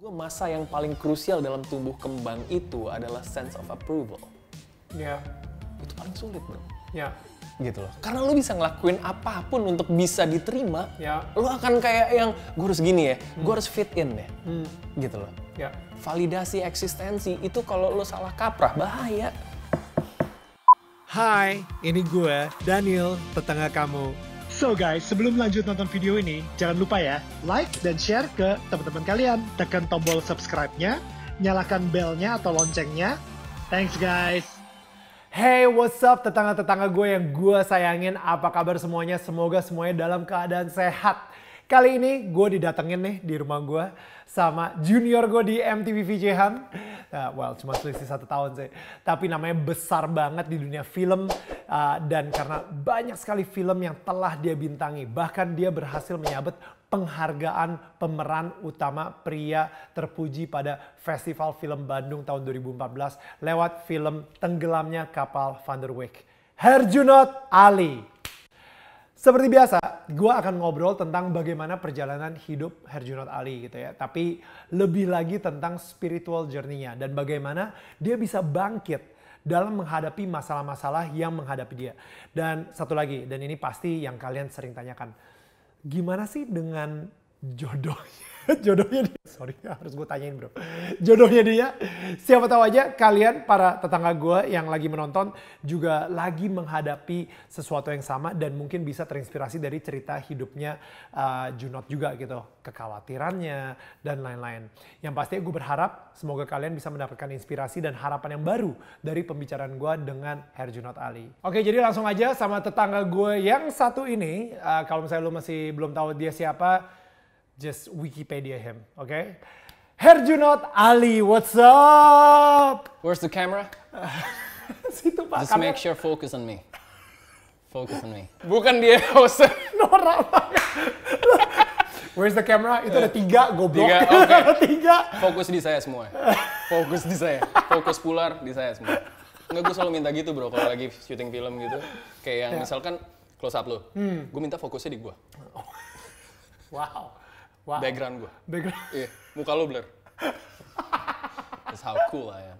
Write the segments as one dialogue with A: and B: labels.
A: Gue masa yang paling krusial dalam tumbuh kembang itu adalah sense of approval. Ya. Yeah. Itu paling sulit bro. Ya. Yeah. Gitu loh. Karena lo bisa ngelakuin apapun untuk bisa diterima, ya. Yeah. lo akan kayak yang gue harus gini ya, hmm. gue harus fit in ya. Hmm. Gitu loh. Ya. Validasi eksistensi itu kalau lo salah kaprah bahaya.
B: Hai, ini gue Daniel, tetangga kamu. So guys, sebelum lanjut nonton video ini, jangan lupa ya, like dan share ke teman-teman kalian. Tekan tombol subscribe-nya, nyalakan bell-nya atau loncengnya. Thanks guys! Hey what's up tetangga-tetangga gue yang gue sayangin, apa kabar semuanya? Semoga semuanya dalam keadaan sehat Kali ini gue didatengin nih di rumah gue sama junior gue di MTV VJ Han. Nah, well, cuma selisih satu tahun sih. Tapi namanya besar banget di dunia film. Uh, dan karena banyak sekali film yang telah dia bintangi. Bahkan dia berhasil menyabet penghargaan pemeran utama pria terpuji pada Festival Film Bandung tahun 2014 lewat film Tenggelamnya Kapal Van der Wijk. Herjunot Ali. Seperti biasa, gue akan ngobrol tentang bagaimana perjalanan hidup Herjunot Ali gitu ya. Tapi lebih lagi tentang spiritual journey-nya dan bagaimana dia bisa bangkit dalam menghadapi masalah-masalah yang menghadapi dia. Dan satu lagi, dan ini pasti yang kalian sering tanyakan, gimana sih dengan jodohnya? jodohnya dia, sorry harus gue tanyain bro, jodohnya dia, siapa tahu aja kalian para tetangga gue yang lagi menonton juga lagi menghadapi sesuatu yang sama dan mungkin bisa terinspirasi dari cerita hidupnya uh, Junot juga gitu, kekhawatirannya dan lain-lain. Yang pasti gue berharap semoga kalian bisa mendapatkan inspirasi dan harapan yang baru dari pembicaraan gue dengan Junot Ali. Oke jadi langsung aja sama tetangga gue yang satu ini, uh, kalau misalnya lo masih belum tahu dia siapa, just Wikipedia him, okay? Herjunot Ali, what's up? Where's the camera? Situ pak. Just make
A: sure focus on me. Focus on me. Bukan dia host. Norak banget. Where's the camera? Itu ada tiga, goblok. Tiga, okay. tiga. Fokus di saya semua. Fokus di saya. Fokus pular di saya semua. Enggak, gue selalu minta gitu bro kalau lagi syuting film gitu. Kayak yang yeah. misalkan close up lo. Hmm. Gue minta fokusnya di gue. wow. Wow. Background gue. Background. Iya. Yeah. Muka lo blur. That's how cool I am.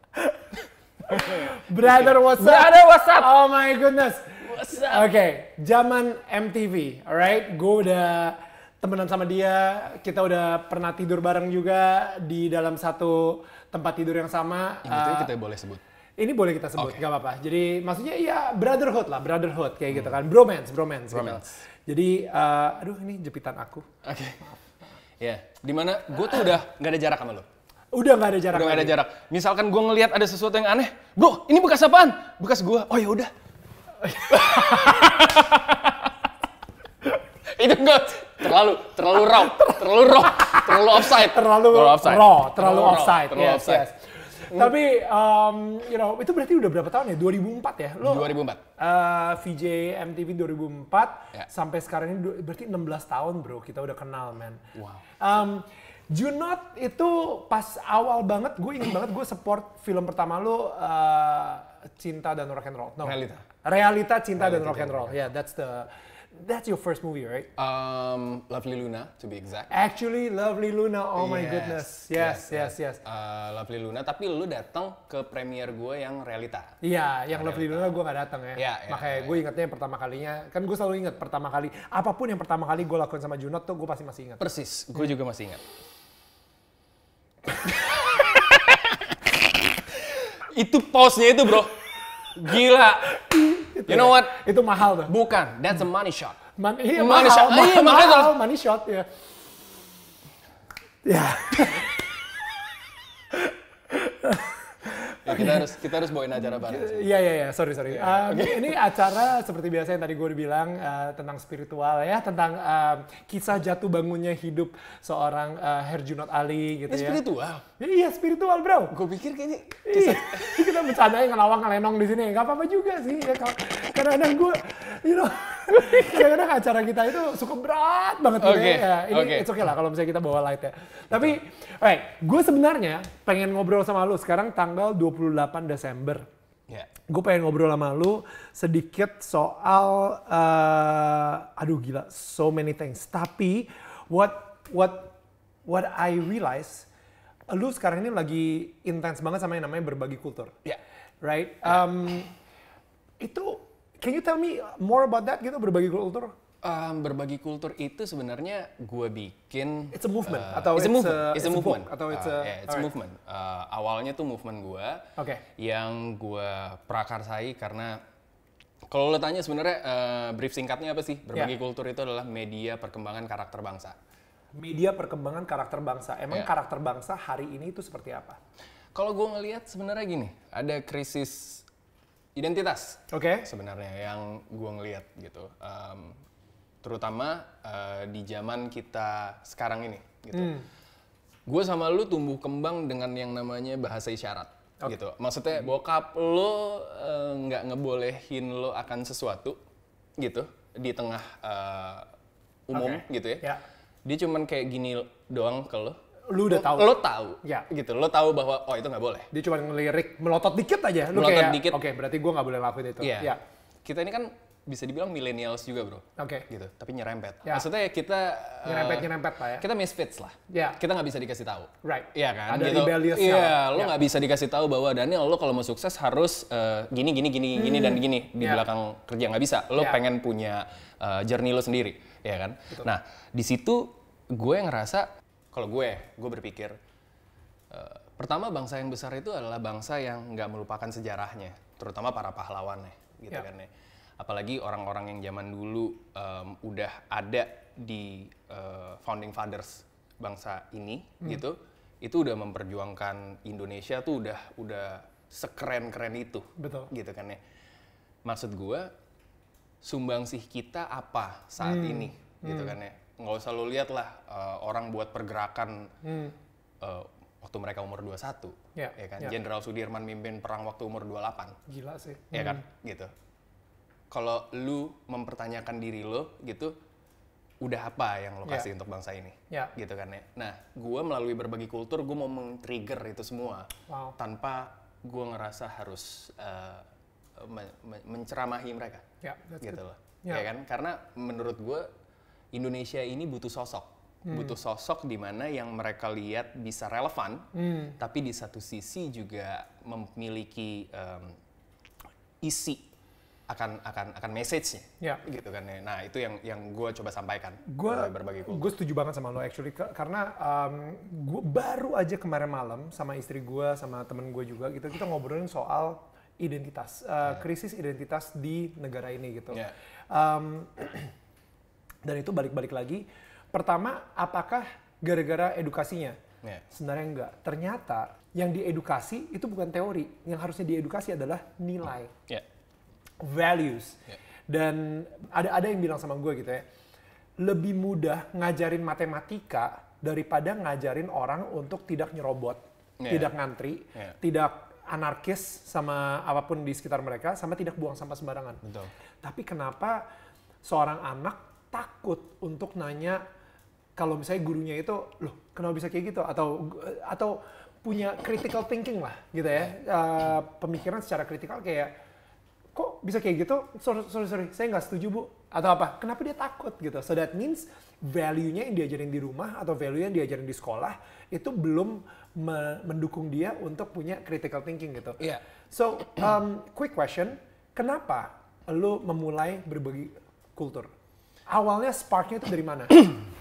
A: Brother, what's up? Brother, what's up?
B: Oh my goodness. What's up? Oke, okay, zaman MTV, alright? Gue udah temenan sama dia, kita udah pernah tidur bareng juga di dalam satu tempat tidur yang sama. Yang itu uh, kita boleh sebut. Ini boleh kita sebut, okay. gak apa-apa. Jadi maksudnya ya brotherhood lah, brotherhood kayak hmm. gitu kan. Bromance, hmm. bromance. bromance. Gitu. Jadi,
A: uh, aduh ini jepitan aku. Oke. Okay. Iya. Yeah. Dimana gue tuh udah nggak ada jarak sama lo. Udah nggak ada jarak. Udah nggak ada jarak. Misalkan gue ngelihat ada sesuatu yang aneh, bro, ini bekas apaan? Bekas gue. Oh ya udah.
B: itu enggak terlalu terlalu raw, terlalu raw, terlalu offside, terlalu, terlalu offside, raw, terlalu, offside, terlalu yes, offside. Yes. Tapi um, you know, itu berarti udah berapa tahun ya? 2004 ya? Lo 2004. Uh, VJ MTV 2004 yeah. sampai sekarang ini berarti 16 tahun, Bro. Kita udah kenal, man. Wow. Um, Junot itu pas awal banget gue ingin banget gue support film pertama lo uh, Cinta dan Rock and Roll. No. Realita. Realita Cinta Realita dan Rock and Roll. Ya, yeah, that's the that's your first movie,
A: right? Um, Lovely Luna, to be exact.
B: Actually, Lovely Luna. Oh yes, my goodness. Yes, yes,
A: yes. yes. Uh, Lovely Luna. Tapi lu datang ke premier gue yang realita.
B: Iya, yang realita. Lovely Luna gue gak datang ya. Yeah, yeah, Makanya yeah, gue ingetnya yang pertama kalinya. Kan gue selalu inget pertama kali. Apapun yang pertama kali gue lakukan sama Junot tuh gue pasti masih inget.
A: Persis. Gue hmm. juga masih inget. itu pause-nya itu bro. Gila. Gitu you know ya. what? Itu mahal tuh. Bukan, that's a money shot. Man, iya, money
B: shot. Mahal, iya, money shot ya. Ya. Yeah.
A: kita harus kita harus bawain acara bareng.
B: Iya iya iya, sorry
A: sorry. Yeah, iya. um, okay. Ini
B: acara seperti biasa yang tadi gue bilang uh, tentang spiritual ya, tentang uh, kisah jatuh bangunnya hidup seorang uh, Herjunot Ali gitu ya. Spiritual. Iya spiritual bro. Gue pikir kayaknya iya. kisah... kita bercandanya ngelawang ngelenong di sini, nggak apa-apa juga sih. Ya, kadang-kadang gue, you know kadang-kadang acara kita itu suka berat banget okay. gitu ya. Ini okay. it's okay lah kalau misalnya kita bawa light ya. Tapi, right gue sebenarnya pengen ngobrol sama lu sekarang tanggal 28 Desember. Yeah. Gue pengen ngobrol sama lu sedikit soal, uh, aduh gila, so many things. Tapi, what what what I realize, lu sekarang ini lagi intens banget sama yang namanya berbagi kultur. Yeah. Right? Um, Itu Can you tell me more about that gitu berbagi kultur? Um,
A: berbagi kultur itu sebenarnya gue bikin it's a movement uh, atau it's, a movement it's, a, movement atau it's a it's a movement uh, uh, awalnya tuh movement gue okay. yang gue prakarsai karena kalau lo tanya sebenarnya uh, brief singkatnya apa sih berbagi yeah. kultur itu adalah media perkembangan karakter bangsa media perkembangan karakter bangsa emang yeah. karakter bangsa hari ini itu seperti apa kalau gue ngelihat sebenarnya gini ada krisis identitas. Oke. Okay. Sebenarnya yang gue ngelihat gitu, um, terutama uh, di zaman kita sekarang ini, gitu. Hmm. Gue sama lu tumbuh kembang dengan yang namanya bahasa isyarat. Okay. gitu maksudnya bokap lo eh, nggak uh, ngebolehin lo akan sesuatu gitu di tengah uh, umum okay. gitu ya yeah. dia cuman kayak gini doang ke lo lu udah tahu lo tahu
B: ya gitu lo tahu bahwa oh itu nggak boleh dia cuma ngelirik melotot dikit aja lu melotot kayak, dikit
A: oke okay, berarti gue nggak boleh lakuin itu ya, ya kita ini kan bisa dibilang millennials juga bro oke okay. gitu tapi nyerempet ya. maksudnya kita nyerempet uh, nyerempet pak ya kita misfits lah ya kita nggak bisa dikasih tahu right iya kan ada gitu. rebellious iya lo ya. nggak bisa dikasih tahu bahwa Daniel lo kalau mau sukses harus uh, gini gini gini hmm. gini dan gini di ya. belakang kerja nggak bisa lo ya. pengen punya uh, journey lo sendiri ya kan Betul. nah di situ gue ngerasa kalau gue, gue berpikir uh, pertama bangsa yang besar itu adalah bangsa yang nggak melupakan sejarahnya, terutama para pahlawannya, gitu yeah. kan ya. Apalagi orang-orang yang zaman dulu um, udah ada di uh, founding fathers bangsa ini, hmm. gitu, itu udah memperjuangkan Indonesia tuh udah udah sekeren-keren itu, betul, gitu kan ya. Maksud gue, sumbangsih kita apa saat hmm. ini, gitu hmm. kan ya nggak usah lo lihat lah uh, orang buat pergerakan hmm. uh, waktu mereka umur 21 yeah. ya kan ya. Jenderal yeah. Sudirman mimpin perang waktu umur 28
B: gila sih ya kan
A: hmm. gitu kalau lu mempertanyakan diri lo gitu udah apa yang lo ya. kasih yeah. untuk bangsa ini yeah. gitu kan ya nah gue melalui berbagi kultur gue mau meng-trigger itu semua wow. tanpa gue ngerasa harus uh, eh, men men menceramahi mereka
B: yeah, gitu loh yeah. ya
A: kan karena menurut gue Indonesia ini butuh sosok hmm. butuh sosok di mana yang mereka lihat bisa relevan, hmm. tapi di satu sisi juga memiliki um, isi akan akan akan message-nya, ya. gitu kan. Ya. Nah itu yang yang gue coba sampaikan. Gue berbagi
B: kultur. Gue setuju banget sama lo actually karena um, gue baru aja kemarin malam sama istri gue sama temen gue juga gitu kita ngobrolin soal identitas uh, eh, yeah. krisis identitas di negara ini gitu. Yeah. Ya. Um, dan itu balik-balik lagi. Pertama, apakah gara-gara edukasinya? Yeah. Sebenarnya enggak. Ternyata yang diedukasi itu bukan teori. Yang harusnya diedukasi adalah nilai. Yeah. Values. Yeah. Dan ada ada yang bilang sama gue gitu ya. Lebih mudah ngajarin matematika daripada ngajarin orang untuk tidak nyerobot, yeah. tidak ngantri, yeah. tidak anarkis sama apapun di sekitar mereka, sama tidak buang sampah sembarangan. Betul. Tapi kenapa seorang anak takut untuk nanya kalau misalnya gurunya itu loh kenapa bisa kayak gitu atau atau punya critical thinking lah gitu ya uh, pemikiran secara kritikal kayak kok bisa kayak gitu sorry sorry, sorry saya nggak setuju bu atau apa kenapa dia takut gitu so that means value-nya yang diajarin di rumah atau value yang diajarin di sekolah itu belum me mendukung dia untuk punya critical thinking gitu. Yeah. So um, quick question, kenapa lo memulai berbagi kultur? awalnya sparknya itu dari mana?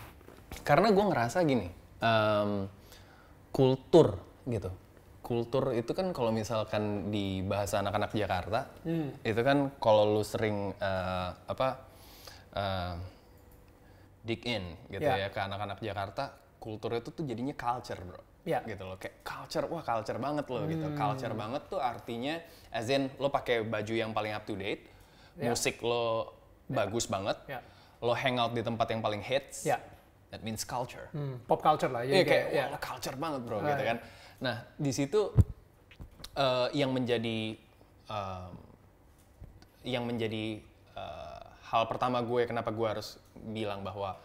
A: Karena gue ngerasa gini, um, kultur gitu. Kultur itu kan kalau misalkan di bahasa anak-anak Jakarta, hmm. itu kan kalau lu sering uh, apa uh, dig in gitu yeah. ya ke anak-anak Jakarta, kultur itu tuh jadinya culture bro. Yeah. gitu loh kayak culture wah culture banget loh gitu. hmm. gitu culture banget tuh artinya as in lo pakai baju yang paling up to date yeah. musik lo yeah. bagus banget yeah lo hangout di tempat yang paling hits, yeah. that means culture. Hmm,
B: pop culture lah. Ya, yeah, kayak, yeah. Ya. Wah,
A: culture banget bro, ah, gitu ya. kan. Nah, di situ uh, yang menjadi uh, yang menjadi uh, hal pertama gue kenapa gue harus bilang bahwa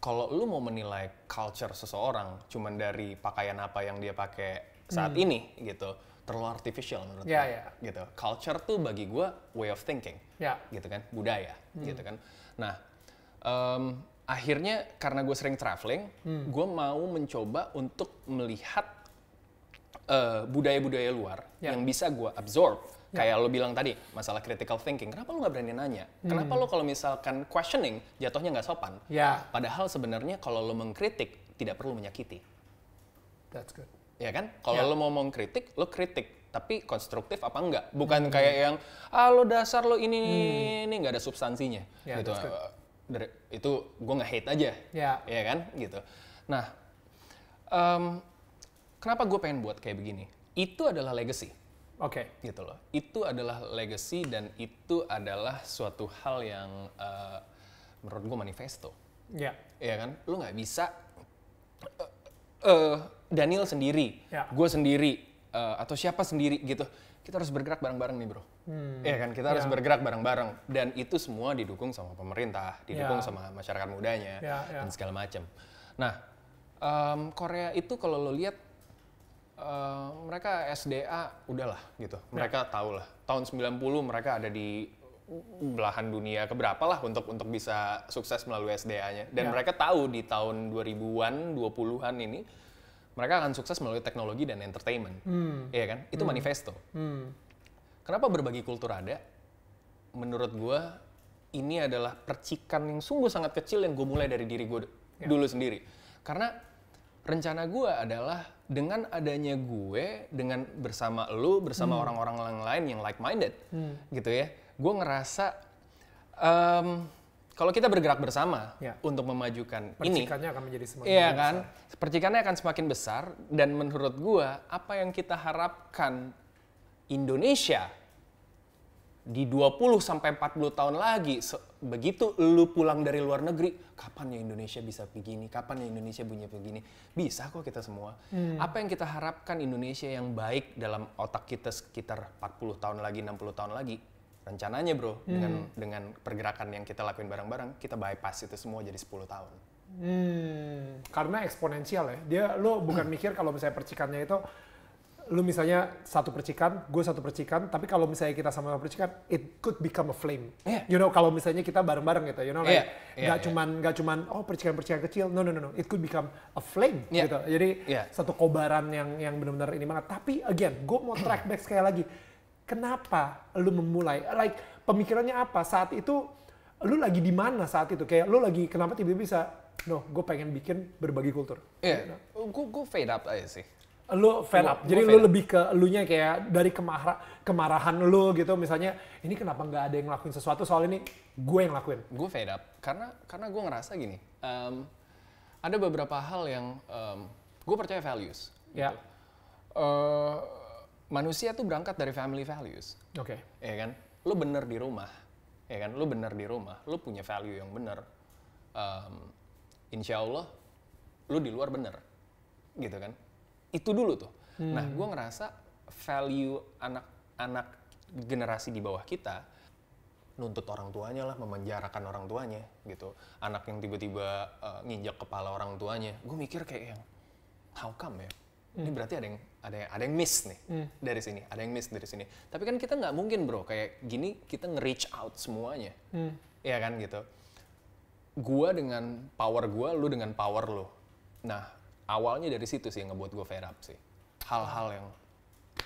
A: kalau lu mau menilai culture seseorang cuman dari pakaian apa yang dia pakai saat hmm. ini gitu terlalu artificial menurut yeah, gue yeah. gitu culture tuh bagi gue way of thinking yeah. gitu kan budaya hmm. gitu kan Nah, um, akhirnya karena gue sering traveling, hmm. gue mau mencoba untuk melihat eh, budaya-budaya uh, luar yeah. yang bisa gue absorb. Yeah. Kayak lo bilang tadi, masalah critical thinking. Kenapa lo nggak berani nanya? Hmm. Kenapa lo kalau misalkan questioning, jatuhnya nggak sopan? Yeah. Padahal sebenarnya kalau lo mengkritik, tidak perlu menyakiti. That's good. Ya kan? Kalau yeah. lo mau mengkritik, lo kritik tapi konstruktif apa enggak bukan hmm. kayak yang ah lo dasar lo ini hmm. ini nggak ada substansinya yeah, gitu eh, dari itu gue nggak hate aja ya yeah. kan gitu nah um, kenapa gue pengen buat kayak begini itu adalah legacy oke okay. gitu loh itu adalah legacy dan itu adalah suatu hal yang uh, menurut gue manifesto ya ya kan lo nggak bisa uh, uh, Daniel sendiri yeah. gue sendiri Eh, atau siapa sendiri gitu. Kita harus bergerak bareng-bareng nih bro. Hmm. Iya kan, kita harus yeah. bergerak bareng-bareng. Dan itu semua didukung sama pemerintah, didukung yeah. sama masyarakat mudanya, yeah, yeah. dan segala macam. Nah, um, Korea itu kalau lo lihat, uh, mereka SDA udahlah gitu. Ya. Mereka ya. tahu lah. Tahun 90 mereka ada di belahan dunia keberapa lah untuk untuk bisa sukses melalui SDA-nya. Dan ya. mereka tahu di tahun 2000-an, 20-an ini, mereka akan sukses melalui teknologi dan entertainment. Hmm. Iya kan? Itu hmm. manifesto. Hmm. Kenapa berbagi kultur ada? Menurut gue, ini adalah percikan yang sungguh sangat kecil yang gue mulai dari diri gue yeah. dulu sendiri. Karena rencana gue adalah dengan adanya gue, dengan bersama lu, bersama hmm. orang-orang hmm. lain yang like-minded, hmm. gitu ya, gue ngerasa... Um, kalau kita bergerak bersama ya. untuk memajukan percikannya ini, percikannya
B: akan menjadi semakin iya besar. kan,
A: percikannya akan semakin besar dan menurut gua apa yang kita harapkan Indonesia di 20 sampai 40 tahun lagi begitu lu pulang dari luar negeri kapan ya Indonesia bisa begini kapan ya Indonesia punya begini bisa kok kita semua hmm. apa yang kita harapkan Indonesia yang baik dalam otak kita sekitar 40 tahun lagi 60 tahun lagi rencananya bro hmm. dengan dengan pergerakan yang kita lakuin bareng-bareng kita bypass itu semua jadi 10 tahun
B: hmm. karena eksponensial ya dia lo bukan hmm. mikir kalau misalnya percikannya itu lu misalnya satu percikan, gue satu percikan, tapi kalau misalnya kita sama-sama percikan, it could become a flame. Yeah. You know, kalau misalnya kita bareng-bareng gitu, you know, like, yeah. Yeah, gak yeah. cuman gak cuman oh percikan-percikan kecil, no no no no, it could become a flame yeah. gitu. Jadi yeah. satu kobaran yang yang benar-benar ini banget. Tapi again, gue mau track back sekali lagi kenapa lu memulai? Like pemikirannya apa saat itu? Lu lagi di mana saat itu? Kayak lu lagi kenapa tiba-tiba bisa? No, gue pengen bikin berbagi kultur.
A: Iya, yeah. You know? gue fade up aja sih
B: lu fed up. Jadi gua lu lebih ke elunya kayak dari kemarah kemarahan lu gitu misalnya
A: ini kenapa nggak ada yang ngelakuin sesuatu soal ini gue yang ngelakuin. Gue fed up karena karena gue ngerasa gini. Um, ada beberapa hal yang um, gue percaya values. Ya. Yeah. Gitu. Uh, manusia tuh berangkat dari family values. Oke. Okay. Ya kan? Lu bener di rumah. Ya kan? Lu bener di rumah. Lu punya value yang bener. Um, insya Allah, lu di luar bener. Gitu kan? Itu dulu tuh. Hmm. Nah, gue ngerasa value anak-anak generasi di bawah kita nuntut orang tuanya lah, memenjarakan orang tuanya gitu. Anak yang tiba-tiba uh, eh, nginjak kepala orang tuanya. Gue mikir kayak yang, how come ya? Ini hmm. berarti ada yang ada yang ada yang miss nih hmm. dari sini, ada yang miss dari sini. Tapi kan kita nggak mungkin bro kayak gini kita nge-reach out semuanya, hmm. ya kan gitu. Gua dengan power gua, lu dengan power lu. Nah awalnya dari situ sih ngebuat gua fair up sih. Hal-hal yang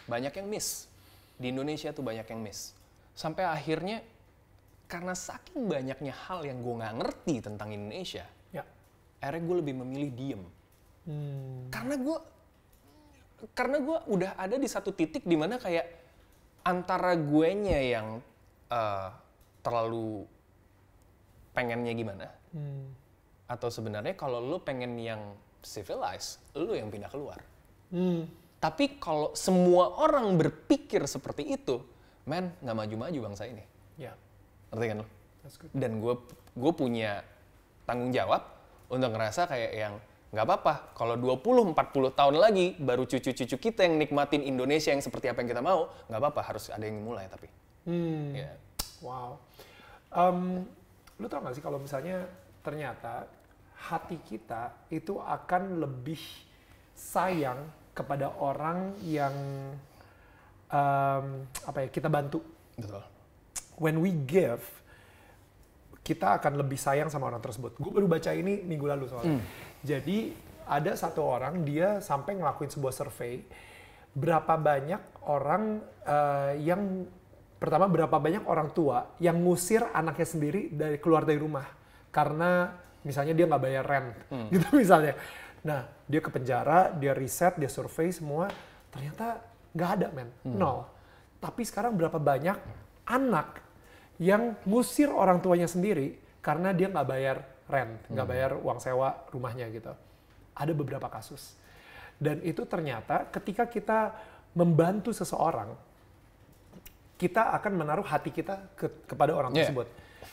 A: banyak yang miss di Indonesia tuh banyak yang miss. Sampai akhirnya karena saking banyaknya hal yang gua nggak ngerti tentang Indonesia, ya. akhirnya gua lebih memilih diem. Hmm. Karena gue karena gue udah ada di satu titik dimana kayak antara gue nya yang uh, terlalu pengennya gimana hmm. atau sebenarnya kalau lo pengen yang civilized lo yang pindah keluar hmm. tapi kalau semua orang berpikir seperti itu men nggak maju-maju bangsa ini ya ngerti kan lo dan gue gue punya tanggung jawab untuk ngerasa kayak yang nggak apa-apa. Kalau 20-40 tahun lagi, baru cucu-cucu kita yang nikmatin Indonesia yang seperti apa yang kita mau, nggak apa-apa, harus ada yang mulai tapi.
B: Hmm. Yeah. Wow. Um, lu tau gak sih kalau misalnya ternyata hati kita itu akan lebih sayang kepada orang yang um, apa ya kita bantu. Betul. When we give, kita akan lebih sayang sama orang tersebut. Gue baru baca ini minggu lalu soalnya. Hmm. Jadi ada satu orang dia sampai ngelakuin sebuah survei berapa banyak orang uh, yang pertama berapa banyak orang tua yang ngusir anaknya sendiri dari keluar dari rumah karena misalnya dia nggak bayar rent hmm. gitu misalnya. Nah dia ke penjara, dia riset, dia survei semua ternyata nggak ada men, hmm. nol. Tapi sekarang berapa banyak anak yang ngusir orang tuanya sendiri karena dia nggak bayar rent, nggak hmm. bayar uang sewa rumahnya gitu. Ada beberapa kasus. Dan itu ternyata ketika kita membantu seseorang, kita akan menaruh hati kita ke, kepada orang yeah. tersebut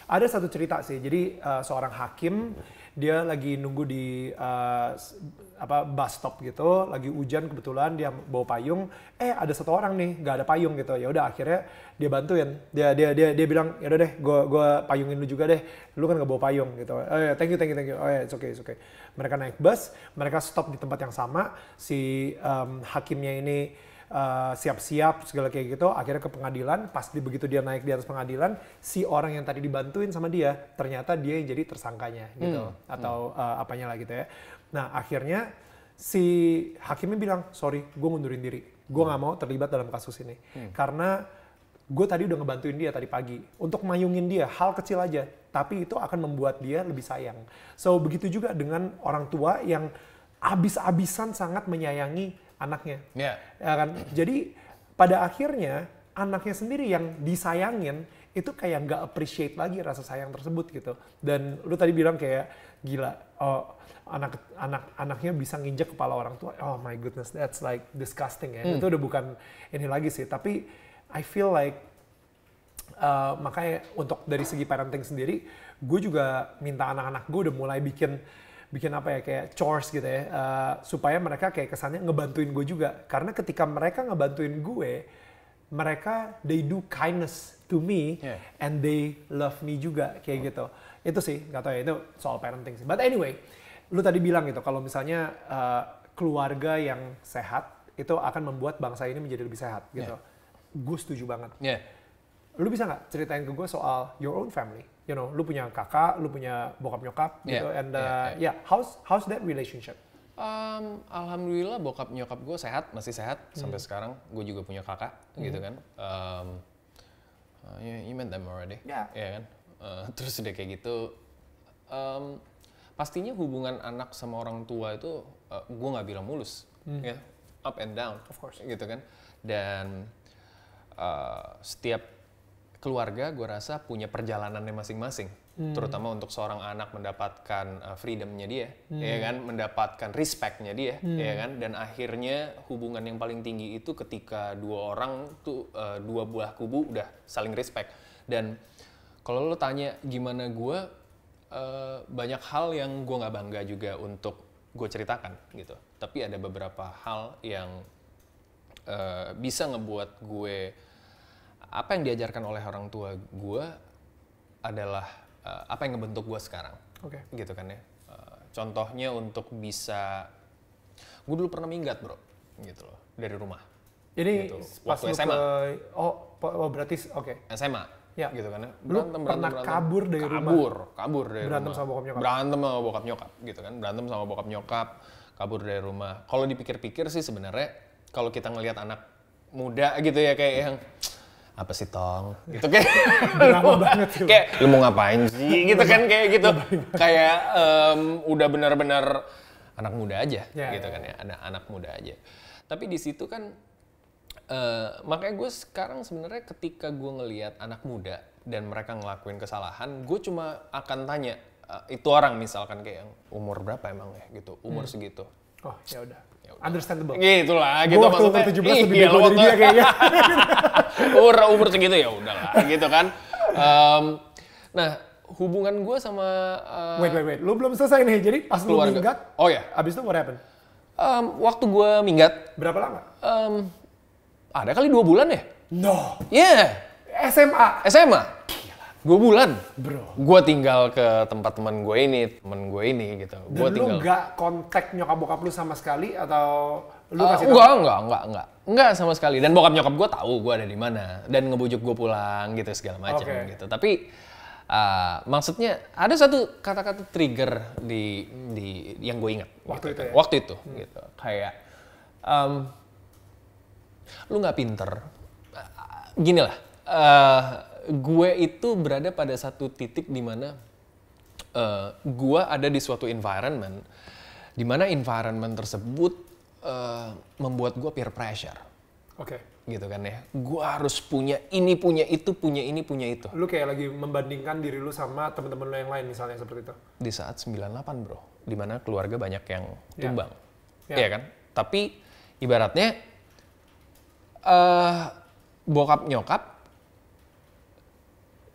B: ada satu cerita sih. Jadi uh, seorang hakim dia lagi nunggu di uh, apa bus stop gitu, lagi hujan kebetulan dia bawa payung, eh ada satu orang nih nggak ada payung gitu. Ya udah akhirnya dia bantuin. Dia dia dia dia bilang, "Ya udah deh, gua gua payungin lu juga deh. Lu kan nggak bawa payung." gitu. "Oh ya, thank you, thank you, thank you." "Oh ya, it's okay, it's okay." Mereka naik bus, mereka stop di tempat yang sama. Si um, hakimnya ini siap eh, siap-siap segala kayak gitu akhirnya ke pengadilan pas di, begitu dia naik di atas pengadilan si orang yang tadi dibantuin sama dia ternyata dia yang jadi tersangkanya gitu hmm. hmm. atau hmm. Uh, apanya lah gitu ya nah akhirnya si hakimnya bilang sorry gue mundurin diri gue nggak hmm. mau terlibat dalam kasus ini hmm. karena gue tadi udah ngebantuin dia tadi pagi untuk mayungin dia hal kecil aja tapi itu akan membuat dia lebih sayang so begitu juga dengan orang tua yang abis-abisan sangat menyayangi anaknya. Yeah. Ya kan? Jadi pada akhirnya anaknya sendiri yang disayangin itu kayak nggak appreciate lagi rasa sayang tersebut gitu. Dan lu tadi bilang kayak gila, oh anak anak anaknya bisa nginjek kepala orang tua. Oh my goodness, that's like disgusting ya. Mm. Itu udah bukan ini lagi sih. Tapi I feel like Uh, makanya untuk dari segi parenting sendiri, gue juga minta anak-anak gue udah mulai bikin bikin apa ya kayak chores gitu ya uh, supaya mereka kayak kesannya ngebantuin gue juga karena ketika mereka ngebantuin gue mereka they do kindness to me yeah. and they love me juga kayak oh. gitu itu sih nggak tahu ya itu soal parenting sih but anyway lu tadi bilang gitu kalau misalnya uh, keluarga yang sehat itu akan membuat bangsa ini menjadi lebih sehat gitu yeah. gue setuju banget yeah. lu bisa nggak ceritain ke gue soal your own family you know lu punya kakak, lu punya bokap nyokap gitu yeah. and uh, yeah, yeah. yeah how's how's that relationship?
A: Um, alhamdulillah bokap nyokap gue sehat, masih sehat hmm. sampai sekarang. Gue juga punya kakak hmm. gitu kan. Um, uh, you, you met them already. Yeah. Iya yeah, kan? Uh, terus udah kayak gitu um, pastinya hubungan anak sama orang tua itu uh, gue nggak bilang mulus hmm. ya up and down of course gitu kan dan uh, setiap keluarga gue rasa punya perjalanannya masing-masing hmm. terutama untuk seorang anak mendapatkan uh, freedomnya dia hmm. ya kan mendapatkan respectnya dia hmm. ya kan dan akhirnya hubungan yang paling tinggi itu ketika dua orang tuh uh, dua buah kubu udah saling respect dan kalau lo tanya gimana gue uh, banyak hal yang gue nggak bangga juga untuk gue ceritakan gitu tapi ada beberapa hal yang uh, bisa ngebuat gue apa yang diajarkan oleh orang tua gue adalah uh, apa yang ngebentuk gue sekarang. Oke. Okay. Gitu kan ya. Uh, contohnya untuk bisa, gue dulu pernah minggat bro, gitu loh, dari rumah. Jadi gitu. pas waktu SMA. Ke,
B: oh, oh berarti oke. Okay.
A: SMA. Ya. Gitu kan ya. Berantem, lu pernah berantem, kabur dari kabur, rumah. Kabur, kabur dari berantem rumah. Sama bokap nyokap. Berantem sama bokap nyokap, gitu kan. Berantem sama bokap nyokap, kabur dari rumah. Kalau dipikir-pikir sih sebenarnya kalau kita ngelihat anak muda gitu ya kayak yang apa sih tong iya. gitu kayak lu, banget kayak lu mau ngapain sih iya. gitu kan kayak gitu iya, kayak um, udah benar-benar anak muda aja yeah, gitu yeah. kan ya anak anak muda aja tapi di situ kan uh, makanya gue sekarang sebenarnya ketika gue ngelihat anak muda dan mereka ngelakuin kesalahan gue cuma akan tanya uh, itu orang misalkan kayak yang umur berapa emang ya gitu umur hmm. segitu oh ya udah
B: Ya understandable. Gitu
A: lah, gitu waktu maksudnya. Waktu 17 lebih bego dari dia kayaknya. umur, umur segitu ya udahlah, gitu kan. Um, nah, hubungan gue sama... Uh, wait, wait, wait. Lu belum selesai nih, jadi pas lu minggat, oh, ya. abis itu what happened? Um, waktu gue minggat. Berapa lama? Um, ada kali dua bulan ya. No. Yeah. SMA. SMA dua bulan bro gue tinggal ke tempat teman gue ini teman gue ini gitu gue tinggal lu
B: gak kontak nyokap bokap lu sama sekali atau lu uh, ah, kasih enggak,
A: enggak enggak enggak enggak sama sekali dan bokap nyokap gue tahu gue ada di mana dan ngebujuk gue pulang gitu segala macam okay. gitu tapi uh, maksudnya ada satu kata-kata trigger di di yang gue ingat gitu. waktu gitu, itu ya? waktu itu hmm. gitu kayak um, lu nggak pinter ah, gini lah uh, gue itu berada pada satu titik di mana uh, eh, gue ada di suatu environment di mana environment tersebut uh, membuat gue peer pressure. Oke. Okay. Gitu kan ya. Gue harus punya ini, punya itu, punya ini, punya itu.
B: Lu kayak lagi membandingkan diri lu sama temen-temen lu yang lain misalnya seperti itu.
A: Di saat 98, Bro, di mana keluarga banyak yang ya. tumbang. Ya. Iya yeah. yeah. kan? Tapi ibaratnya uh, bokap nyokap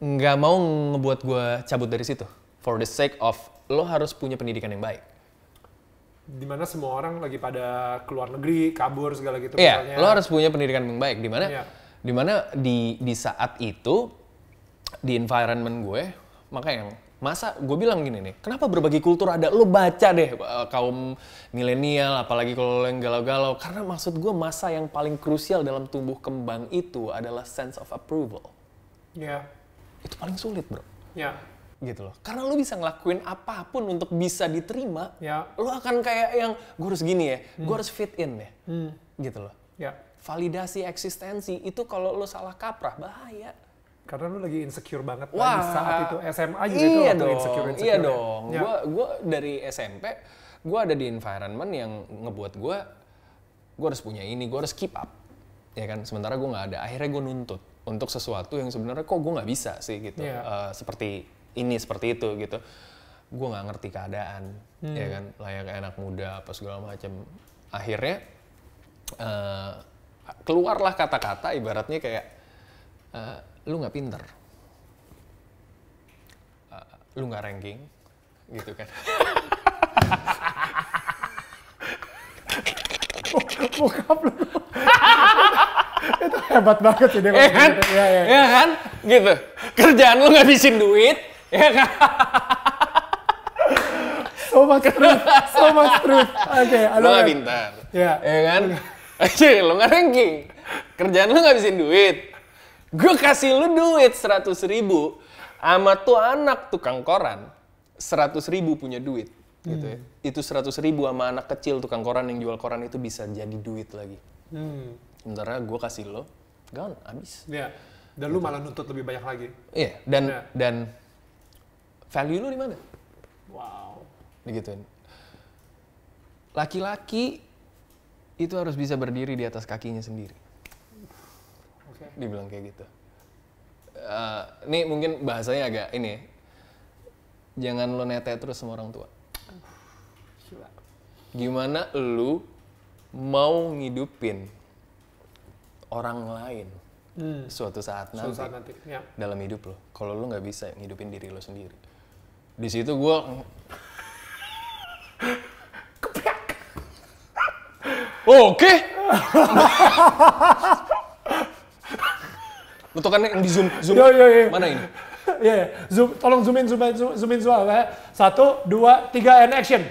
A: nggak mau ngebuat gue cabut dari situ. For the sake of lo harus punya pendidikan yang baik.
B: Dimana semua orang lagi pada keluar negeri, kabur segala gitu. Iya, misalnya lo harus punya
A: pendidikan yang baik. Dimana, yeah. dimana di di saat itu di environment gue, maka yang masa gue bilang gini nih, kenapa berbagi kultur ada? Lo baca deh eh, kaum milenial, apalagi kalau yang galau-galau. Karena maksud gue masa yang paling krusial dalam tumbuh kembang itu adalah sense of approval. Ya itu paling sulit bro ya gitu loh karena lo bisa ngelakuin apapun untuk bisa diterima ya lo akan kayak yang gue harus gini ya hmm. gue harus fit in ya hmm. gitu loh ya validasi eksistensi itu kalau lo salah kaprah bahaya
B: karena lo lagi insecure banget kan Wah, kan? saat itu SMA juga iya itu dong, insecure, insecure iya ya. dong ya. gue
A: dari SMP gue ada di environment yang ngebuat gue, gue harus punya ini gue harus keep up ya kan sementara gue nggak ada akhirnya gue nuntut untuk sesuatu yang sebenarnya kok gue nggak bisa sih gitu yeah. Iya. uh, seperti ini seperti itu gitu gue nggak ngerti keadaan hmm. ya kan layak ya anak muda apa segala macam akhirnya uh, keluarlah kata-kata ibaratnya kayak uh, lu nggak pinter uh, lu nggak ranking gitu kan bokap lu itu hebat banget sih dia. Ya kan? Ya, ya. ya kan? Gitu. Kerjaan lu ngabisin duit, ya kan? so much truth, so much truth. Oke, okay, lu gak pintar. Ya. ya kan? Oke, lu nggak ranking. Kerjaan lu ngabisin duit. Gue kasih lu duit seratus ribu sama tuh anak tukang koran seratus ribu punya duit gitu ya. Hmm. Itu seratus ribu sama anak kecil tukang koran yang jual koran itu bisa jadi duit lagi. Hmm sementara gue kasih lo gaun abis.
B: ya dan lo lu malah nuntut lebih banyak lagi
A: iya dan yeah. dan value lu di mana wow begituin laki-laki itu harus bisa berdiri di atas kakinya sendiri okay. dibilang kayak gitu uh, mungkin bahasanya agak ini ya. jangan lo nete terus sama orang tua gimana lu mau ngidupin orang lain hmm. suatu saat nanti, suatu saat nanti. Ya. dalam hidup lo kalau lo nggak bisa ngidupin diri lo sendiri di situ gue oke okay. lo tuh kan yang di zoom zoom yo, yo, yo. mana ini
B: ya yeah, zoom tolong zoomin zoomin zoomin zoomin zoom ya. satu dua tiga and action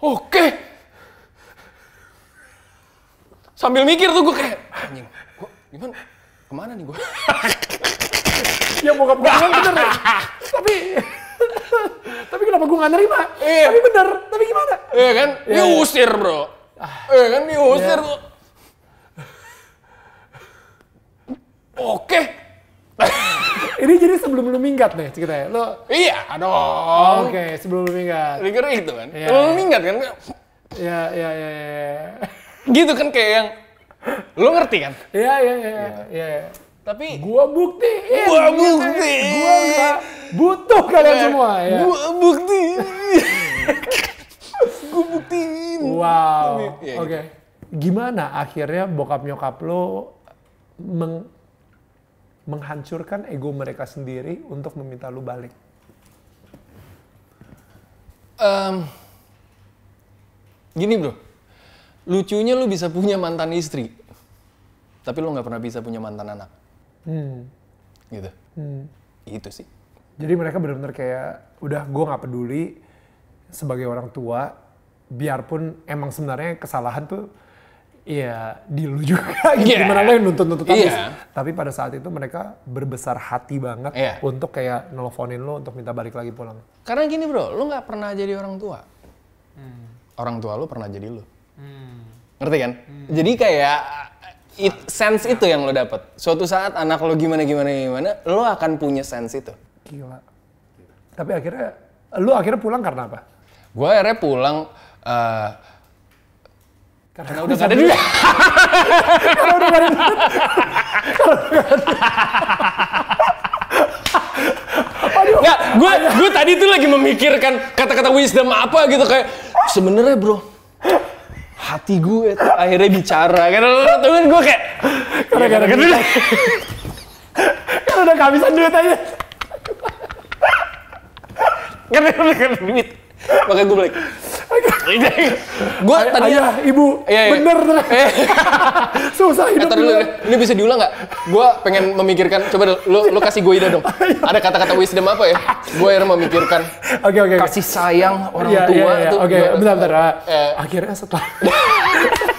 B: oke okay.
A: sambil mikir tuh gue kayak anjing gua gimana kemana nih gua ya mau gue bilang bener ya. tapi tapi kenapa gue gak nerima iya. tapi bener tapi gimana iya kan iya. diusir bro ah. iya kan diusir iya. oke
B: ini jadi sebelum lu minggat nih ceritanya lo iya aduh. oh, oke okay. sebelum lu
A: minggat pikir itu kan iya, Lu iya. minggat kan iya iya iya, iya. gitu kan kayak yang Lu ngerti kan? Iya, iya, iya. Ya. Tapi gua buktiin.
B: Gua bukti. Gua enggak butuh kalian iya. semua ya. Gua bukti.
C: gua buktiin. Wow. Oke. Okay.
B: Gimana akhirnya bokap nyokap lo meng menghancurkan ego mereka sendiri untuk meminta lu balik?
A: Um, gini bro, lucunya lu bisa punya mantan istri tapi lu nggak pernah bisa punya mantan anak hmm. gitu hmm. itu sih
B: jadi mereka benar-benar kayak udah gue nggak peduli sebagai orang tua biarpun emang sebenarnya kesalahan tuh Iya, di lu juga gitu, Yeah. Gimana lo yang nuntut-nuntut Yeah. Tapi pada saat itu mereka berbesar hati banget yeah. untuk kayak nelfonin lo untuk minta balik lagi pulang.
A: Karena gini bro, lo gak pernah jadi orang tua. Hmm. Orang tua lo pernah jadi lo hmm. ngerti kan hmm. jadi kayak it, sense itu yang lo dapet suatu saat anak lo gimana gimana gimana lo akan punya sense itu
B: gila tapi akhirnya lo akhirnya pulang karena
A: apa gue akhirnya pulang uh, karena, udah gak ada duit.
C: karena udah gak ada duit.
A: gue gue tadi tuh lagi memikirkan kata-kata wisdom apa gitu kayak sebenarnya bro hati gue tuh akhirnya bicara kan? lo temen gue kayak karena iya, karena karena udah
B: karena udah kehabisan duit aja
A: karena udah kehabisan duit Makanya gue balik. gue tadi ayah, ibu, iya, iya. bener iya. Susah hidup. Dulu, ini bisa diulang nggak? Gue pengen memikirkan. Coba lu lu kasih gue ide dong. Ada kata-kata wisdom apa ya? Gue yang memikirkan. Oke okay, oke. Okay, kasih sayang
B: orang iya, tua yeah, iya. itu. Oke, okay. bentar bentar. Uh, Akhirnya setelah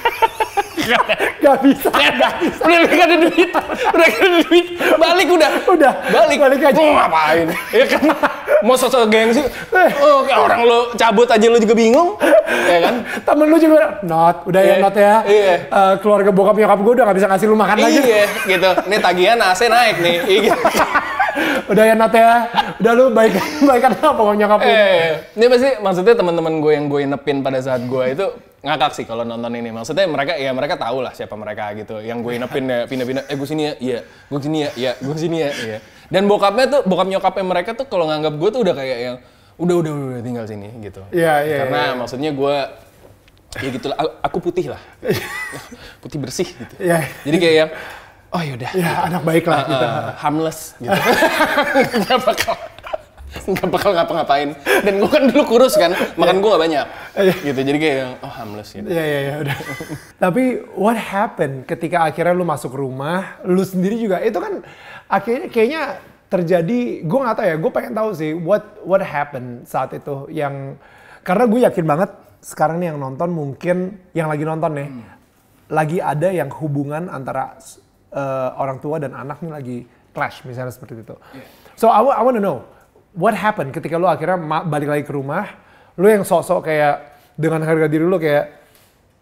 A: Gak bisa, gak bisa. Udah gak ada duit, udah gak ada duit. Balik udah. Udah. Balik. Balik aja. Mau oh, ngapain? Ya kan, mau sosok geng sih. Eh. Oh, orang lo cabut aja lo juga bingung. Ya kan? Temen lo juga,
B: not. Udah yeah. ya, iya. not ya. Iya. Yeah. keluarga bokap nyokap gue udah gak bisa ngasih lo makan iya, lagi. Iya,
A: gitu. Nih tagihan AC naik nih. Iya
B: udah ya Nat ya. Udah lu baik baik kan apa sama nyokap lu. Eh,
A: ini pasti maksudnya teman-teman gue yang gue inepin pada saat gue itu ngakak sih kalau nonton ini. Maksudnya mereka ya mereka tahu lah siapa mereka gitu. Yang gue inepin ya pindah-pindah. Eh gue sini ya, iya. Gue sini ya, iya. Gue sini ya, iya. Dan bokapnya tuh, bokap nyokapnya mereka tuh kalau nganggap gue tuh udah kayak yang udah udah udah tinggal sini gitu. Iya, iya. iya. Karena ya, maksudnya gue ya gitulah aku putih lah. putih bersih gitu. Iya. Jadi kayak yang oh yaudah ya gitu. anak baik lah uh, eh, gitu. Eh, uh, harmless gitu Gak bakal gak bakal ngapa-ngapain dan gue kan dulu kurus kan makan yeah. gue gak banyak yeah. gitu jadi kayak oh harmless gitu ya
B: ya ya udah tapi what happened ketika akhirnya lu masuk rumah lu sendiri juga itu kan akhirnya kayaknya terjadi gue nggak tahu ya gue pengen tahu sih what what happened saat itu yang karena gue yakin banget sekarang nih yang nonton mungkin yang lagi nonton nih hmm. lagi ada yang hubungan antara uh, orang tua dan anak ini lagi clash misalnya seperti itu. Iya. So I, want to know what happened ketika lo akhirnya balik lagi ke rumah, lo yang sok-sok kayak dengan harga diri lo kayak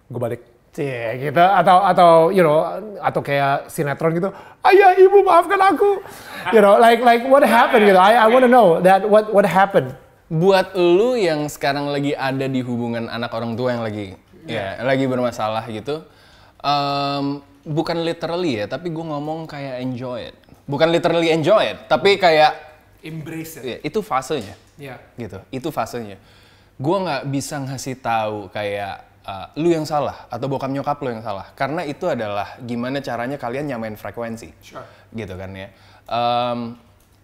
B: gue balik. Cie, gitu atau atau you know atau kayak sinetron gitu ayah ibu maafkan aku you know like like what iya, happened iya, gitu I I want to know that what what happened
A: buat lu yang sekarang lagi ada di hubungan anak orang tua yang lagi yeah. ya lagi bermasalah gitu um, bukan literally ya, tapi gue ngomong kayak enjoy it. Bukan literally enjoy it, tapi kayak embrace it. Ya, itu fasenya. Iya. Yeah. Gitu. Itu fasenya. Gue nggak bisa ngasih tahu kayak uh, lu yang salah atau bokap nyokap lu yang salah karena itu adalah gimana caranya kalian nyamain frekuensi. Sure. Gitu kan ya. Um,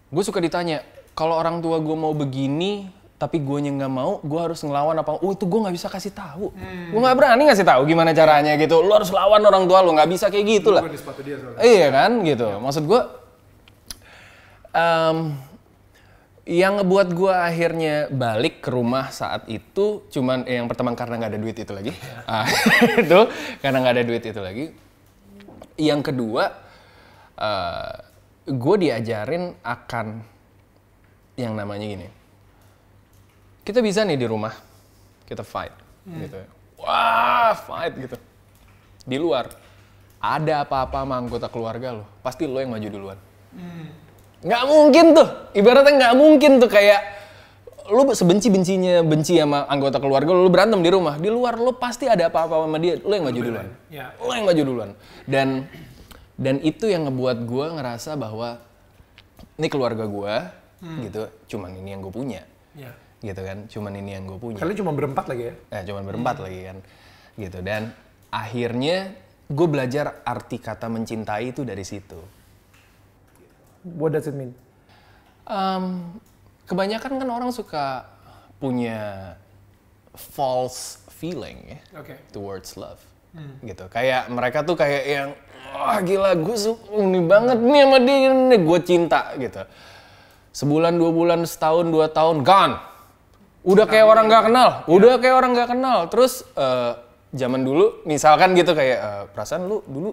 A: gue suka ditanya kalau orang tua gue mau begini tapi gue yang nggak mau gue harus ngelawan apa oh itu gue nggak bisa kasih tahu
B: hmm. gue nggak
A: berani ngasih tahu gimana caranya gitu lo harus lawan orang tua lo nggak bisa kayak gitu lah iya kan gitu ya. maksud gue um, yang ngebuat gue akhirnya balik ke rumah saat itu cuman eh, yang pertama karena nggak ada duit itu lagi iya. ah, itu karena nggak ada duit itu lagi yang kedua uh, eh, gue diajarin akan yang namanya gini kita bisa nih di rumah kita fight hmm. gitu wah fight gitu di luar ada apa-apa sama anggota keluarga lo pasti lo yang maju duluan hmm. mungkin tuh ibaratnya nggak mungkin tuh kayak lo sebenci bencinya benci sama anggota keluarga lo, berantem di rumah di luar lo pasti ada apa-apa sama dia lo yang maju duluan ya. lo yang maju duluan dan dan itu yang ngebuat gue ngerasa bahwa ini keluarga gue hmm. gitu cuman ini yang gue punya yeah gitu kan cuman ini yang gue punya kalian cuma berempat lagi ya nah eh, cuma berempat hmm. lagi kan gitu dan akhirnya gue belajar arti kata mencintai itu dari situ what does it mean um, kebanyakan kan orang suka punya false feeling ya okay. towards love hmm. gitu kayak mereka tuh kayak yang wah oh, gila gue ini banget nih sama dia nih gue cinta gitu sebulan dua bulan setahun dua tahun gone udah kayak orang nggak kenal iya. udah kayak orang nggak kenal terus uh, zaman dulu misalkan gitu kayak uh, perasaan lu dulu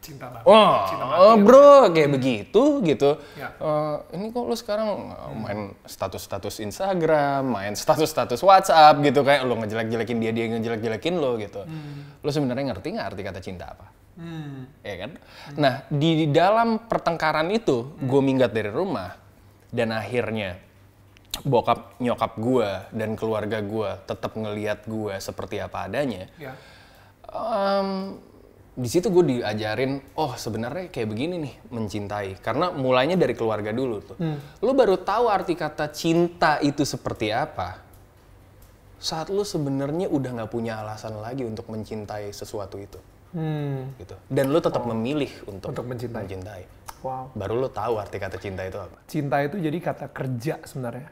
A: cinta banget. Oh, bro, ya. kayak hmm. begitu gitu. Ya. Uh, ini kok lu sekarang main status-status Instagram, main status-status WhatsApp gitu kayak lu ngejelek-jelekin dia, dia ngejelek-jelekin lo gitu. Hmm. Lu sebenarnya ngerti nggak arti kata cinta apa? Hmm. Ya kan? Hmm. Nah, di, di dalam pertengkaran itu, hmm. gue minggat dari rumah dan akhirnya bokap nyokap gue dan keluarga gue tetap ngeliat gue seperti apa adanya yeah. Ya. um, di situ gue diajarin oh sebenarnya kayak begini nih mencintai karena mulainya dari keluarga dulu tuh hmm. lo baru tahu arti kata cinta itu seperti apa saat lo sebenarnya udah nggak punya alasan lagi untuk mencintai sesuatu itu hmm. gitu dan lo tetap oh. memilih untuk, untuk mencintai. mencintai wow baru lo tahu arti kata cinta itu apa
B: cinta itu jadi kata kerja sebenarnya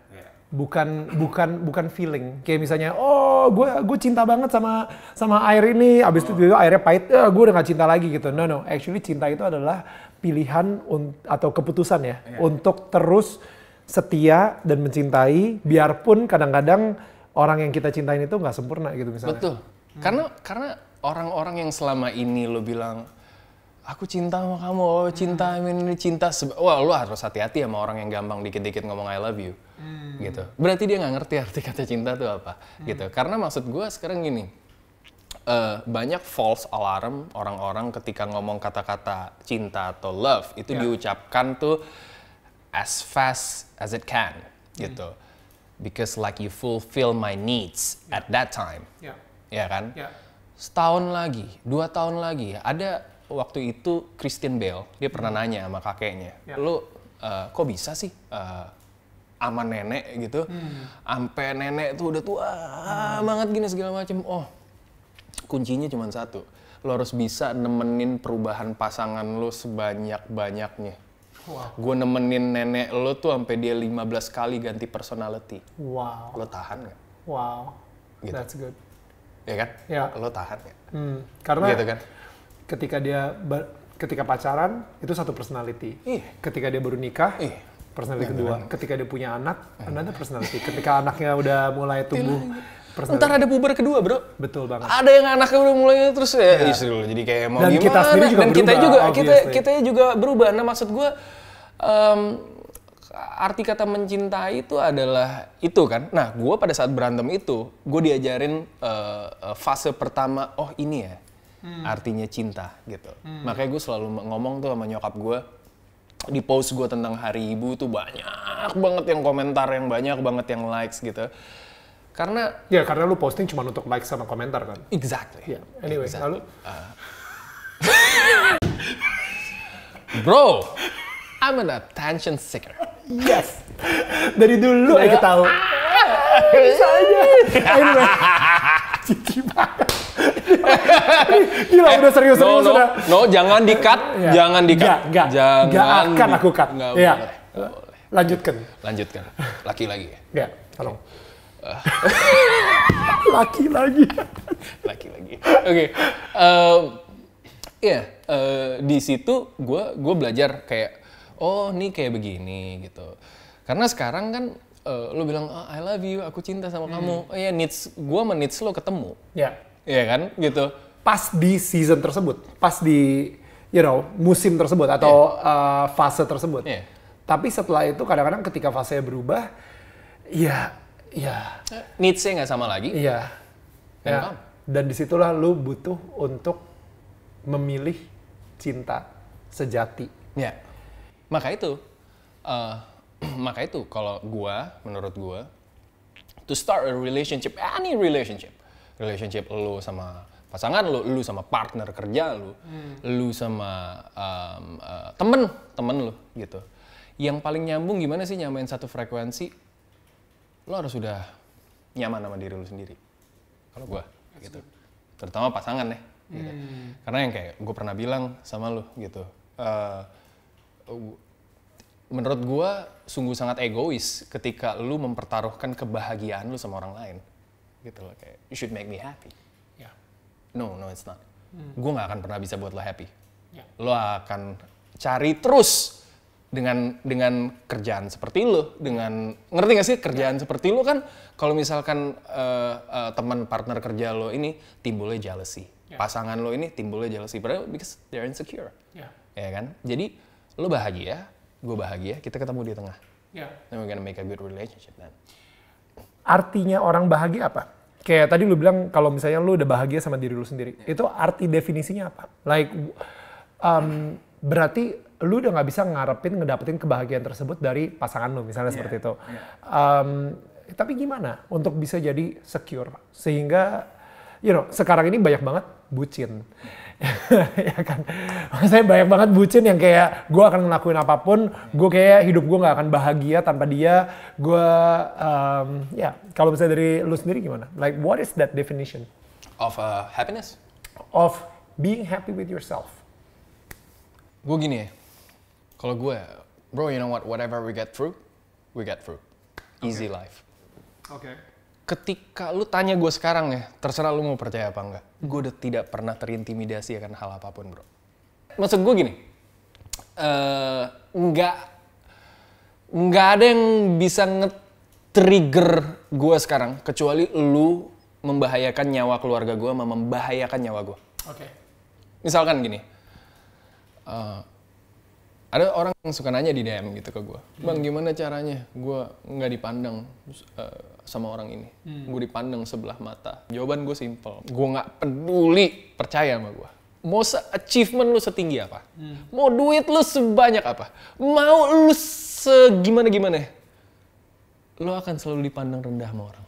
B: bukan bukan bukan feeling kayak misalnya oh gue gue cinta banget sama sama air ini abis itu airnya pahit eh, gue udah gak cinta lagi gitu no no actually cinta itu adalah pilihan atau keputusan ya yeah. untuk terus setia dan mencintai biarpun kadang-kadang orang yang kita cintain itu nggak sempurna gitu misalnya betul
A: karena karena orang-orang yang selama ini lo bilang aku cinta sama kamu, oh, hmm. cinta, hmm. I mean, cinta, wah lu harus hati-hati sama orang yang gampang dikit-dikit ngomong I love you, hmm. gitu. Berarti dia nggak ngerti arti kata cinta itu apa, hmm. gitu. Karena maksud gue sekarang gini, uh, banyak false alarm orang-orang ketika ngomong kata-kata cinta atau love itu yeah. diucapkan tuh as fast as it can, hmm. gitu. Because like you fulfill my needs yeah. at that time, yeah. ya kan? Yeah. Setahun lagi, dua tahun lagi, ada waktu itu Christian Bale dia pernah hmm. nanya sama kakeknya, yeah. lu uh, kok bisa sih uh, eh, ama nenek gitu, hmm. nenek tuh udah tua hmm. banget gini segala macem. Oh, kuncinya cuma satu, lo harus bisa nemenin perubahan pasangan lo sebanyak banyaknya. Wow. Gue nemenin nenek lo tuh sampai dia 15 kali ganti personality. Wow. Lo tahan gak? Wow. Gitu. That's good. Ya kan? Ya. Yeah. Lo tahan kan Hmm.
B: Karena gitu kan? ketika dia ketika pacaran itu satu personality. Ih. Ketika dia baru nikah, Ih. personality iya, kedua. Iya. Ketika dia punya anak, eh. anaknya personality. Ketika anaknya udah mulai iya, tumbuh Ntar
A: ada puber kedua bro. Betul banget. Ada yang anaknya udah mulai terus ya, ya. istri jadi kayak mau Dan gimana. Kita juga Dan kita juga obviously. kita kita juga berubah. Nah maksud gue um, arti kata mencintai itu adalah itu kan. Nah gue pada saat berantem itu gue diajarin uh, fase pertama oh ini ya hmm. artinya cinta gitu. Hmm. Makanya gue selalu ngomong tuh sama nyokap gue di post gue tentang Hari Ibu tuh banyak banget yang komentar, yang banyak banget yang likes gitu. Karena ya karena lu posting cuma untuk like sama komentar kan. Exactly. Yeah.
B: Anyway, exactly. lalu ah.
A: Bro, I'm an attention seeker. Yes. Dari dulu aku eh, tahu.
B: Ah.
A: Bisa aja.
B: Anyway. Jijik
A: Gila, udah serius-serius no, no, udah. No, jangan di-cut, iya. jangan di-cut. Gak,
B: akan aku cut. Gak iya.
A: boleh. Lanjutkan. Lanjutkan. Laki lagi. Ya, iya, tolong. Eh. Laki lagi. Laki lagi. Oke. Eh, iya, eh, di situ gue gue belajar kayak oh ini kayak begini gitu. Karena sekarang kan uh, lu bilang oh, I love you, aku cinta sama hmm. kamu. Oh ya yeah, needs gua sama needs lu ketemu.
B: ya Yeah. Iya kan? Gitu. Pas di season tersebut, pas di you know, musim tersebut atau yeah. Iya. uh, fase tersebut. Yeah. Tapi setelah itu kadang-kadang ketika fase berubah,
A: ya ya needs-nya nggak sama lagi. Iya. ya.
B: Dan disitulah lu butuh untuk memilih cinta sejati. Ya.
A: Maka itu uh, maka itu kalau gua menurut gua to start a relationship any relationship relationship lu sama pasangan lu lu sama partner kerja lu hmm. lu sama um, uh, temen temen lu gitu yang paling nyambung gimana sih nyamain satu frekuensi lu harus sudah nyaman sama diri lu sendiri kalau gua That's gitu good. terutama pasangan nih ya, gitu. Hmm. karena yang kayak gua pernah bilang sama lu gitu uh, menurut gue sungguh sangat egois ketika lu mempertaruhkan kebahagiaan lu sama orang lain gitu loh kayak you should make me happy yeah. no no it's not hmm. gue nggak akan pernah bisa buat lo happy yeah. lo akan cari terus dengan dengan kerjaan seperti lo dengan ngerti gak sih kerjaan yeah. seperti lo kan kalau misalkan uh, uh, teman partner kerja lo ini timbulnya jealousy yeah. pasangan lo ini timbulnya jealousy padahal because they're insecure yeah. ya kan jadi lo bahagia gue bahagia, kita ketemu di tengah. Yeah. Ya. And we're gonna make a good relationship then.
B: Artinya orang bahagia apa? Kayak tadi lu bilang kalau misalnya lu udah bahagia sama diri lu sendiri, yeah. itu arti definisinya apa? Like, um, berarti lu udah gak bisa ngarepin ngedapetin kebahagiaan tersebut dari pasangan lu misalnya yeah. seperti itu. Yeah. Um, tapi gimana untuk bisa jadi secure sehingga, you know, sekarang ini banyak banget bucin. Yeah ya kan saya banyak banget bucin yang kayak gue akan ngelakuin apapun gue kayak hidup gue nggak akan bahagia tanpa dia gue um, ya yeah. kalau misalnya dari lu sendiri gimana like what is that definition
A: of uh, happiness of being happy with yourself gue gini ya kalau gue ya, bro you know what whatever we get through we get through easy okay. life okay ketika lu tanya gue sekarang ya, terserah lu mau percaya apa enggak, gue udah tidak pernah terintimidasi akan hal apapun bro. Maksud gue gini, uh, eh, nggak nggak ada yang bisa nge-trigger gue sekarang, kecuali lu membahayakan nyawa keluarga gue sama membahayakan nyawa gue. Oke. Okay. Misalkan gini, uh, ada orang yang suka nanya di DM gitu ke gue, bang gimana caranya gue nggak dipandang, eh, sama orang ini. Hmm. Gue dipandang sebelah mata. Jawaban gue simple. Gue nggak peduli. Percaya sama gue. Mau se achievement lu setinggi apa? Hmm. Mau duit lu sebanyak apa? Mau lu segimana-gimana? Lu akan selalu dipandang rendah sama orang.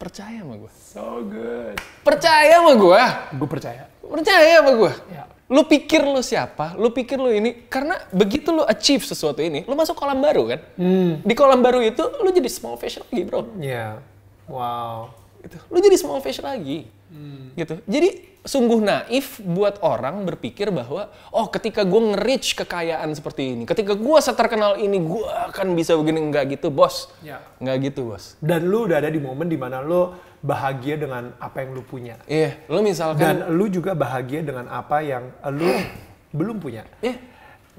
A: Percaya sama gue. So good. Percaya sama gue. Gue percaya. Percaya sama gue. Yeah. Lu pikir lu siapa? Lu pikir lu ini karena begitu lu achieve sesuatu ini, lu masuk kolam baru kan? Hmm. Di kolam baru itu lu jadi small fish lagi, Bro. Iya. Yeah. Wow. Gitu. Lu jadi small fish lagi. Hmm. Gitu. Jadi sungguh naif buat orang berpikir bahwa oh ketika gue nge-reach kekayaan seperti ini, ketika gue seterkenal ini gue akan bisa begini nggak gitu bos, Yeah. nggak gitu bos. Dan lu udah ada di momen dimana lu
B: bahagia dengan apa yang lu punya. Iya, yeah, lu misalkan dan lu juga bahagia dengan apa yang lu belum punya. Iya. Yeah.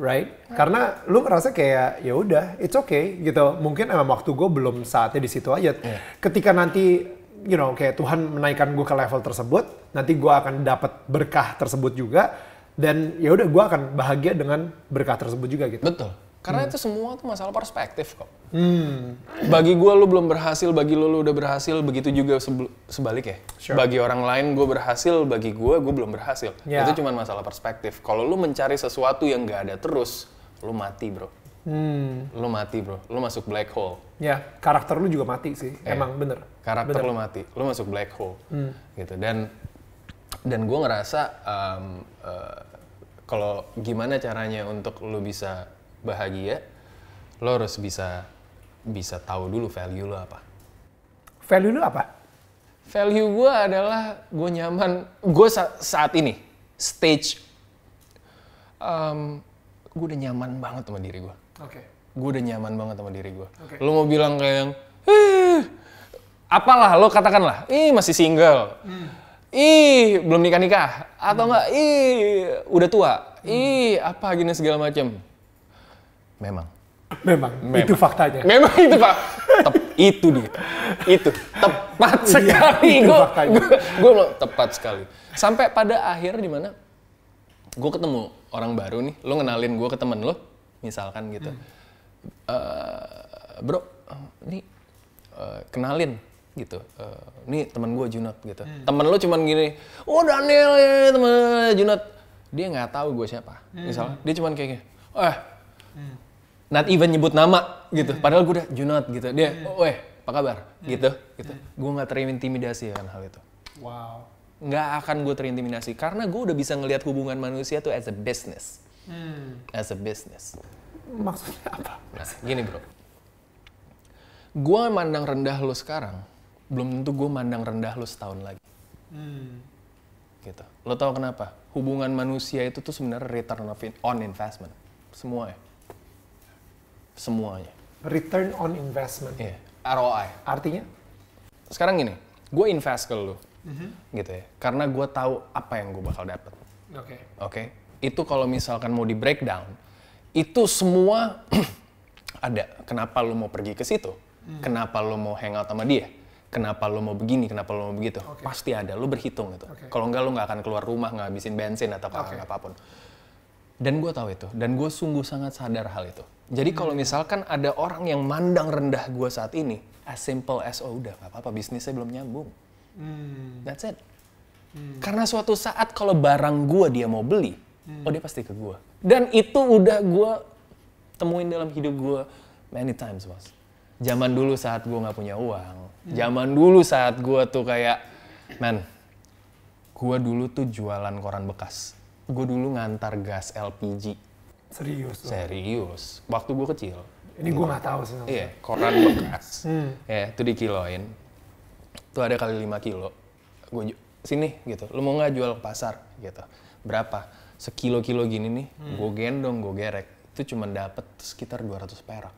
B: Right? Karena lu ngerasa kayak ya udah, it's okay gitu. Mungkin emang waktu gue belum saatnya di situ aja. Yeah. Ketika nanti you know kayak Tuhan menaikkan gue ke level tersebut, nanti gue akan dapat berkah tersebut juga dan ya udah gue akan bahagia dengan berkah tersebut juga gitu. Betul.
A: Karena hmm. itu semua tuh masalah perspektif kok. Hmm. Bagi gue lu belum berhasil, bagi lu lu udah berhasil, begitu juga sebalik ya. Sure. Bagi orang lain gue berhasil, bagi gue gue belum berhasil. Yeah. Itu cuma masalah perspektif. Kalau lu mencari sesuatu yang gak ada terus, lu mati bro.
B: Hmm.
A: Lu mati bro, lu masuk black hole.
B: Ya, karakter lu juga mati sih, eh, emang bener.
A: Karakter bener. lu mati, lu masuk black hole. Hmm. Gitu, dan dan gue ngerasa um, uh, kalau gimana caranya untuk lu bisa bahagia, lo harus bisa bisa tahu dulu value lo apa. Value lo apa? Value gue adalah gue nyaman, gue sa saat ini stage um, gue udah nyaman banget sama diri gue. Oke. Okay. Gue udah nyaman banget sama diri gue. Okay. Lo mau bilang kayak yang, eh, apalah lo katakanlah, ih masih single. Hmm ih belum nikah nikah atau enggak hmm. ih udah tua hmm. ih apa gini segala macam Memang. Memang. Memang. Itu faktanya. Memang itu pak. Tep, itu dia. Itu tepat iya, sekali. Iya, gue gue tepat sekali. Sampai pada akhir di mana gue ketemu orang baru nih, lo ngenalin gue ke temen lo, misalkan gitu. Hmm. Uh, bro, ini uh, kenalin gitu. Uh, ini teman gue Junat gitu. Hmm. Temen lo cuman gini, oh Daniel ya, ya temen Junat. Dia nggak tahu gue siapa. Hmm. Misalnya dia cuman kayak, eh hmm not even nyebut nama gitu padahal gue udah Junot gitu dia oh, weh apa kabar gitu gitu gue nggak terintimidasi kan hal itu wow nggak akan gue terintimidasi karena gue udah bisa ngelihat hubungan manusia tuh as a business hmm. as a business maksudnya apa nah gini bro gue mandang rendah lo sekarang belum tentu gue mandang rendah lo setahun lagi hmm. gitu lo tau kenapa hubungan manusia itu tuh sebenarnya return of in on investment semua ya semuanya.
B: Return on investment. Iya.
A: ROI. Artinya? Sekarang gini, gue invest ke lu, mm-hmm. gitu ya. Karena gue tahu apa yang gue bakal dapat Oke. Okay. Oke. Okay? Itu kalau misalkan mau di breakdown, itu semua ada. Kenapa lu mau pergi ke situ? Hmm. Kenapa lu mau hangout sama dia? Kenapa lu mau begini? Kenapa lu mau begitu? Okay. Pasti ada. Lu berhitung itu. Okay. Kalau enggak lu nggak akan keluar rumah, nggak habisin bensin atau okay. apapun. Dan gue tahu itu. Dan gue sungguh sangat sadar hal itu. Jadi kalau misalkan ada orang yang mandang rendah gue saat ini, as simple as oh udah nggak apa-apa bisnisnya belum nyambung. Hmm. That's it. Hmm. Karena suatu saat kalau barang gue dia mau beli, hmm. oh dia pasti ke gue. Dan itu udah gue temuin dalam hidup gue many times bos. Zaman dulu saat gue nggak punya uang, hmm. zaman dulu saat gue tuh kayak, man, gue dulu tuh jualan koran bekas. Gue dulu ngantar gas LPG Serius? Serius. Waktu gue kecil. Ini gue nggak tahu sih. Iya, koran bekas. Hmm. Ya, itu dikiloin. Itu ada kali 5 kilo. Gue sini gitu, lu mau nggak jual ke pasar gitu. Berapa? Sekilo-kilo gini nih, hmm. gue gendong, gue gerek. Itu cuma dapet sekitar 200 perak.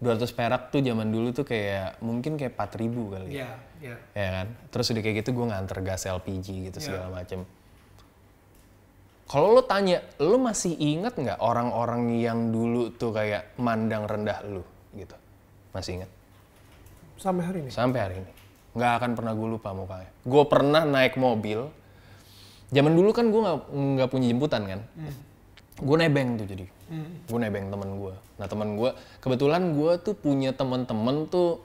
A: 200 perak tuh zaman dulu tuh kayak mungkin kayak 4000 kali.
C: Iya, yeah, iya. Yeah.
A: Ya kan? Terus udah kayak gitu gue nganter gas LPG gitu yeah. segala macem kalau lo tanya, lo masih inget nggak orang-orang yang dulu tuh kayak mandang rendah lo gitu? Masih inget? Sampai hari ini? Sampai hari ini. Nggak akan pernah gue lupa mukanya. Gue pernah naik mobil, zaman dulu kan gue nggak punya jemputan kan? Hmm. Gue nebeng tuh jadi. Hmm. Gue nebeng temen gue. Nah temen gue, kebetulan gue tuh punya temen-temen tuh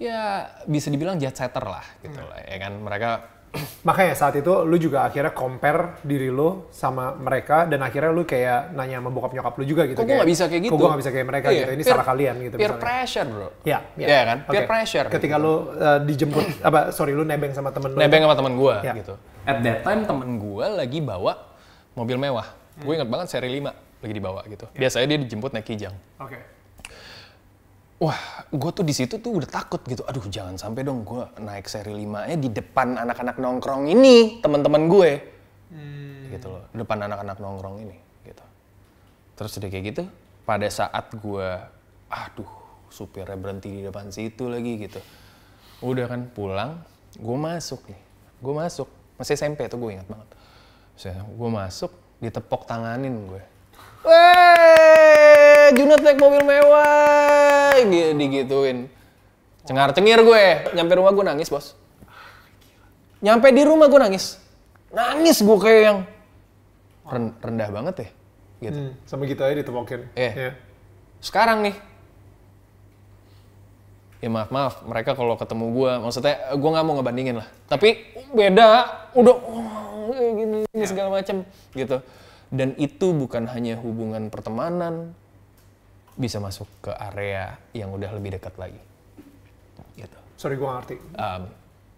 A: ya bisa dibilang jet setter lah gitu hmm. lah ya kan. Mereka makanya saat itu lu juga akhirnya compare diri lu sama
B: mereka dan akhirnya lu kayak nanya sama bokap nyokap lu juga gitu. Kok gue gak bisa kayak gitu? Kok gue gak bisa kayak mereka iya, gitu? Ini peer, salah kalian gitu Peer misalnya.
A: pressure bro.
B: Iya. Iya ya, kan? Peer okay. pressure. Gitu. Ketika gitu. lu uh, dijemput, apa sorry
A: lu nebeng sama temen lu. Nebeng sama temen gue yeah. gitu. At that time temen gue lagi bawa mobil mewah. Hmm. Gue inget banget seri 5 lagi dibawa gitu. Yeah. Biasanya dia dijemput naik kijang. Oke. Okay Wah, gue tuh di situ tuh udah takut gitu. Aduh, jangan sampai dong gue naik seri 5 nya di depan anak-anak nongkrong ini, teman-teman gue. Hmm. Gitu loh, depan anak-anak nongkrong ini gitu. Terus udah kayak gitu, pada saat gue aduh, supirnya berhenti di depan situ lagi gitu. Udah kan pulang, gue masuk nih. Gue masuk, masih SMP tuh gue ingat banget. Gue masuk, ditepok tanganin gue. Wey! Junot naik mobil mewah, digituin. Cengar-cengir gue, nyampe rumah gue nangis bos. Nyampe di rumah gue nangis. Nangis gue kayak yang rendah banget ya. Gitu. Hmm, sama kita gitu aja ditemokin. eh iya. Yeah. Yeah. Sekarang nih, ya maaf maaf mereka kalau ketemu gue maksudnya eh, gue nggak mau ngebandingin lah tapi beda udah oh, gini, gini segala macem gitu dan itu bukan hanya hubungan pertemanan bisa masuk ke area yang udah lebih dekat lagi. Gitu. Sorry gue ngerti. Um,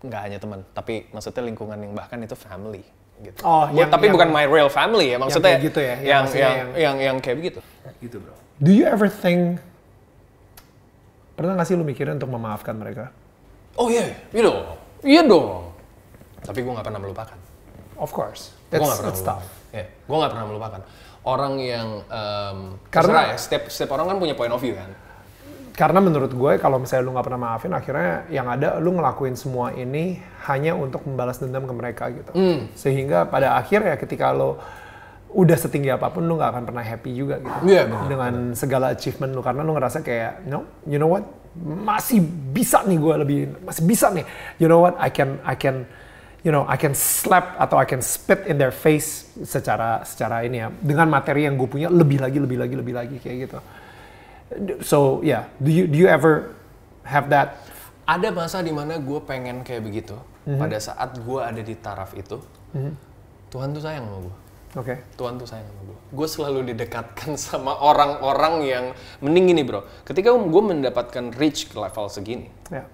A: nggak hanya teman, tapi maksudnya lingkungan yang bahkan itu family. Gitu. Oh, yang, tapi yang, bukan my real family ya maksudnya. Yang gitu ya. Yang yang yang, yang, yang, yang kayak begitu. Gitu bro.
B: Do you ever think pernah ngasih lu mikirin untuk memaafkan mereka?
A: Oh iya, yeah. iya dong, iya dong. Tapi gue gak pernah melupakan. Of course, that's, gue gak that's tough. Yeah. Gue nggak pernah melupakan orang yang um, karena ya, setiap setiap orang kan punya point of view kan
B: karena menurut gue kalau misalnya lu nggak pernah maafin akhirnya yang ada lu ngelakuin semua ini hanya untuk membalas dendam ke mereka gitu mm. sehingga pada akhirnya ketika lo udah setinggi apapun lu nggak akan pernah happy juga gitu yeah, bener, dengan bener. segala achievement lu karena lu ngerasa kayak no you know what masih bisa nih gue lebih masih bisa nih you know what I can I can you know, I can slap atau I can spit in their face secara secara ini ya dengan materi yang gue punya lebih lagi lebih lagi lebih lagi kayak gitu. So
A: yeah, do you do you ever have that? Ada masa dimana gue pengen kayak begitu mm-hmm. pada saat gue ada di taraf itu. Mm-hmm. Tuhan tuh sayang sama gue. Oke. Okay. Tuhan tuh sayang sama gue. Gue selalu didekatkan sama orang-orang yang mending ini bro. Ketika gue mendapatkan reach ke level segini, yeah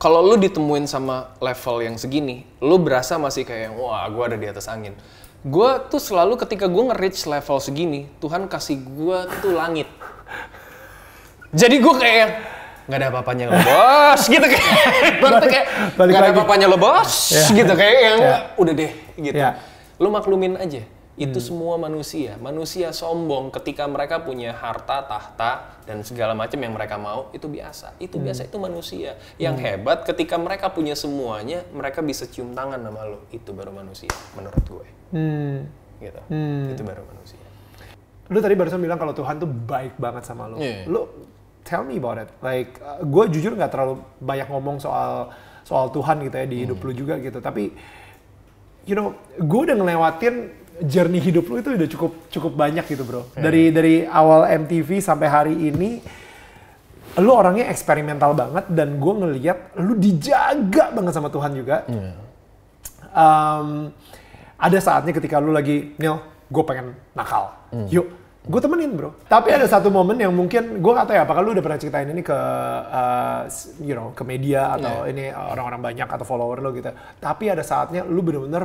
A: kalau lu ditemuin sama level yang segini, lu berasa masih kayak wah gue ada di atas angin. Gue tuh selalu ketika gue nge-reach level segini, Tuhan kasih gue tuh langit. Jadi gue kayak nggak ada apa-apanya lo bos, gitu kayak. Berarti kayak nggak ada apa-apanya lo bos, yeah. gitu kayak yang yeah. udah deh gitu. Yeah. Lu maklumin aja itu hmm. semua manusia. Manusia sombong ketika mereka punya harta, tahta, dan segala macam yang mereka mau, itu biasa. Itu hmm. biasa, itu manusia. Yang hmm. hebat ketika mereka punya semuanya, mereka bisa cium tangan sama lo. Itu baru manusia, menurut gue. Hmm. Gitu. Hmm. Itu baru manusia.
B: Lu tadi barusan bilang kalau Tuhan tuh baik banget sama lo. Yeah. Lu tell me about it. Like, gue jujur nggak terlalu banyak ngomong soal soal Tuhan gitu ya di hmm. hidup lo lu juga gitu. Tapi, you know, gue udah ngelewatin journey hidup lu itu udah cukup cukup banyak gitu bro. Hmm. Dari dari awal MTV sampai hari ini, lu orangnya eksperimental banget dan gue ngeliat lu dijaga banget sama Tuhan juga. Hmm. Um, ada saatnya ketika lu lagi, Neil, gue pengen nakal, Hmm. yuk gue temenin bro. Tapi ada satu momen yang mungkin gue gak tahu ya apakah lu udah pernah ceritain ini ke uh, you know ke media atau yeah. ini orang-orang banyak atau follower lu gitu. Tapi ada saatnya lu bener-bener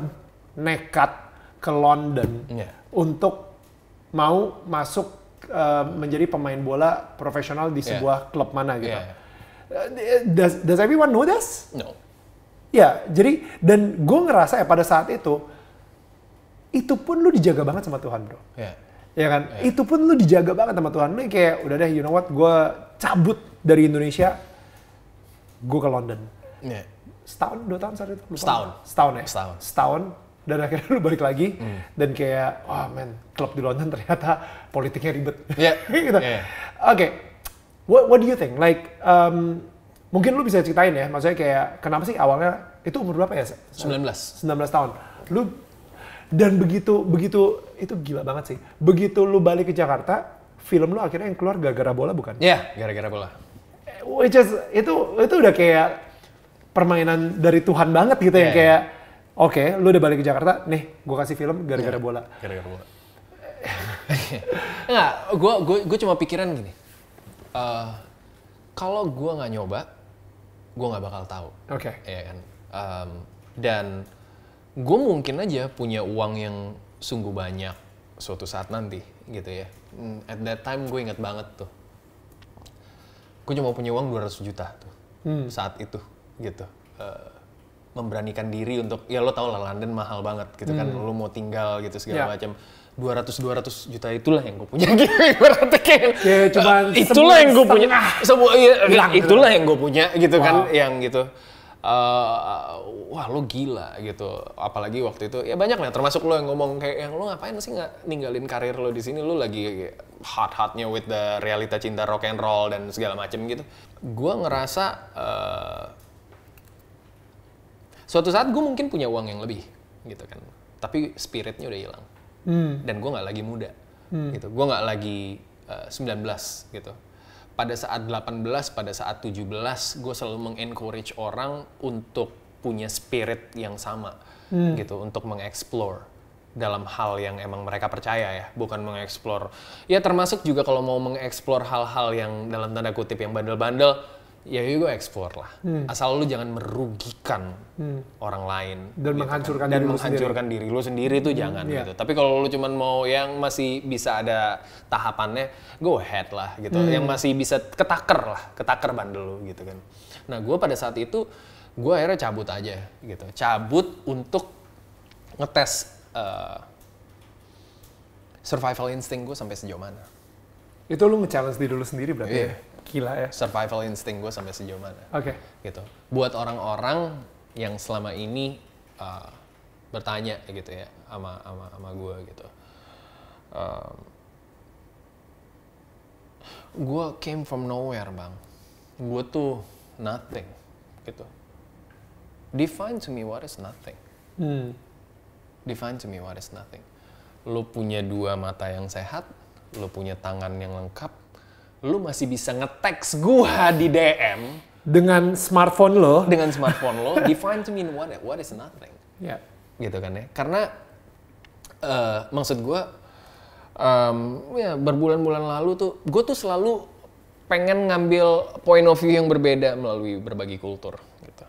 B: nekat ke London yeah. untuk mau masuk uh, menjadi pemain bola profesional di iya. sebuah yeah. klub mana gitu. Yeah. Iya. does, does everyone know this? No. Ya, jadi dan gue ngerasa ya pada saat itu itu pun lu dijaga banget sama Tuhan bro. Yeah. Ya iya kan, yeah. itu pun lu dijaga banget sama Tuhan. Lu kayak udah deh, you know what, gue cabut dari Indonesia, gue ke London. Yeah. Setahun, dua tahun saat itu. Setahun. Setahun ya. Setahun. Setahun dan akhirnya lu balik lagi hmm. dan kayak wah oh, men klub di London ternyata politiknya ribet yeah. gitu. yeah. oke okay. what what do you think like um, mungkin lu bisa ceritain ya maksudnya kayak kenapa sih awalnya itu umur berapa ya belas. 19 belas tahun lu dan begitu begitu itu gila banget sih begitu lu balik ke Jakarta film lu akhirnya yang keluar gara-gara bola bukan
A: Iya, yeah, gara-gara bola
B: which is itu itu udah kayak permainan dari Tuhan banget gitu yeah. yang iya, iya. kayak Oke, okay, lu udah balik ke Jakarta, nih gue kasih film gara-gara iya, bola.
A: Gara-gara bola. Enggak, gue gue gue cuma pikiran gini. Uh, kalau gue nggak nyoba, gue nggak bakal tahu. Oke. Okay. Iya kan. Um, dan gue mungkin aja punya uang yang sungguh banyak suatu saat nanti, gitu ya. Hmm, at that time gue inget banget tuh. Gue cuma punya uang 200 juta tuh hmm. saat itu, gitu. Uh, memberanikan diri untuk ya lo tau lah London mahal banget gitu kan. hmm. kan lo mau tinggal gitu segala yeah. macam 200 200 juta itulah yang gue punya gitu
B: kayak ya, cuma uh, itulah yang gue punya ah semua ya, hilang, gitu. itulah yang
A: gue punya gitu kan, wow. kan yang gitu uh, wah lo gila gitu apalagi waktu itu ya banyak lah termasuk lo yang ngomong kayak yang lo ngapain sih nggak ninggalin karir lo di sini lo lagi hot hotnya with the realita cinta rock and roll dan segala macem gitu gue ngerasa uh, suatu saat gue mungkin punya uang yang lebih gitu kan tapi spiritnya udah hilang hmm. dan gue nggak lagi muda hmm. gitu gue nggak lagi uh, eh, 19 gitu pada saat 18 pada saat 17 gue selalu mengencourage orang untuk punya spirit yang sama hmm. gitu untuk mengeksplor dalam hal yang emang mereka percaya ya, bukan mengeksplor. Ya termasuk juga kalau mau mengeksplor hal-hal yang dalam tanda kutip yang bandel-bandel, ya yuk gue eksplor lah hmm. asal lu jangan merugikan hmm. orang lain dan gitu kan. menghancurkan kan. dan diri menghancurkan sendiri. diri lu sendiri itu hmm. jangan yeah. gitu tapi kalau lu cuman mau yang masih bisa ada tahapannya go ahead lah gitu hmm. yang masih bisa ketaker lah ketaker bandel lu gitu kan nah gue pada saat itu gue akhirnya cabut aja gitu cabut untuk ngetes uh, survival instinct gue sampai sejauh mana
B: itu lu nge-challenge diri lu sendiri berarti yeah.
A: ya? Gila ya. Survival instinct gue sampai sejauh mana. Oke. Okay. Gitu. Buat orang-orang yang selama ini uh, bertanya gitu ya sama sama sama gue gitu. Um, gue came from nowhere bang. Gue tuh nothing gitu. Define to me what is nothing. Hmm. Define to me what is nothing. Lo punya dua mata yang sehat, lo punya tangan yang lengkap, lu masih bisa ngeteks gua di DM dengan smartphone lo dengan smartphone lo define to mean what what is nothing yeah. gitu kan ya karena uh, maksud gua um, ya berbulan-bulan lalu tuh gua tuh selalu pengen ngambil point of view yang berbeda melalui berbagi kultur gitu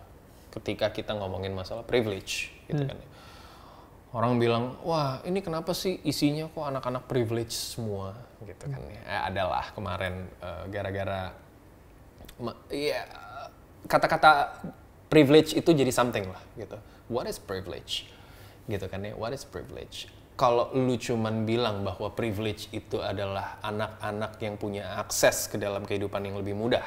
A: ketika kita ngomongin masalah privilege gitu hmm. kan ya. orang bilang wah ini kenapa sih isinya kok anak-anak privilege semua gitu kan ya. Eh, adalah kemarin eh, gara-gara uh, ya yeah, kata-kata privilege itu jadi something lah gitu. What is privilege? Gitu kan ya. What is privilege? Kalau lu cuman bilang bahwa privilege itu adalah anak-anak yang punya akses ke dalam kehidupan yang lebih mudah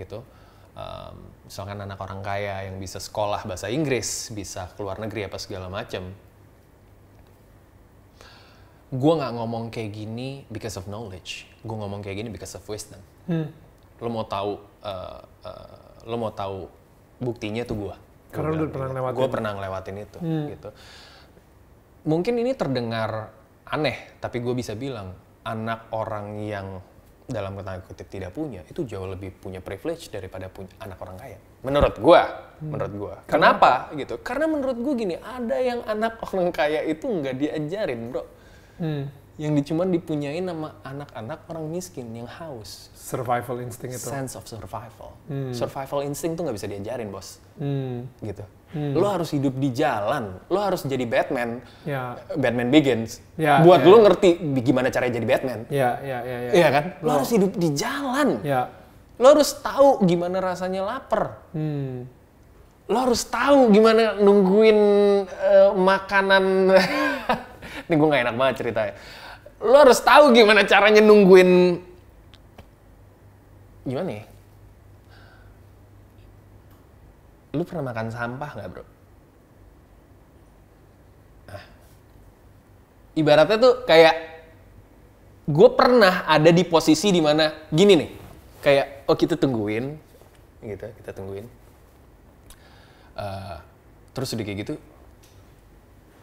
A: gitu. Um, misalkan anak orang kaya yang bisa sekolah bahasa Inggris, bisa keluar negeri apa segala macam gue nggak ngomong kayak gini because of knowledge gue ngomong kayak gini because of wisdom hmm. lo mau tahu uh, uh, lo mau tahu buktinya tuh gue karena lo pernah iya, lewatin gue pernah ngelewatin itu hmm. gitu mungkin ini terdengar aneh tapi gue bisa bilang anak orang yang dalam kata kutip tidak punya itu jauh lebih punya privilege daripada punya anak orang kaya menurut gue hmm. menurut gue kenapa? kenapa gitu karena menurut gue gini ada yang anak orang kaya itu nggak diajarin bro Hmm. Yang cuma dipunyain sama anak-anak orang miskin yang haus. Survival instinct itu. Sense of survival. Hmm. Survival instinct tuh nggak bisa diajarin, bos. Hmm. Gitu. Hmm. Lo harus hidup di jalan. Lo harus jadi Batman. Yeah. Batman Begins. Yeah, Buat yeah. lo ya. ngerti gimana caranya jadi Batman. Ya, ya, iya, yeah, yeah. yeah, kan? Lo, lo harus hidup di jalan. Yeah. Lo harus tahu gimana rasanya lapar. Hmm. Lo harus tahu gimana nungguin uh, makanan Ini gue gak enak banget ceritanya. Lo harus tahu gimana caranya nungguin... Gimana nih. Ya? Lo pernah makan sampah gak bro? Nah. Ibaratnya tuh kayak... Gue pernah ada di posisi dimana... Gini nih. Kayak, oh kita tungguin. Gitu, kita tungguin. Uh, terus udah kayak gitu...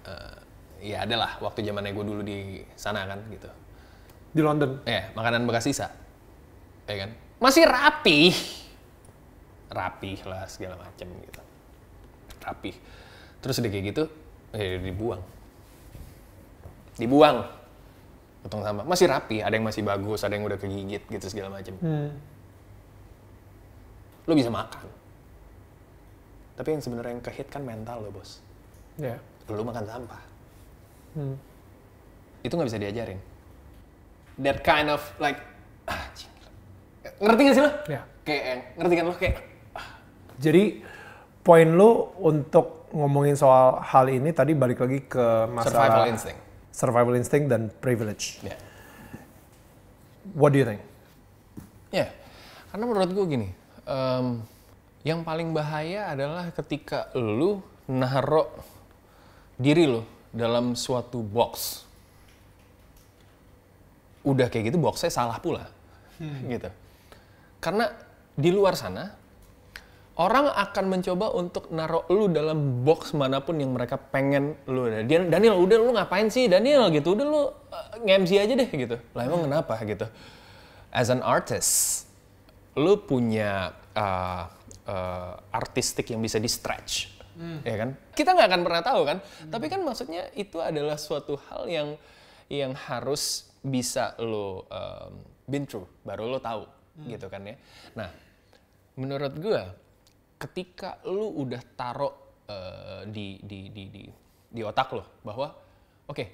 A: Eh, ya adalah waktu zaman gue dulu di sana kan gitu. Di London. Ya, makanan bekas sisa. Ya kan? Masih rapi. rapi lah segala macam gitu. rapi Terus udah kayak gitu, eh, dibuang. Dibuang. Potong sama Masih rapi, ada yang masih bagus, ada yang udah kegigit gitu segala macam. Hmm. Lo bisa makan. Tapi yang sebenarnya yang kehit kan mental lo, Bos. Ya. Yeah. Lo makan sampah hmm. itu nggak bisa diajarin that kind of like ah, ngerti gak sih lo ya. kayak ngerti kan lo kayak ah. jadi poin lo
B: untuk ngomongin soal hal ini tadi balik lagi ke masalah survival instinct survival instinct dan privilege yeah. what do you think
A: ya yeah. karena menurut gue gini um, yang paling bahaya adalah ketika lo naruh diri lo dalam suatu box. Udah kayak gitu boxnya salah pula. Hmm. gitu. Karena di luar sana orang akan mencoba untuk naruh lu dalam box manapun yang mereka pengen lu dan Daniel, udah lu ngapain sih Daniel gitu? Udah lu uh, eh, ngemsi aja deh gitu. Lah emang hmm. kenapa gitu? As an artist, lu punya uh, uh, artistik yang bisa di stretch hmm. ya kan? Kita nggak akan pernah tahu kan, hmm. tapi kan maksudnya itu adalah suatu hal yang yang harus bisa lo um, been through, baru lo tahu hmm. gitu kan ya. Nah, menurut gue, ketika lo udah taruh eh, di, di di di di otak lo bahwa oke okay,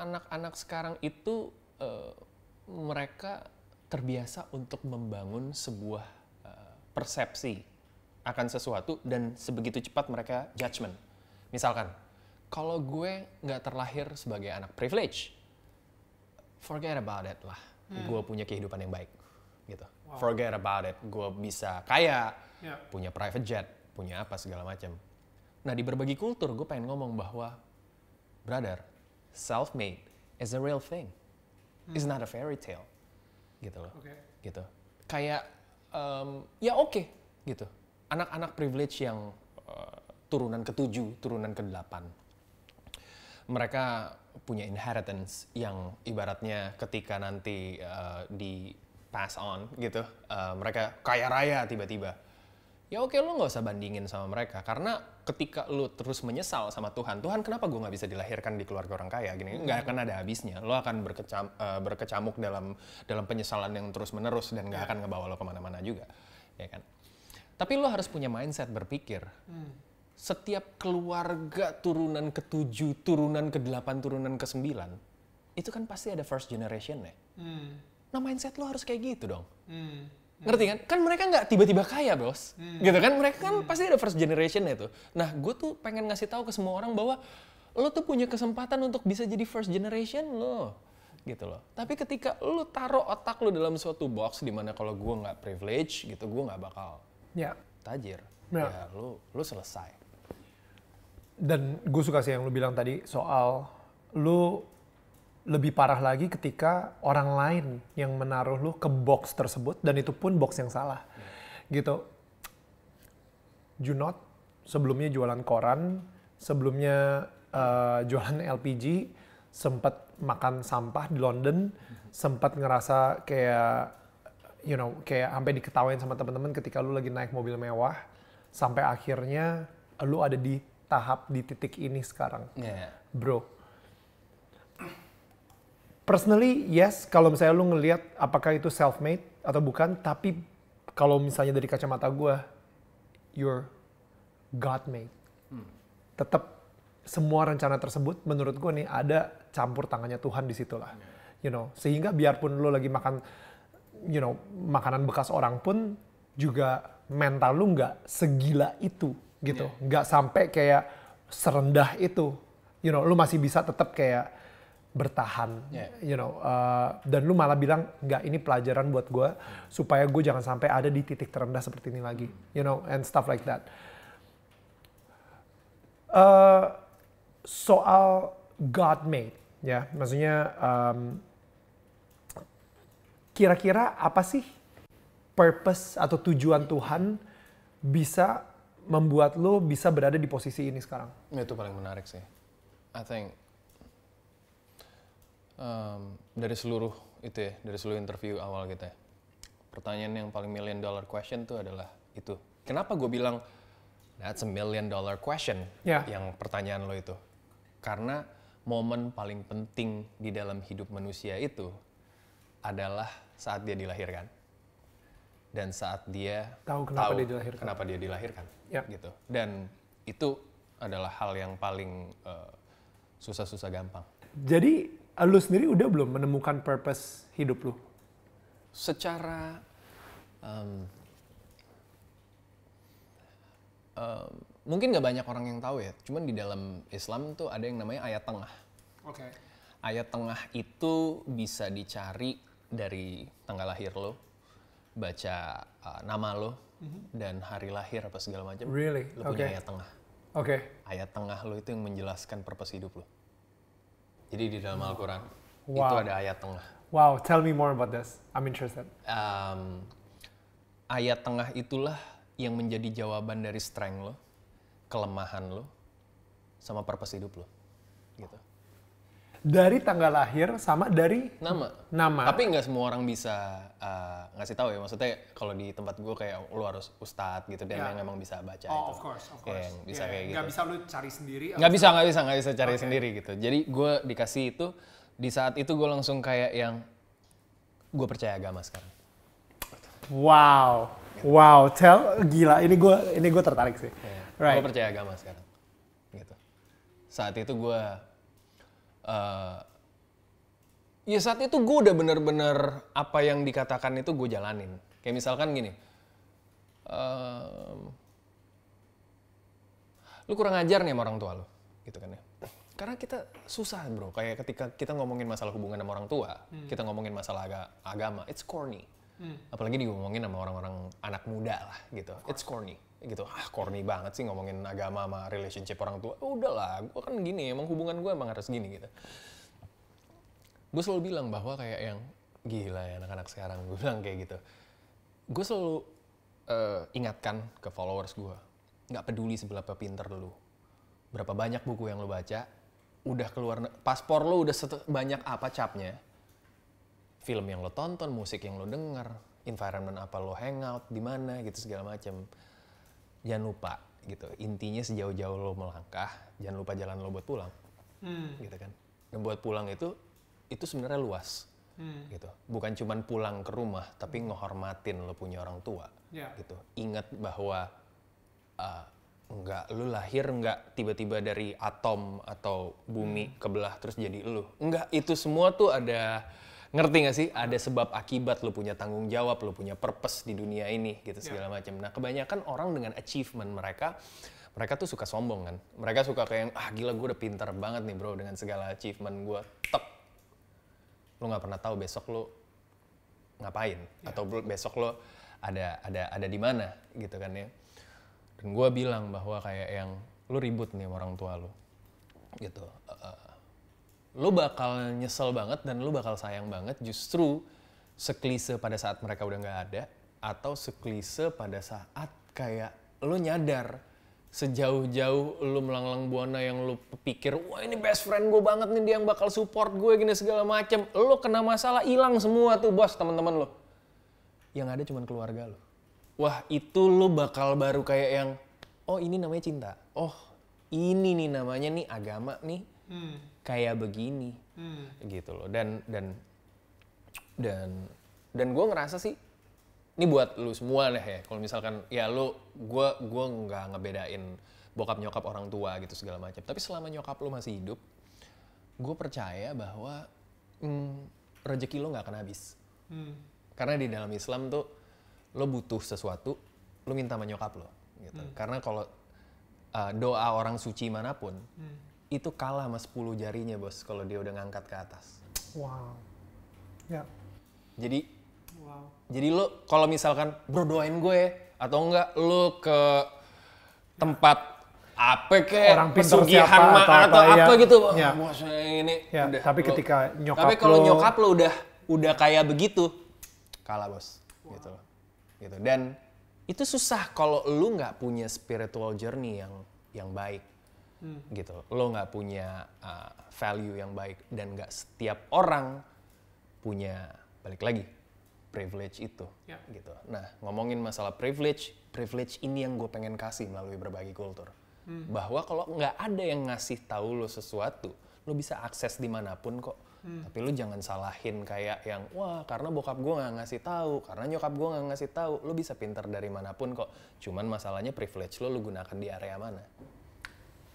A: anak-anak sekarang itu uh, mereka terbiasa untuk membangun sebuah uh, persepsi akan sesuatu dan sebegitu cepat mereka judgement. Misalkan, kalau gue nggak terlahir sebagai anak privilege, forget about it lah. Hmm. Gue punya kehidupan yang baik, gitu. Wow. Forget about it. Gue bisa kaya, yeah. punya private jet, punya apa segala macam. Nah di berbagai kultur, gue pengen ngomong bahwa, brother, self made is a real thing. Hmm. It's not a fairy tale, gitu loh. Okay. Gitu. Kayak, um, ya oke, okay, gitu anak-anak privilege yang uh, turunan ketujuh, turunan kedelapan. Mereka punya inheritance yang ibaratnya ketika nanti uh, di pass on gitu, uh, mereka kaya raya tiba-tiba. Ya oke, okay, lo nggak usah bandingin sama mereka karena ketika lo terus menyesal sama Tuhan, Tuhan kenapa gue nggak bisa dilahirkan di keluarga orang kaya gini? Nggak hmm. akan ada habisnya. Lo akan berkecam, uh, berkecamuk dalam dalam penyesalan yang terus menerus dan nggak ya. akan ngebawa lo kemana-mana juga, ya kan? Tapi lo harus punya mindset berpikir. Hmm. Setiap keluarga turunan ke-7, turunan ke-8, turunan ke-9, itu kan pasti ada first generation ya. Hmm. Nah mindset lo harus kayak gitu dong. Hmm. hmm. Ngerti kan? Kan mereka nggak tiba-tiba kaya bos. Hmm. Gitu kan? Mereka kan hmm. pasti ada first generation itu. Nah gue tuh pengen ngasih tahu ke semua orang bahwa lo tuh punya kesempatan untuk bisa jadi first generation lo gitu loh. Tapi ketika lo taruh otak lo dalam suatu box di mana kalau gue nggak privilege gitu, gue nggak bakal ya. tajir, ya, ya lu lu selesai.
B: Dan gue suka sih yang lu bilang tadi soal lu lebih parah lagi ketika orang lain yang menaruh lu ke box tersebut dan itu pun box yang salah. Hmm. Gitu. Junot sebelumnya jualan koran, sebelumnya uh, jualan LPG, sempat makan sampah di London, mhm. sempat ngerasa kayak you know kayak sampai diketawain sama teman-teman ketika lu lagi naik mobil mewah sampai akhirnya lu ada di tahap di titik ini sekarang. Yeah. Iya. Bro. Personally yes kalau misalnya lu ngelihat apakah itu self made atau bukan tapi kalau misalnya dari kacamata gue your God made. Hmm. Tetap semua rencana tersebut menurut gue nih ada campur tangannya Tuhan di situlah. Yeah. You know, sehingga biarpun lu lagi makan you know makanan bekas orang pun juga mental lu nggak segila itu gitu yeah. sampai kayak serendah itu you know lu masih bisa tetap kayak bertahan yeah. you know uh, dan lu malah bilang nggak ini pelajaran buat gue yeah. supaya gue jangan sampai ada di titik terendah seperti ini lagi hmm. you know and stuff like that uh, soal God made ya yeah. maksudnya um, kira-kira apa sih purpose atau tujuan Tuhan bisa membuat lo bisa berada di posisi ini sekarang?
A: Itu paling menarik sih. I think um, dari seluruh itu ya, dari seluruh interview awal kita, gitu ya, pertanyaan yang paling million dollar question tuh adalah itu. Kenapa gue bilang that's a million dollar question yeah. yang pertanyaan lo itu? Karena momen paling penting di dalam hidup manusia itu adalah saat dia dilahirkan dan saat dia tahu kenapa tahu dia dilahirkan. Kenapa dia dilahirkan? Ya. Gitu. Dan itu adalah hal yang paling eh, susah-susah gampang.
B: Jadi eh, lu sendiri udah belum menemukan purpose hidup lu?
A: Secara um, um, mungkin nggak banyak orang yang tahu ya. Cuman di dalam Islam tuh ada yang namanya ayat tengah. Okay. Ayat tengah itu bisa dicari dari tanggal lahir lo, baca uh, nama lo mm-hmm. dan hari lahir apa segala macam. Really? Lo punya ayat tengah. Oke. Okay. Ayat tengah lo itu yang menjelaskan purpose hidup lo. Jadi di dalam Al-Qur'an wow. itu ada ayat tengah.
B: Wow, tell me more about this. I'm interested.
A: Um, ayat tengah itulah yang menjadi jawaban dari strength lo, kelemahan lo, sama purpose hidup lo. Gitu dari tanggal lahir sama dari nama. Nama. Tapi nggak semua orang bisa uh, ngasih tahu ya. Maksudnya kalau di tempat gue kayak lu harus ustadz gitu dan yeah. yang memang bisa baca oh, itu.
B: of course, of iya, course. Yang bisa yeah, kayak ya. gitu. Gak bisa lu cari sendiri. Gak bisa, gak bisa, gak bisa cari okay. sendiri
A: gitu. Jadi gue dikasih itu di saat itu gue langsung kayak yang gue percaya agama sekarang.
B: Wow, wow, tell gila. Ini gue ini gue tertarik sih. Yeah.
A: Right. Gue percaya agama sekarang. Gitu. Saat itu gue uh, ya saat itu gue udah bener-bener apa yang dikatakan itu gue jalanin. Kayak misalkan gini, uh, lu kurang ajar nih sama orang tua lu, gitu kan ya. Karena kita susah bro, kayak ketika kita ngomongin masalah hubungan sama orang tua, hmm. kita ngomongin masalah ag agama, it's corny hmm. apalagi diomongin sama orang-orang anak muda lah gitu it's corny gitu ah corny banget sih ngomongin agama sama relationship orang tua ya udahlah gue kan gini emang hubungan gue emang harus gini gitu gue selalu bilang bahwa kayak yang gila ya anak-anak sekarang gue bilang kayak gitu gue selalu uh, ingatkan ke followers gue nggak peduli seberapa pinter lu berapa banyak buku yang lu baca udah keluar paspor lu udah banyak apa capnya film yang lo tonton, musik yang lo denger, environment apa lo hangout, di mana gitu segala macam. Jangan lupa gitu. Intinya sejauh-jauh lo melangkah, jangan lupa jalan lo buat pulang. Hmm. Gitu kan. Dan buat pulang itu itu sebenarnya luas. Hmm. Gitu. Bukan cuman pulang ke rumah, tapi hmm. ngehormatin lo punya orang tua. Yeah. Gitu. Ingat bahwa uh, enggak lu lahir enggak tiba-tiba dari atom atau bumi hmm. kebelah terus jadi lu. Enggak, itu semua tuh ada ngerti gak sih ada sebab akibat lu punya tanggung jawab lu punya purpose di dunia ini gitu ya. segala yeah. macam nah kebanyakan orang dengan achievement mereka mereka tuh suka sombong kan mereka suka kayak ah gila gue udah pintar banget nih bro dengan segala achievement gue tep lu nggak pernah tahu besok lu ngapain yeah. atau besok lo ada ada ada di mana gitu kan ya dan gue bilang bahwa kayak yang lu ribut nih sama orang tua lu gitu lo bakal nyesel banget dan lo bakal sayang banget justru seklise pada saat mereka udah nggak ada atau seklise pada saat kayak lo nyadar sejauh-jauh lo melanglang buana yang lo pikir wah ini best friend gue banget nih dia yang bakal support gue gini segala macem lo kena masalah hilang semua tuh bos teman-teman lo yang ada cuma keluarga lo wah itu lo bakal baru kayak yang oh ini namanya cinta oh ini nih namanya nih agama nih hmm kayak begini hmm. gitu loh dan dan dan dan gue ngerasa sih ini buat lu semua deh ya kalau misalkan ya lu gue gue nggak ngebedain bokap nyokap orang tua gitu segala macam tapi selama nyokap lu masih hidup gue percaya bahwa hmm, rezeki lu nggak akan habis hmm. karena di dalam Islam tuh lo butuh sesuatu lo minta sama nyokap lo gitu hmm. karena kalau uh, doa orang suci manapun hmm itu kalah sama 10 jarinya bos kalau dia udah ngangkat ke atas.
C: Wow. Ya. Jadi wow.
A: Jadi lo kalau misalkan berdoain gue atau enggak lo ke tempat ya. apa ke orang pintar siapa ma- atau, atau apa, iya. apa ya. gitu. Ya. ini ya. udah. Tapi ketika nyokap Tapi kalau nyokap lo udah udah kayak begitu kalah bos. Wow. Gitu Gitu. Dan itu susah kalau lu nggak punya spiritual journey yang yang baik hmm. gitu lo nggak punya uh, value yang baik dan nggak setiap orang punya balik lagi privilege itu yeah. gitu nah ngomongin masalah privilege privilege ini yang gue pengen kasih melalui berbagi kultur hmm. bahwa kalau nggak ada yang ngasih tahu lo sesuatu lo bisa akses dimanapun kok hmm. tapi lo jangan salahin kayak yang wah karena bokap gue nggak ngasih tahu karena nyokap gue nggak ngasih tahu lo bisa pinter dari manapun kok cuman masalahnya privilege lo lo gunakan di area mana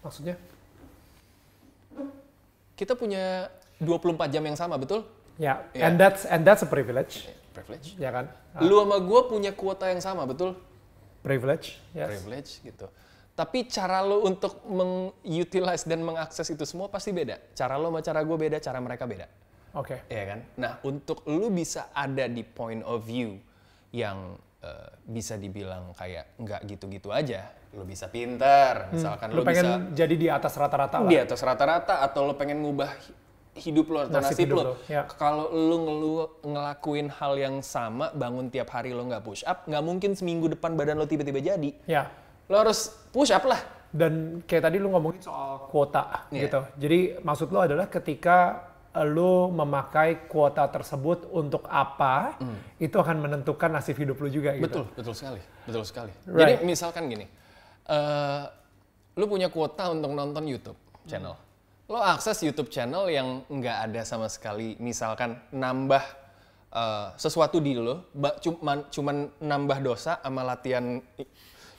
A: Maksudnya? Kita punya 24 jam yang sama, betul? Ya, yeah. yeah. and that's and
B: that's a privilege. Eh, privilege. Ya kan?
A: Ah. Lu sama gue punya kuota yang sama, betul?
B: Privilege, yes.
A: Privilege, gitu. Tapi cara lu untuk mengutilize dan mengakses itu semua pasti beda. Cara lu sama cara gue beda, cara mereka beda. Oke. Okay. Iya kan? Nah, untuk lu bisa ada di point of view yang Eh, bisa dibilang kayak nggak gitu-gitu aja. Lo bisa pintar, hmm. misalkan lo, lo pengen bisa jadi di atas rata-rata. Di atas rata-rata atau lo pengen ngubah hidup lo atau nasib, nasib lo. Ya. Kalau lo ngelu ngelakuin hal yang sama, bangun tiap hari lo nggak push up, nggak mungkin seminggu depan badan lo tiba-tiba jadi. Ya. Lo harus push up lah. Dan kayak tadi lo ngomongin soal kuota yeah. gitu. Jadi maksud lo adalah
B: ketika lu memakai kuota tersebut untuk apa, mm. itu akan menentukan nasib hidup lu juga gitu. Betul,
A: betul sekali. Betul sekali. Right. Jadi misalkan gini, uh, lu punya kuota untuk nonton YouTube channel. Mm. Lo akses YouTube channel yang nggak ada sama sekali, misalkan nambah uh, sesuatu di lo, cuman, cuman nambah dosa sama latihan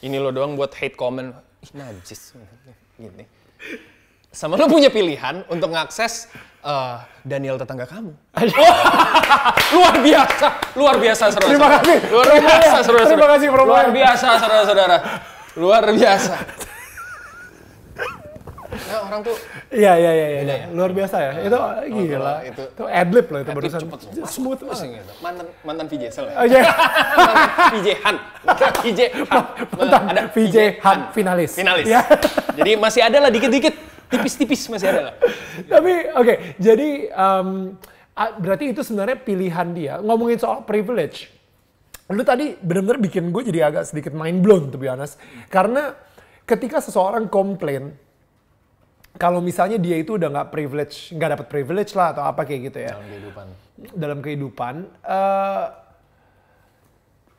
A: ini lo doang buat hate comment. Ih, najis. Gini sama lu punya pilihan untuk mengakses uh, eh, Daniel tetangga kamu. luar biasa, luar biasa saudara. Terima kasih. Luar biasa saudara. Terima kasih promo. Luar biasa saudara-saudara. Luar biasa. Nah, orang tuh Iya iya iya iya. Ya. Luar biasa ya.
B: Itu oh, gila. Itu, itu adlib loh itu barusan. Cepet, smooth banget.
A: Mantan mantan VJ Sel ya. Oh, iya. VJ Han. VJ Han. Mantan VJ nah, Han finalis. Finalis. Iya. Jadi masih ada lah dikit-dikit tipis-tipis masih ada lah. Tapi oke, okay,
B: jadi um, berarti itu sebenarnya pilihan dia. Ngomongin soal privilege, lu tadi benar-benar bikin gue jadi agak sedikit mind blown to be honest. Karena ketika seseorang komplain, kalau misalnya dia itu udah nggak privilege, nggak dapat privilege lah atau apa kayak gitu ya. Dalam kehidupan. Dalam kehidupan. Uh,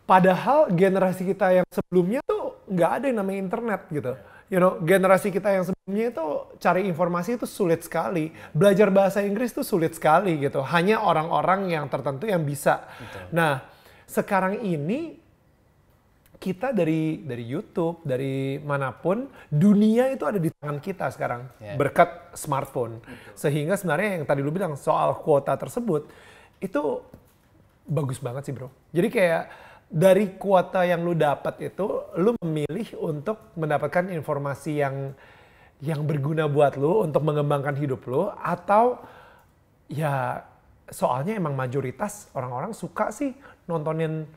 B: padahal generasi kita yang sebelumnya tuh nggak ada yang namanya internet gitu. Yeah you know, generasi kita yang sebelumnya itu cari informasi itu sulit sekali. Belajar bahasa Inggris itu sulit sekali gitu. Hanya orang-orang yang tertentu yang bisa. Betul. Nah, sekarang ini kita dari dari YouTube, dari manapun, dunia itu ada di tangan kita sekarang yeah. berkat smartphone. Betul. Sehingga sebenarnya yang tadi lu bilang soal kuota tersebut itu bagus banget sih, Bro. Jadi kayak dari kuota yang lu dapat itu lu memilih untuk mendapatkan informasi yang yang berguna buat lu untuk mengembangkan hidup lu atau ya soalnya emang mayoritas orang-orang suka sih nontonin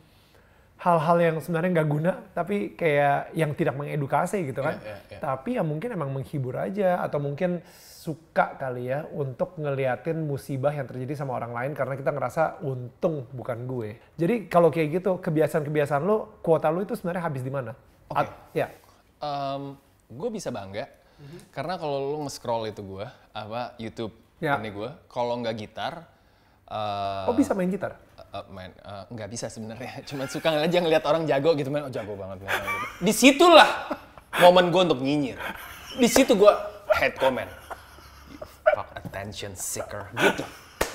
B: hal-hal yang sebenarnya nggak guna tapi kayak yang tidak mengedukasi gitu kan yeah, yeah, yeah. tapi ya mungkin emang menghibur aja atau mungkin suka kali ya untuk ngeliatin musibah yang terjadi sama orang lain karena kita ngerasa untung bukan gue. Jadi kalau kayak gitu kebiasaan-kebiasaan lo, kuota lo itu sebenarnya habis di mana? Oke. Okay.
A: ya. Um, gue bisa bangga mm -hmm. karena kalau lo nge-scroll itu gue apa YouTube ya. ini gue, kalau nggak gitar. Uh, oh bisa main gitar? uh, main uh, nggak bisa sebenarnya cuma suka aja ngeliat orang jago gitu main oh jago banget di situlah momen gue untuk nyinyir di situ gue head comment fuck attention seeker gitu.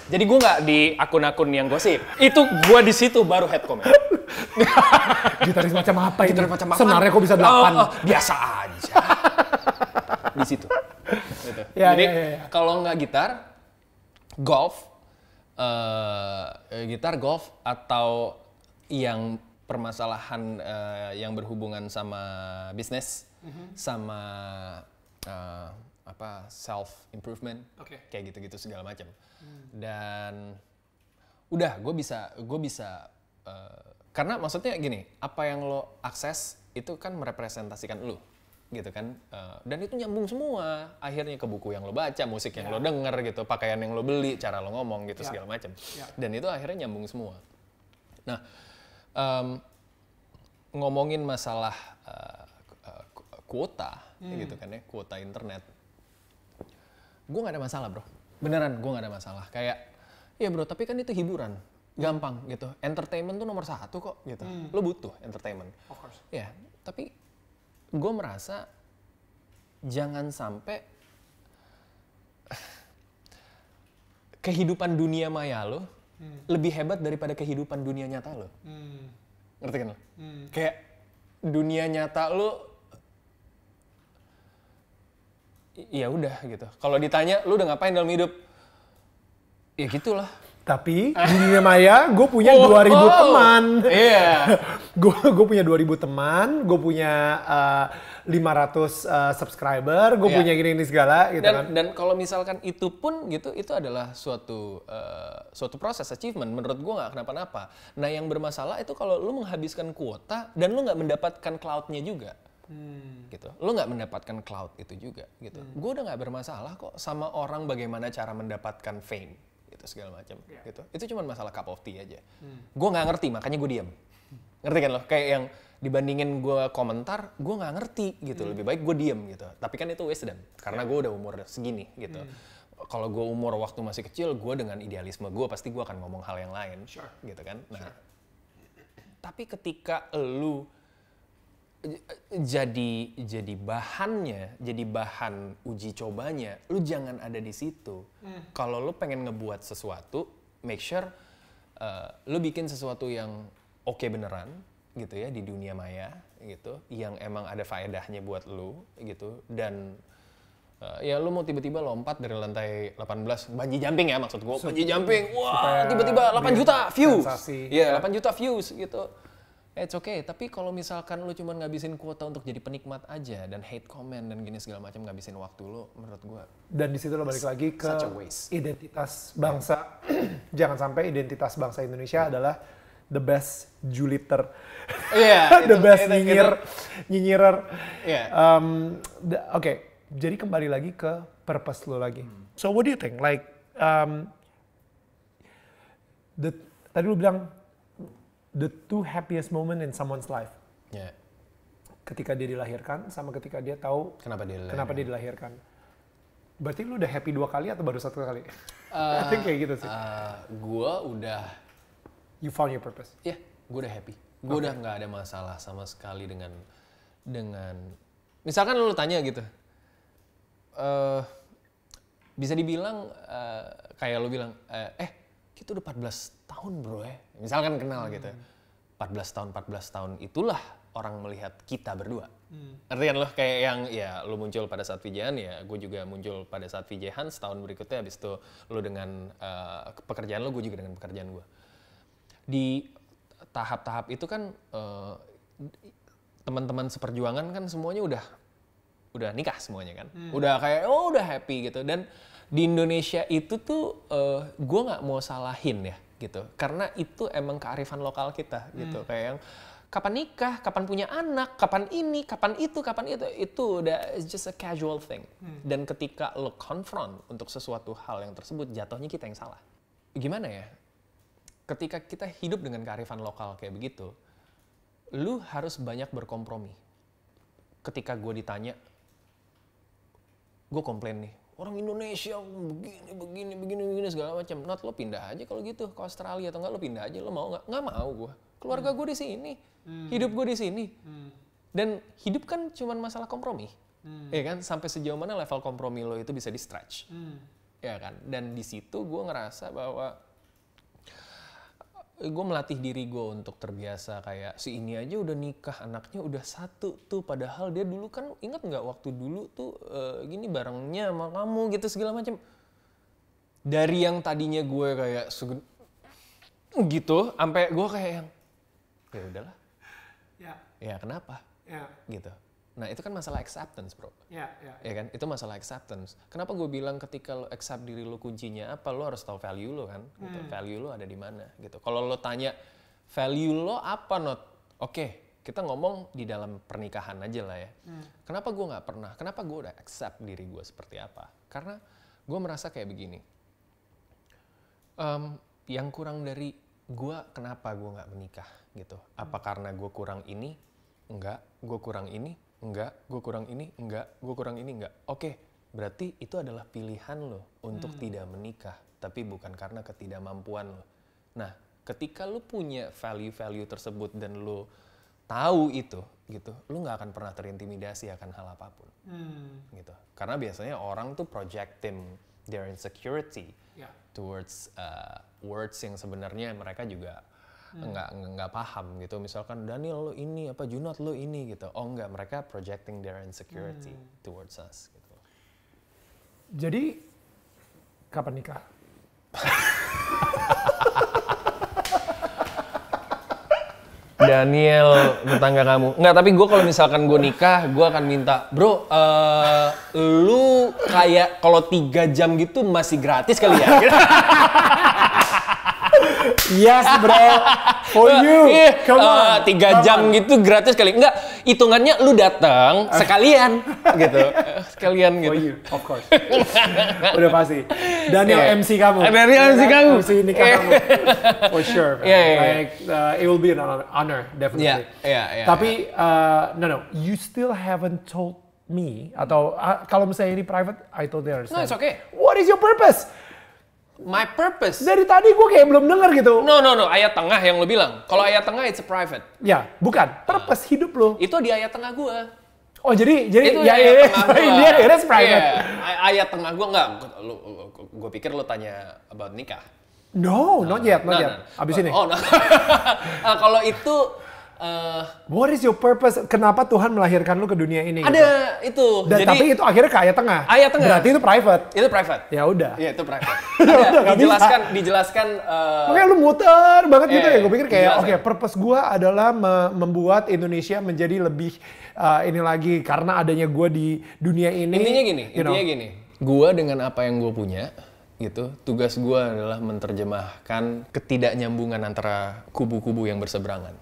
A: Jadi gue nggak di akun-akun yang gosip. Itu gue di situ baru head comment. Gitaris macam apa ini? macam apa? Senarnya kok bisa oh, delapan? Oh, oh, biasa aja. di situ. Gitu. Ya, Jadi ya, ya, ya. kalau nggak gitar, golf, uh, gitar golf atau yang permasalahan uh, yang berhubungan sama bisnis, mm -hmm. sama uh, apa self improvement okay. kayak gitu-gitu segala macam hmm. dan udah gue bisa gue bisa uh, karena maksudnya gini apa yang lo akses itu kan merepresentasikan lo gitu kan uh, dan itu nyambung semua akhirnya ke buku yang lo baca musik yang yeah. lo denger gitu pakaian yang lo beli cara lo ngomong gitu yeah. segala macam yeah. dan itu akhirnya nyambung semua nah um, ngomongin masalah uh, kuota hmm. gitu kan ya kuota internet gue gak ada masalah bro beneran gue gak ada masalah kayak ya bro tapi kan itu hiburan gampang gitu entertainment tuh nomor satu kok gitu hmm. lo butuh entertainment of course ya tapi gue merasa jangan sampai kehidupan dunia maya lo hmm. lebih hebat daripada kehidupan dunia nyata lo hmm. ngerti kan lo hmm. kayak dunia nyata lo ya udah gitu. Kalau ditanya lu udah ngapain dalam hidup? Ya gitulah.
B: Tapi di dunia maya gue punya oh, 2000 oh. teman. Iya. Yeah. gue gue punya 2000 teman, gue punya uh, 500 uh, subscriber, gue yeah. punya gini ini segala gitu dan, kan.
A: Dan kalau misalkan itu pun gitu itu adalah suatu uh, suatu proses achievement menurut gue nggak kenapa-napa. Nah, yang bermasalah itu kalau lu menghabiskan kuota dan lu nggak mendapatkan cloud-nya juga
C: hmm.
A: gitu lo nggak mendapatkan cloud itu juga gitu hmm. gue udah nggak bermasalah kok sama orang bagaimana cara mendapatkan fame gitu segala macam yeah. gitu itu cuma masalah cup of tea aja hmm. gue nggak ngerti makanya gue diam ngerti kan lo kayak yang dibandingin gue komentar gue nggak ngerti gitu hmm. lebih baik gue diem gitu tapi kan itu wisdom karena ya. gue udah umur segini gitu hmm. Kalau gue umur waktu masih kecil, gue dengan idealisme gue pasti gue akan ngomong hal yang lain, sure. gitu kan. Nah, sure. tapi ketika lu jadi jadi bahannya, jadi bahan uji cobanya, lu jangan ada di situ. Hmm. Kalau lu pengen ngebuat sesuatu, make sure uh, lu bikin sesuatu yang oke okay beneran gitu ya di dunia maya gitu, yang emang ada faedahnya buat lu gitu dan uh, ya lu mau tiba-tiba lompat dari lantai 18 banji jumping ya maksud gua, banji jumping. Wah, tiba-tiba 8 juta views. ya, 8 iya. juta views gitu it's okay tapi kalau misalkan lu cuma ngabisin kuota untuk jadi penikmat aja dan hate comment dan gini segala macam ngabisin waktu lu menurut gua dan di situ lo balik lagi ke
B: identitas bangsa jangan sampai identitas bangsa Indonesia yeah. adalah the best juliter yeah, the itu, best itu, nyinyir itu. nyinyirer yeah. um, oke okay. jadi kembali lagi ke purpose lo lagi hmm. so what do you think like um, the tadi lu bilang the two happiest moment in someone's life. Yeah. Ketika dia dilahirkan sama ketika dia tahu kenapa dia dilahirkan. Kenapa dia dilahirkan. Berarti lu udah happy dua kali atau baru satu kali?
A: Uh, I think kayak gitu sih. Uh, gua udah you found your purpose. Iya, yeah, gua udah happy. Gua okay. udah nggak ada masalah sama sekali dengan dengan misalkan lu tanya gitu. Uh, bisa dibilang uh, kayak lu bilang uh, eh kita udah 14 tahun bro ya. Misalkan kenal hmm. gitu. 14 ya. tahun, 14 tahun itulah orang melihat kita berdua. Hmm. Artian loh kayak yang ya lu muncul pada saat Vijayan ya gue juga muncul pada saat Vijayan setahun berikutnya abis itu lu dengan uh, pekerjaan lu gue juga dengan pekerjaan gue. Di tahap-tahap itu kan uh, teman-teman seperjuangan kan semuanya udah udah nikah semuanya kan. Hmm. Udah kayak oh udah happy gitu dan di Indonesia itu tuh uh, eh, gue nggak mau salahin ya gitu karena itu emang kearifan lokal kita gitu hmm. kayak yang kapan nikah kapan punya anak kapan ini kapan itu kapan itu itu udah it's just a casual thing hmm. dan ketika lo confront untuk sesuatu hal yang tersebut jatuhnya kita yang salah gimana ya ketika kita hidup dengan kearifan lokal kayak begitu lu harus banyak berkompromi ketika gue ditanya gue komplain nih orang Indonesia begini begini begini begini segala macam. Not lo pindah aja kalau gitu ke Australia atau enggak lo pindah aja lo mau nggak? Nggak mau gue. Keluarga hmm. gue di sini, hmm. hidup gue di sini. Hmm. Dan hidup kan cuma masalah kompromi, hmm. ya kan? Sampai sejauh mana level kompromi lo itu bisa di stretch, hmm. ya kan? Dan di situ gue ngerasa bahwa gue melatih diri gue untuk terbiasa kayak si ini aja udah nikah anaknya udah satu tuh padahal dia dulu kan ingat nggak waktu dulu tuh e, gini barengnya sama kamu gitu segala macam dari yang tadinya gue kayak gitu sampai gue kayak yang ya udahlah ya ya kenapa ya gitu Nah, itu kan masalah acceptance, bro. Iya, iya. Ya kan? Itu masalah acceptance. Kenapa gue bilang ketika lo accept diri lo kuncinya apa, lo harus tahu value lo kan? Gitu. Hmm. Value lo ada di mana gitu. Kalau lo tanya value lo apa, not? Oke, okay, kita ngomong di dalam pernikahan aja lah ya. Hmm. Kenapa gue nggak pernah? Kenapa gue udah accept diri gue seperti apa? Karena gue merasa kayak begini. Um, yang kurang dari gue, kenapa gue nggak menikah gitu? Apa hmm. karena gue kurang ini? Enggak, gue kurang ini, enggak, gue kurang ini, enggak, gue kurang ini, enggak. Oke, berarti itu adalah pilihan lo untuk hmm. tidak menikah, tapi bukan karena ketidakmampuan lo. Nah, ketika lo punya value-value tersebut dan lo tahu itu, gitu, lo nggak akan pernah terintimidasi akan hal apapun,
C: hmm.
A: gitu. Karena biasanya orang tuh projecting their insecurity yeah. towards uh, words yang sebenarnya mereka juga Hmm. nggak hmm. nggak paham gitu misalkan Daniel lo ini apa Junot lo ini gitu oh nggak mereka projecting their insecurity hmm. towards us gitu
B: jadi kapan nikah
A: Daniel tetangga kamu. Nggak, tapi gue kalau misalkan gue nikah, gue akan minta, bro, uh, lu kayak kalau tiga jam gitu masih gratis kali ya? Yes bro, for iya. you. Iya. Come eh, on. Uh, tiga Come jam on. gitu gratis kali. Enggak, hitungannya lu datang eh. sekalian gitu. Sekalian gitu. For you, of course. Udah pasti. Daniel yeah. MC
B: kamu. Eh, Daniel MC kamu. MC nikah iya. kamu.
A: For sure. Yeah, Yeah, yeah, Like
B: uh, it will be an honor definitely. Yeah, yeah, yeah. Tapi yeah. Uh, no no, you still haven't told me atau uh, kalau misalnya ini private, I totally understand. No, it's okay. What is your purpose?
A: my purpose. Dari tadi gue kayak belum dengar gitu. No, no, no. Ayat tengah yang lo bilang. Kalau ayat tengah it's a private.
B: Ya, bukan. Purpose nah. hidup lo. Itu di ayat tengah gue. Oh jadi jadi itu ya, ya ayat ya, tengah ya, gua. dia dia private. Yeah.
A: Ayat tengah gue nggak. gue pikir lo tanya about nikah.
B: No, no not nah, yet, not nah, yet. Nah. Abis ini. Oh,
A: no. nah kalau itu uh,
B: What is your purpose? Kenapa Tuhan melahirkan lu ke dunia ini? Ada
A: gitu? itu. Dan, Jadi, tapi
B: itu akhirnya kayak tengah. Ayat tengah. Berarti itu private. Itu private. Ya udah. Iya itu private. ada, udah, dijelaskan, bisa.
A: dijelaskan. Uh, Makanya lu muter banget eh, gitu iya, ya. Gue pikir kayak, oke, okay,
B: purpose gue adalah me membuat Indonesia menjadi lebih uh, ini lagi karena adanya gue
A: di dunia
B: ini. Intinya gini, intinya know. gini.
A: Gue dengan apa yang gue punya, gitu tugas gue adalah menerjemahkan ketidaknyambungan antara kubu-kubu yang berseberangan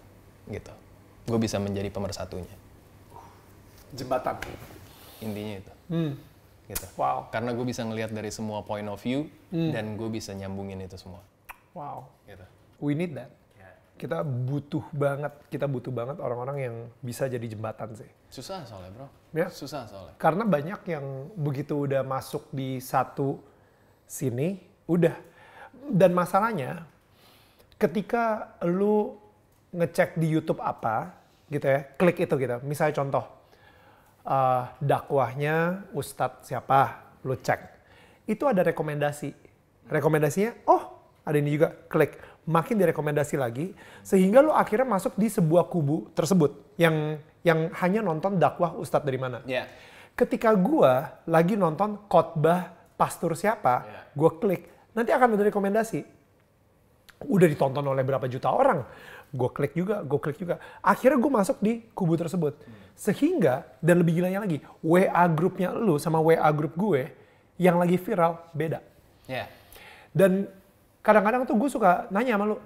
A: gitu gue bisa menjadi pemersatunya jembatan intinya itu hmm. gitu wow karena gue bisa ngelihat dari semua point of view hmm. dan gue bisa nyambungin itu semua wow gitu we need that ya.
B: kita butuh banget kita butuh banget orang-orang yang bisa jadi jembatan sih
A: susah soalnya bro ya susah soalnya
B: karena banyak yang begitu udah masuk di satu sini udah dan masalahnya ketika lu ngecek di YouTube apa gitu ya, klik itu gitu. Misalnya contoh uh, dakwahnya Ustadz siapa, lu cek. Itu ada rekomendasi. Rekomendasinya, oh ada ini juga, klik. Makin direkomendasi lagi, sehingga lu akhirnya masuk di sebuah kubu tersebut yang yang hanya nonton dakwah Ustadz dari mana. Yeah. Ketika gua lagi nonton khotbah pastor siapa, yeah. gua klik, nanti akan ada rekomendasi. Udah ditonton oleh berapa juta orang gue klik juga, gue klik juga. Akhirnya gue masuk di kubu tersebut. Sehingga, dan lebih gilanya lagi, WA grupnya lu sama WA grup gue yang lagi viral beda. Yeah. Dan kadang-kadang tuh gue suka nanya sama lu,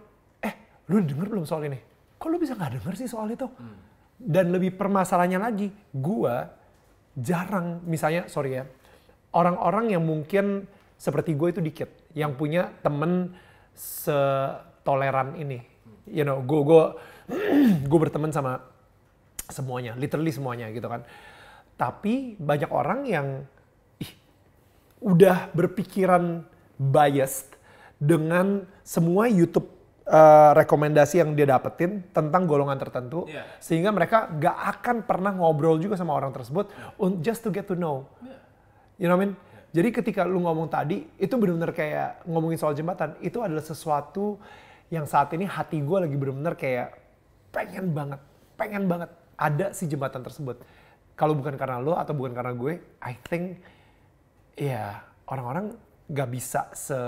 B: eh lu denger belum soal ini? Kok lu bisa gak denger sih soal itu? Hmm. Dan lebih permasalahannya lagi, gue jarang misalnya, sorry ya, orang-orang yang mungkin seperti gue itu dikit yang punya temen setoleran ini you know gue gue gue berteman sama semuanya literally semuanya gitu kan tapi banyak orang yang ih, udah berpikiran biased dengan semua YouTube uh, rekomendasi yang dia dapetin tentang golongan tertentu yeah. sehingga mereka gak akan pernah ngobrol juga sama orang tersebut yeah. just to get to know yeah. you know what I mean yeah. jadi ketika lu ngomong tadi itu benar-benar kayak ngomongin soal jembatan itu adalah sesuatu yang saat ini hati gue lagi bener-bener kayak pengen banget, pengen banget ada si jembatan tersebut. Kalau bukan karena lo atau bukan karena gue, I think ya yeah, orang-orang gak bisa se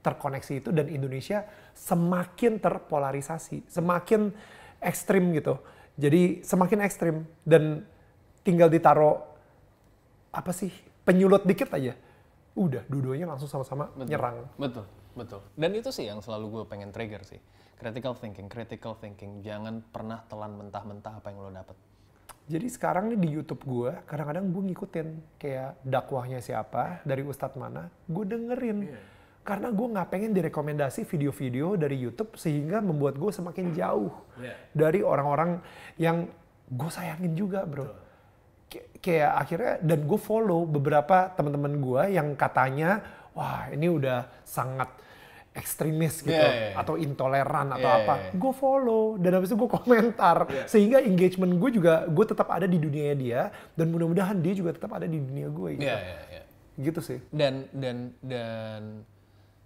B: terkoneksi itu dan Indonesia semakin terpolarisasi, semakin ekstrim gitu. Jadi semakin ekstrim dan tinggal ditaruh apa sih penyulut dikit aja, udah dua-duanya langsung sama-sama nyerang.
A: Betul. Betul. Dan itu sih yang selalu gue pengen trigger sih. Critical thinking, critical thinking. Jangan pernah telan mentah-mentah apa yang lo dapet.
B: Jadi sekarang nih di YouTube gue, kadang-kadang gue ngikutin kayak dakwahnya siapa, dari ustadz mana, gue dengerin. Yeah karena gue nggak pengen direkomendasi video-video dari YouTube sehingga membuat gue semakin jauh yeah. dari orang-orang yang gue sayangin juga bro kayak akhirnya dan gue follow beberapa teman-teman gue yang katanya wah ini udah sangat ekstremis gitu yeah, yeah, yeah. atau intoleran atau yeah, apa, yeah, yeah. gue follow dan habis itu gue komentar yeah. sehingga engagement gue juga gue tetap ada di dunia dia dan mudah-mudahan dia juga tetap ada di dunia gue gitu. Yeah, yeah,
A: yeah. Gitu sih. Dan dan dan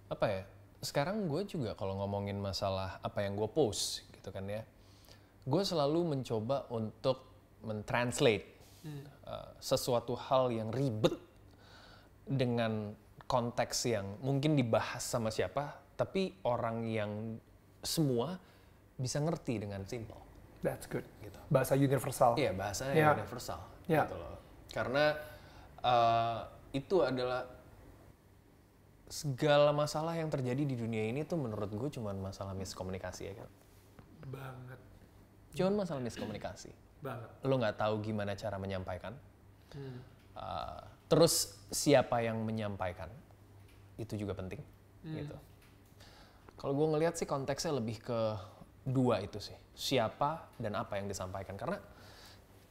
A: apa ya? Sekarang gue juga kalau ngomongin masalah apa yang gue post gitu kan ya, gue selalu mencoba untuk mentranslate hmm. uh, sesuatu hal yang ribet dengan konteks yang mungkin dibahas sama siapa, tapi orang yang semua bisa ngerti dengan simple. That's good. Gitu. Bahasa universal. Iya,
B: bahasa yeah. universal. Yeah.
A: Gitu loh. Karena uh, itu adalah segala masalah yang terjadi di dunia ini tuh menurut gue cuma masalah miskomunikasi ya kan. Banget. Cuman masalah miskomunikasi. Banget. Lo nggak tahu gimana cara menyampaikan. Hmm. Uh, Terus siapa yang menyampaikan itu juga penting hmm. gitu. Kalau gue ngelihat sih konteksnya lebih ke dua itu sih siapa dan apa yang disampaikan karena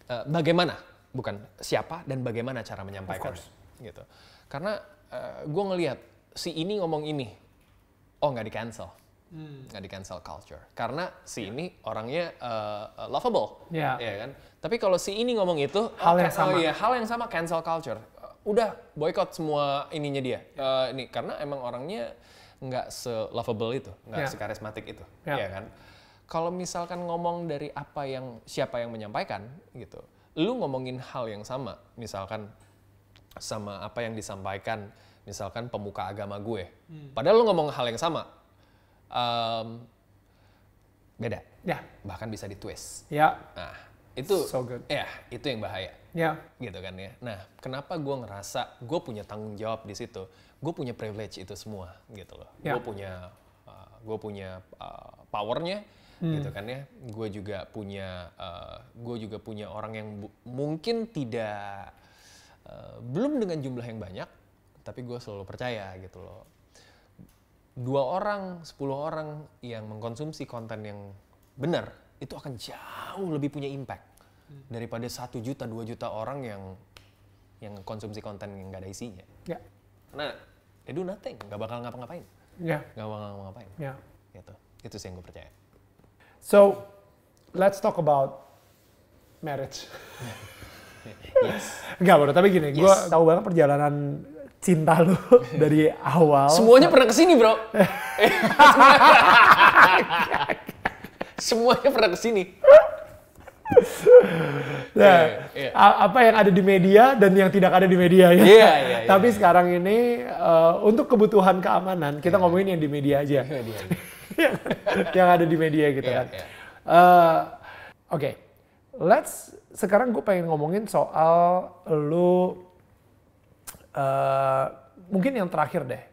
A: uh, bagaimana bukan siapa dan bagaimana cara menyampaikan gitu. Karena uh, eh, gue ngelihat si ini ngomong ini, oh nggak di cancel hmm. nggak hmm. di cancel culture karena si yeah. ini orangnya uh, lovable yeah. ya iya kan tapi kalau si ini ngomong itu hal oh, yang oh sama oh, iya, hal yang sama cancel culture udah boykot semua ininya dia uh, ini karena emang orangnya nggak se lovable itu nggak yeah. sekarismatik itu yeah. ya iya kan kalau misalkan ngomong dari apa yang siapa yang menyampaikan gitu lu ngomongin hal yang sama misalkan sama apa yang disampaikan misalkan pemuka agama gue hmm. padahal lu ngomong hal yang sama um, beda ya bahkan bisa ditwist ya nah itu so good. ya itu yang bahaya yeah. gitu kan ya nah kenapa gue ngerasa gue punya tanggung jawab di situ gue punya privilege itu semua gitu loh yeah. gue punya uh, gue punya uh, powernya hmm. gitu kan ya gue juga punya uh, gue juga punya orang yang mungkin tidak uh, belum dengan jumlah yang banyak tapi gue selalu percaya gitu loh dua orang sepuluh orang yang mengkonsumsi konten yang benar itu akan jauh lebih punya impact hmm. daripada satu juta dua juta orang yang yang konsumsi konten yang gak ada isinya. Ya. Karena they do nothing, nggak bakal ngapa-ngapain. Ya. Gak bakal ngapa-ngapain. Ya. Gitu. Itu sih yang gue percaya.
B: So, let's talk about marriage.
A: yes.
B: Gak bro, tapi gini, yes. gue tahu banget perjalanan cinta lu dari awal. Semuanya pernah kesini bro.
A: Semuanya pernah
B: kesini. Nah, yeah, yeah. apa yang ada di media dan yang tidak ada di media ya. Yeah, yeah, iya. Tapi yeah. sekarang ini uh, untuk kebutuhan keamanan kita yeah. ngomongin yang di media aja. Iya, yang ada di media gitu yeah, kan. Yeah. Iya. Uh, Oke, okay. let's sekarang gue pengen ngomongin soal lu uh, mungkin yang terakhir deh.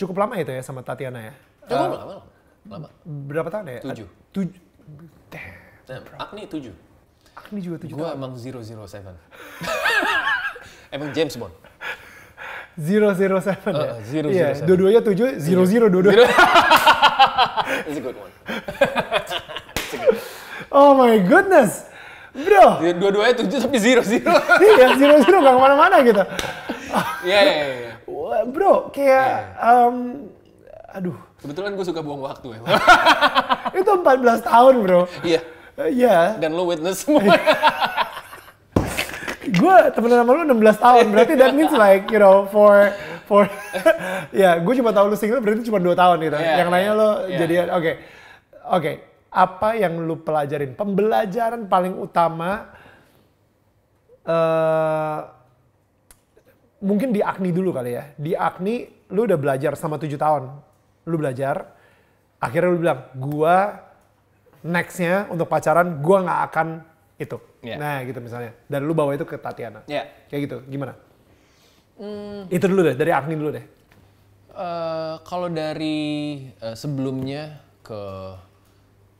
B: Cukup lama itu ya sama Tatiana ya.
A: Cukup uh, eh, lama, lama.
B: Berapa tahun ya? Tujuh Tujuh.
A: Damn. Bro. Agni tujuh. Agni juga tujuh. Gua emang zero zero seven. emang James Bond.
B: Zero zero seven. Ya? Uh, Zero iya, zero Dua-duanya tujuh, zero zero dua dua It's a good one. oh my goodness. Bro. Ya, dua-duanya tujuh tapi zero zero. iya, zero zero gak kemana-mana gitu.
A: Iya, iya, iya.
B: Bro, kayak, iya. Um,
A: aduh, Kebetulan gue suka buang waktu ya.
B: itu 14 tahun bro.
A: Iya. Eh, iya. Dan lo witness
B: semua. Iya. gue temen-temen sama lu 16 tahun, berarti that means like, you know, for for ya gue cuma tahu lo single berarti cuma dua tahun gitu yeah, yang lainnya yeah, lo yeah. jadi oke okay. oke okay. apa yang lo pelajarin pembelajaran paling utama uh, mungkin di Agni dulu kali ya di Agni lo udah belajar sama tujuh tahun lu belajar akhirnya lu bilang gua nextnya untuk pacaran gua nggak akan itu yeah. nah gitu misalnya dan lu bawa itu ke Tatiana yeah. kayak gitu gimana
A: mm. itu
B: dulu deh dari Agni dulu deh uh,
A: kalau dari uh, sebelumnya ke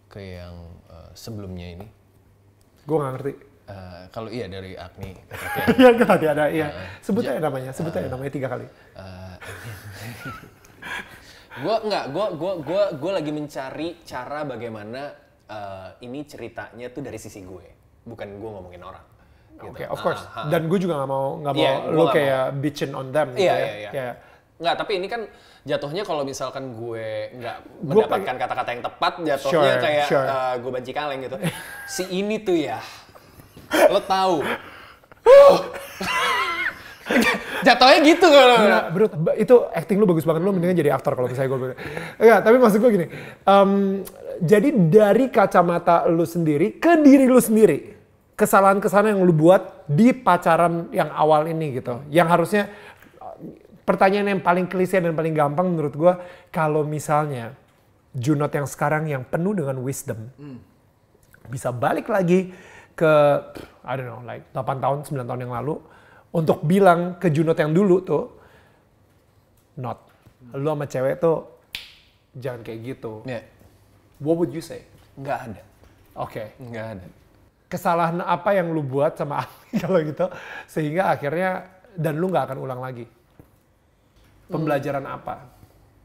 A: ke yang uh, sebelumnya ini gua nggak ngerti uh, kalau iya dari Agni iya
B: ke Tatiana iya sebut aja namanya sebut aja namanya tiga kali uh,
A: gue nggak gue gue gue gue lagi mencari cara bagaimana uh, ini ceritanya tuh dari sisi gue bukan gue ngomongin orang gitu. oke okay, of ah, course uh, uh, dan
B: gue juga nggak mau nggak yeah, mau lo kayak bitchin on them gitu Iya, gitu yeah, ya yeah. yeah. Iya.
A: Nggak, tapi ini kan jatuhnya kalau misalkan gue nggak mendapatkan kata-kata yang tepat, jatuhnya sure, kayak sure. Uh, gue banci kaleng gitu. si ini tuh ya, lo tahu.
B: Jatuhnya gitu kalau. Nah, bro, itu acting lu bagus banget lu mendingan jadi aktor kalau misalnya gue. Enggak, tapi maksud gue gini. Um, jadi dari kacamata lu sendiri ke diri lu sendiri kesalahan-kesalahan yang lu buat di pacaran yang awal ini gitu. Yang harusnya pertanyaan yang paling klise dan paling gampang menurut gue kalau misalnya Junot yang sekarang yang penuh dengan wisdom hmm. bisa balik lagi ke I don't know like 8 tahun 9 tahun yang lalu untuk bilang ke Junot yang dulu tuh, not. Lu sama cewek tuh jangan kayak gitu. Yeah. What would you say? Nggak ada. Oke. Okay. Nggak ada. Kesalahan apa yang lu buat sama aku kalau gitu sehingga akhirnya dan lu nggak akan ulang lagi? Pembelajaran hmm.
A: apa?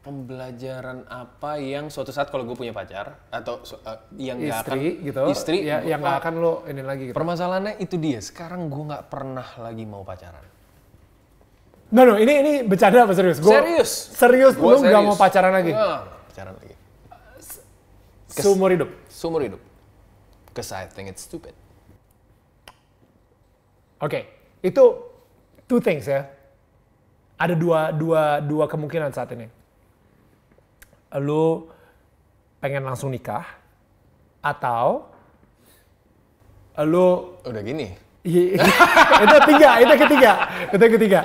A: pembelajaran apa yang suatu saat kalau gue punya pacar atau uh, yang istri gak akan, gitu istri ya, yang gak akan lo ini lagi gitu. permasalahannya itu dia sekarang gue nggak pernah lagi mau pacaran
B: no no ini ini bercanda apa serius gua, serius serius gua lu nggak mau pacaran lagi nah,
A: pacaran lagi Kes, seumur hidup seumur hidup because I think it's stupid oke okay. itu
B: two things ya ada dua dua dua kemungkinan saat ini lu pengen langsung nikah atau lu udah gini itu tiga itu ketiga itu ketiga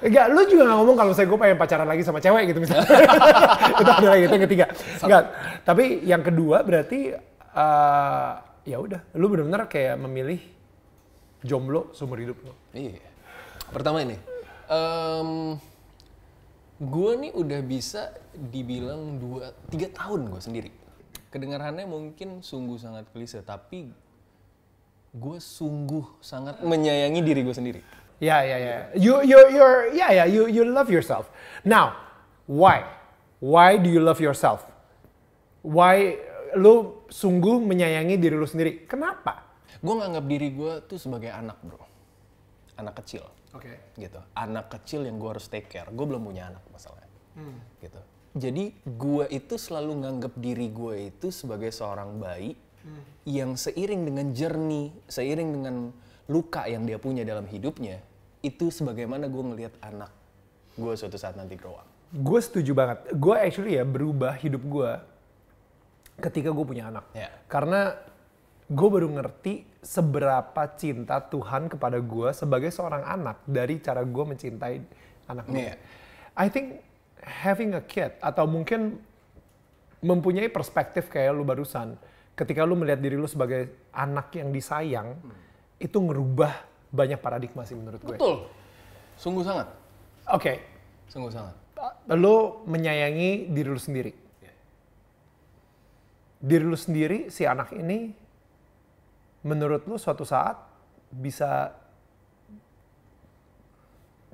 B: Enggak, lu juga gak ngomong kalau saya gue pengen pacaran lagi sama cewek gitu misalnya. itu ada lagi, itu yang ketiga. Enggak, tapi yang kedua berarti uh, ya udah, lu benar-benar kayak memilih jomblo seumur hidup lu. Iya.
A: Pertama ini, um, gue nih udah bisa dibilang dua tiga tahun gue sendiri. Kedengarannya mungkin sungguh sangat klise, tapi gue sungguh sangat menyayangi diri gue sendiri.
B: Ya, ya, ya. Yeah. You, you, Ya yeah, You, you love yourself. Now, why? Why do you love yourself? Why lu sungguh menyayangi
A: diri lu sendiri? Kenapa? Gue nganggap diri gue tuh sebagai anak, bro. Anak kecil Oke. Okay. Gitu. Anak kecil yang gue harus take care. Gue belum punya anak masalahnya. Hmm. Gitu. Jadi gue itu selalu nganggap diri gue itu sebagai seorang bayi hmm. yang seiring dengan jernih, seiring dengan luka yang dia punya dalam hidupnya, itu sebagaimana gue ngelihat anak gue suatu saat nanti grow up.
B: Gue setuju banget. Gue actually ya berubah hidup gue ketika gue punya anak. Yeah. Karena gue baru ngerti seberapa cinta Tuhan kepada gue sebagai seorang anak dari cara gue mencintai anak gue. Yeah. I think having a kid atau mungkin mempunyai perspektif kayak lu barusan, ketika lu melihat diri lu sebagai anak yang disayang, hmm. itu ngerubah banyak paradigma sih menurut gue. Betul, sungguh sangat. Oke. Okay. Sungguh sangat. Uh, lu menyayangi diri lu sendiri. Iya. Diri lu sendiri, si anak ini menurut lu suatu saat bisa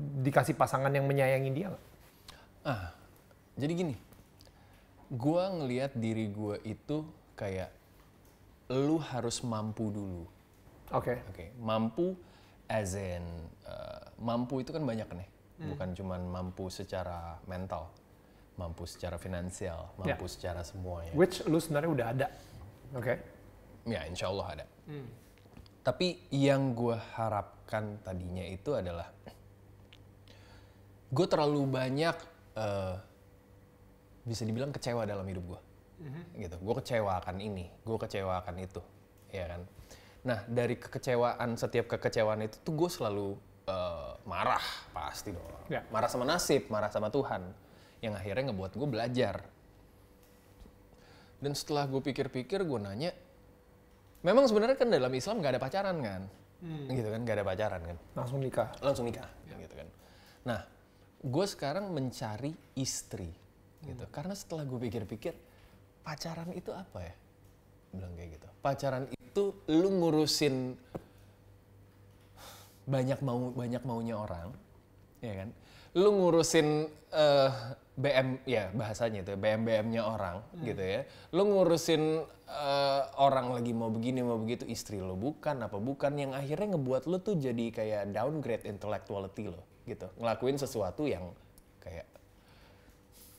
B: dikasih pasangan yang menyayangi dia gak?
A: Ah, jadi gini, gue ngelihat diri gue itu kayak lu harus mampu dulu. Oke. Okay. Oke, okay. mampu as in uh, mampu itu kan banyak nih, hmm. bukan cuman mampu secara mental, mampu secara finansial, ya. mampu yeah. secara semuanya. Which lu sebenarnya udah ada, oke? Okay. Ya, insya Allah ada Hmm. Tapi yang gue harapkan tadinya itu adalah gue terlalu banyak uh, bisa dibilang kecewa dalam hidup gue. hmm Gitu. Gue kecewa akan ini, gue kecewa akan itu, ya kan. Nah dari kekecewaan setiap kekecewaan itu tuh gue selalu uh, marah pasti dong. Yeah. Marah sama nasib, marah sama Tuhan, yang akhirnya ngebuat gue belajar. Dan setelah gue pikir-pikir, gue nanya, memang sebenarnya kan dalam Islam nggak ada pacaran kan hmm. gitu kan nggak ada pacaran kan langsung nikah langsung nikah ya. gitu kan nah gue sekarang mencari istri gitu hmm. karena setelah gue pikir-pikir pacaran itu apa ya bilang kayak gitu pacaran itu lu ngurusin banyak mau banyak maunya orang ya kan lu ngurusin uh, BM ya bahasanya itu BM-BM-nya orang hmm. gitu ya. Lo ngurusin uh, orang lagi mau begini mau begitu istri lo bukan apa bukan yang akhirnya ngebuat lo tuh jadi kayak downgrade intellectuality lo gitu. Ngelakuin sesuatu yang kayak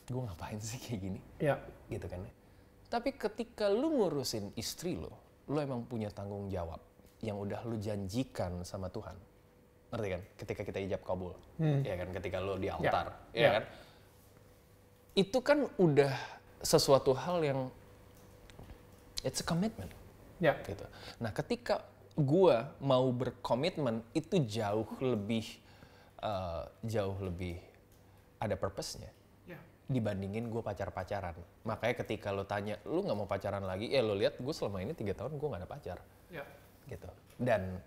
A: gue ngapain sih kayak gini? Ya. Gitu kan. Ya. Tapi ketika lo ngurusin istri lo, lo emang punya tanggung jawab yang udah lo janjikan sama Tuhan. Ngerti kan? Ketika kita ijab kabul. Hmm. Ya kan ketika lo di ya. altar, ya, ya, ya kan? itu kan udah sesuatu hal yang it's a commitment. Ya. Yeah. Gitu. Nah, ketika gua mau berkomitmen itu jauh lebih uh, jauh lebih ada purpose-nya ya. dibandingin gue pacar-pacaran. Makanya ketika lo tanya, lo nggak mau pacaran lagi, ya lo lihat gue selama ini tiga tahun gue nggak ada pacar. ya. Gitu. Dan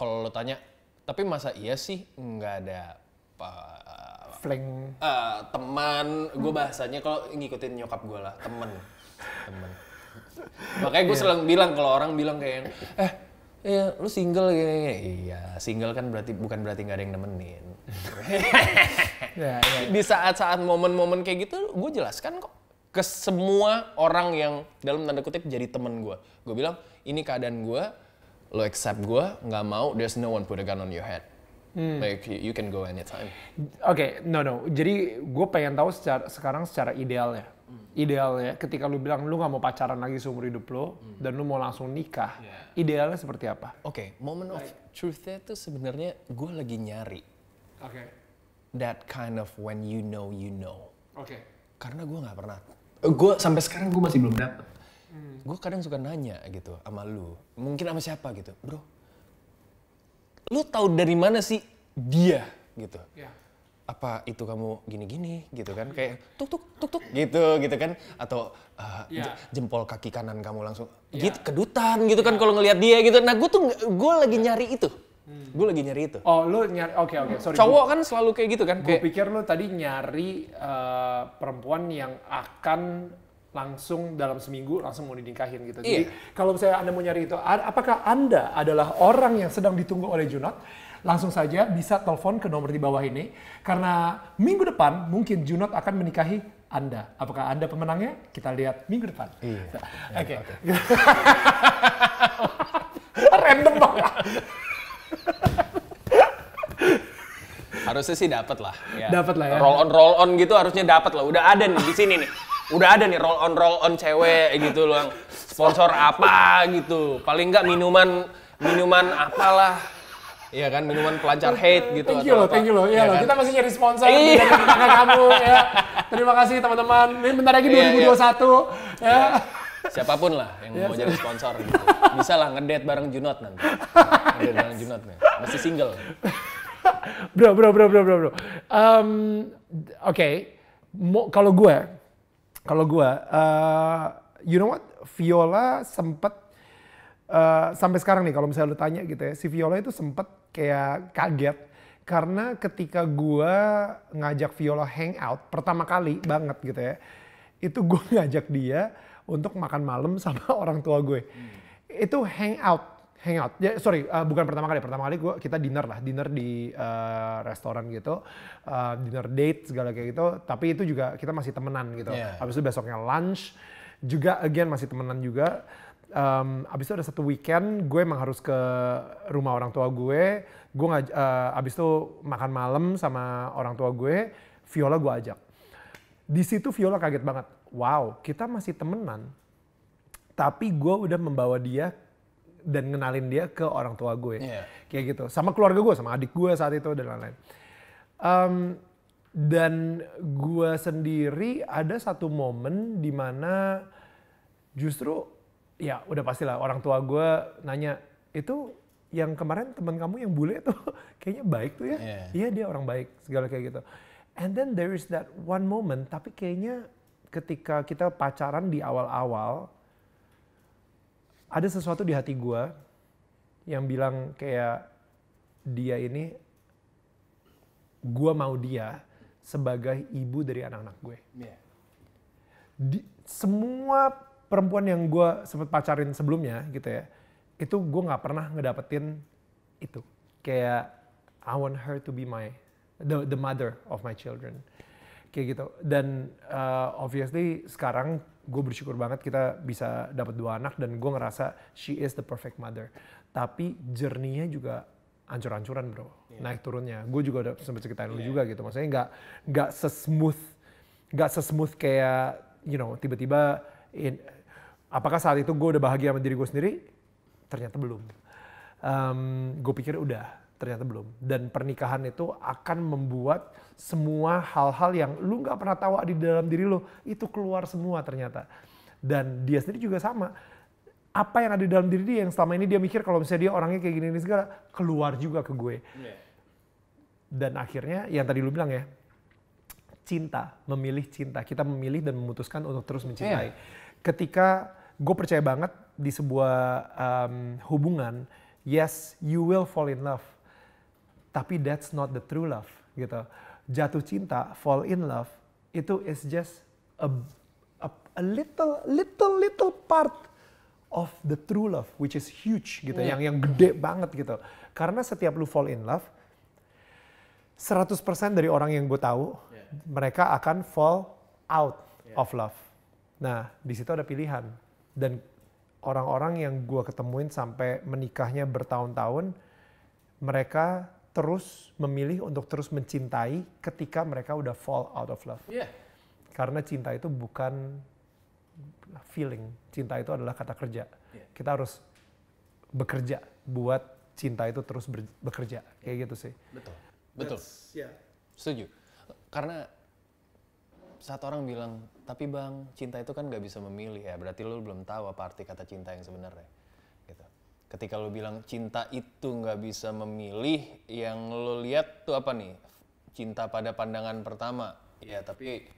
A: kalau lo tanya, tapi masa iya sih nggak ada fling uh, eh, teman gue bahasanya kalau ngikutin nyokap gue lah temen temen makanya gue yeah. selalu bilang kalau orang bilang kayak eh ya lu single kayaknya. iya single kan berarti bukan berarti nggak ada yang nemenin ya, ya. di saat-saat momen-momen kayak gitu gue jelaskan kok ke semua orang yang dalam tanda kutip jadi temen gue gue bilang ini keadaan gue lo accept gue nggak mau there's no one put a gun on your head Hmm. Like you, can go anytime. Oke, okay, no no.
B: Jadi gue pengen tahu secara, sekarang secara idealnya. Hmm. Idealnya ketika lu bilang lu nggak mau pacaran lagi seumur hidup lo hmm. dan
A: lu mau langsung nikah, yeah. idealnya seperti apa? Oke, okay, moment of like, truth-nya tuh sebenarnya gue lagi nyari. Oke. Okay. That kind of when you know you know. Oke. Okay. Karena gue nggak pernah. Eh, gue sampai sekarang gue masih belum dapet. Hmm. Gue kadang suka nanya gitu sama lu, mungkin sama siapa gitu, bro lu tahu dari mana sih dia gitu ya. apa itu kamu gini-gini gitu kan kayak tuk tuk tuk tuk gitu gitu kan atau uh, ya. jempol kaki kanan kamu langsung ya. gitu kedutan gitu kan ya. kan kalau ngelihat dia gitu nah gue tuh gue lagi nyari itu Hmm. Gue lagi nyari itu. Oh, lu nyari. Oke, okay, oke. Okay, sorry. Cowok
B: gua, kan selalu kayak gitu kan. Gue pikir lu tadi nyari uh, perempuan yang akan langsung dalam seminggu langsung mau dinikahin gitu. Yeah. Jadi iya. kalau misalnya Anda mau nyari itu, apakah Anda adalah orang yang sedang ditunggu oleh Junot? Langsung saja bisa telepon ke nomor di bawah ini karena minggu depan mungkin Junot akan menikahi Anda. Apakah Anda pemenangnya? Kita lihat minggu depan. Iya. Nah, oke. Random banget.
A: harusnya sih dapat lah. Ya. Dapat lah ya. Roll on roll on gitu harusnya dapat lah. Udah ada nih di sini nih udah ada nih roll on roll on cewek gitu loh sponsor apa gitu paling nggak minuman minuman apalah Iya kan minuman pelancar hate gitu. Thank you loh, thank you loh. Iya, iya loh, kan? kita
B: masih nyari sponsor iya. dari kakak kamu ya. Terima kasih teman-teman. Ini bentar lagi dua iya, dua ribu 2021 ya.
A: Siapapun lah yang mau jadi sponsor gitu. Bisa lah ngedate bareng Junot nanti. Ngedate bareng Junot nih. Masih single.
B: bro, bro, bro, bro, bro, bro. Um, Oke, okay. kalau gue, kalau gue, uh, you know what, Viola sempat Uh, eh, sampai sekarang nih kalau misalnya lu tanya gitu ya, si Viola itu sempet kayak kaget karena ketika gue ngajak Viola hangout pertama kali banget gitu ya, itu gue ngajak dia untuk makan malam sama orang tua gue. Hmm. Itu hangout hangout. Ya sorry, uh, bukan pertama kali. Pertama kali gua kita dinner lah, dinner di uh, restoran gitu, uh, dinner date segala kayak gitu. Tapi itu juga kita masih temenan gitu. Yeah. Habis itu besoknya lunch juga again masih temenan juga. Um, abis itu ada satu weekend gue emang harus ke rumah orang tua gue. Gue uh, abis itu makan malam sama orang tua gue. Viola gue ajak. Di situ Viola kaget banget. Wow, kita masih temenan. Tapi gue udah membawa dia dan ngenalin dia ke orang tua gue. Yeah. Kayak gitu. Sama keluarga gue, sama adik gue saat itu dan lain-lain. Um, dan gue sendiri ada satu momen dimana justru ya udah pastilah orang tua gue nanya itu yang kemarin teman kamu yang bule tuh kayaknya baik tuh ya yeah. iya dia orang baik segala kayak gitu and then there is that one moment tapi kayaknya ketika kita pacaran di awal-awal ada sesuatu di hati gue yang bilang kayak dia ini gue mau dia sebagai ibu dari anak-anak gue. Iya. semua perempuan yang gue sempat pacarin sebelumnya gitu ya, itu gue nggak pernah ngedapetin itu. Kayak I want her to be my the the mother of my children, kayak gitu. Dan uh, obviously sekarang gue bersyukur banget kita bisa dapat dua anak dan gue ngerasa she is the perfect mother. Tapi jerninya juga ancur-ancuran bro, yeah. naik turunnya. Gue juga udah sempet ceritain yeah. lu iya. juga gitu, maksudnya nggak nggak sesmooth nggak sesmooth kayak you know tiba-tiba apakah saat itu gue udah bahagia sama diri gue sendiri? Ternyata belum. Um, gue pikir udah, ternyata belum. Dan pernikahan itu akan membuat semua hal-hal yang lu nggak pernah tahu di dalam diri lu itu keluar semua ternyata. Dan dia sendiri juga sama. Apa yang ada di dalam diri dia yang selama ini dia mikir kalau misalnya dia orangnya kayak gini ini segala keluar juga ke gue. Iya. Dan akhirnya yang tadi lu bilang ya, cinta, memilih cinta. Kita memilih dan memutuskan untuk terus mencintai. Iya. Ketika gue percaya banget di sebuah um, hubungan, yes, you will fall in love tapi that's not the true love gitu. Jatuh cinta, fall in love itu is just a, a, a little little little part of the true love which is huge gitu yeah. yang yang gede banget gitu. Karena setiap lu fall in love 100% dari orang yang gue tahu yeah. mereka akan fall out yeah. of love. Nah, di situ ada pilihan dan orang-orang yang gue ketemuin sampai menikahnya bertahun-tahun mereka terus memilih untuk terus mencintai ketika mereka udah fall out of love. Yeah. Karena cinta itu bukan feeling, cinta itu adalah kata kerja. Yeah. Kita harus bekerja buat cinta itu terus bekerja, yeah. kayak gitu sih. Betul.
A: Betul. yeah. Setuju. Karena satu orang bilang, tapi bang, cinta itu kan gak bisa memilih ya. Berarti lo belum tahu apa arti kata cinta yang sebenarnya ketika lo bilang cinta itu nggak bisa memilih, yang lo lihat tuh apa nih? Cinta pada pandangan pertama. Ya tapi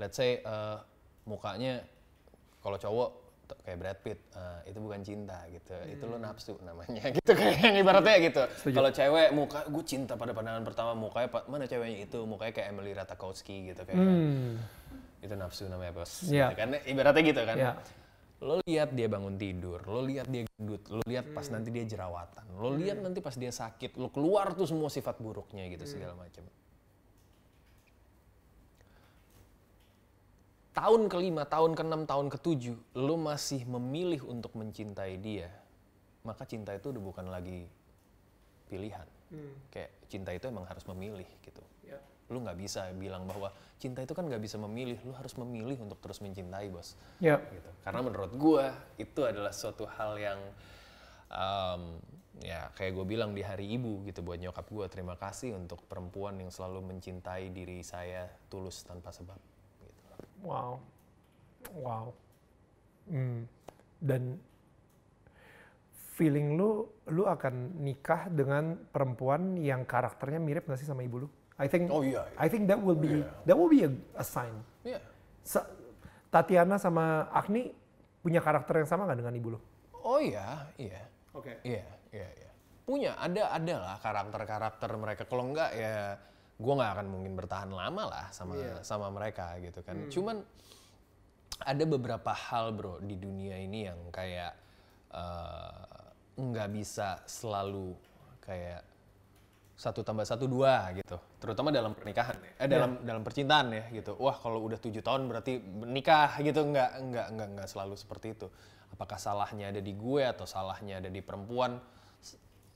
A: let's say uh, mukanya kalau cowok kayak Brad Pitt uh, itu bukan cinta gitu hmm. itu lo nafsu namanya gitu kayak ibaratnya gitu kalau cewek muka gue cinta pada pandangan pertama mukanya mana ceweknya itu mukanya kayak Emily Ratajkowski gitu kayak hmm. itu nafsu namanya bos yeah. gitu kan ibaratnya gitu kan yeah lo lihat dia bangun tidur, lo lihat dia gendut, lo lihat pas hmm. nanti dia jerawatan, lo hmm. lihat nanti pas dia sakit, lo keluar tuh semua sifat buruknya gitu hmm. segala macam. Tahun kelima, tahun keenam, tahun ketujuh, lo masih memilih untuk mencintai dia, maka cinta itu udah bukan lagi pilihan. Hmm. Kayak cinta itu emang harus memilih gitu lu nggak bisa bilang bahwa cinta itu kan nggak bisa memilih lu harus memilih untuk terus mencintai bos yep. Ya. gitu karena menurut gua itu adalah suatu hal yang um, ya kayak gue bilang di hari ibu gitu buat nyokap gue terima kasih untuk perempuan yang selalu mencintai diri saya tulus tanpa sebab
B: gitu. wow wow mm. dan feeling lu lu akan nikah dengan perempuan yang karakternya mirip nggak sih sama ibu lu I think oh, yeah, yeah. I think that will be yeah. that will be a, a sign. Yeah. Sa Tatiana sama Agni punya karakter yang sama nggak dengan ibu lo?
A: Oh iya, iya. Oke. Okay. Iya, iya, iya. Punya, ada ada lah karakter-karakter mereka. Kalau enggak ya gue nggak akan mungkin bertahan lama lah sama yeah. sama mereka gitu kan. Hmm. Cuman ada beberapa hal bro di dunia ini yang kayak eh, nggak bisa selalu kayak satu tambah satu dua gitu terutama dalam pernikahan ya eh, iya. dalam yeah. dalam percintaan ya gitu wah kalau udah tujuh tahun berarti menikah gitu nggak nggak nggak nggak selalu seperti itu apakah salahnya ada di gue atau salahnya ada di perempuan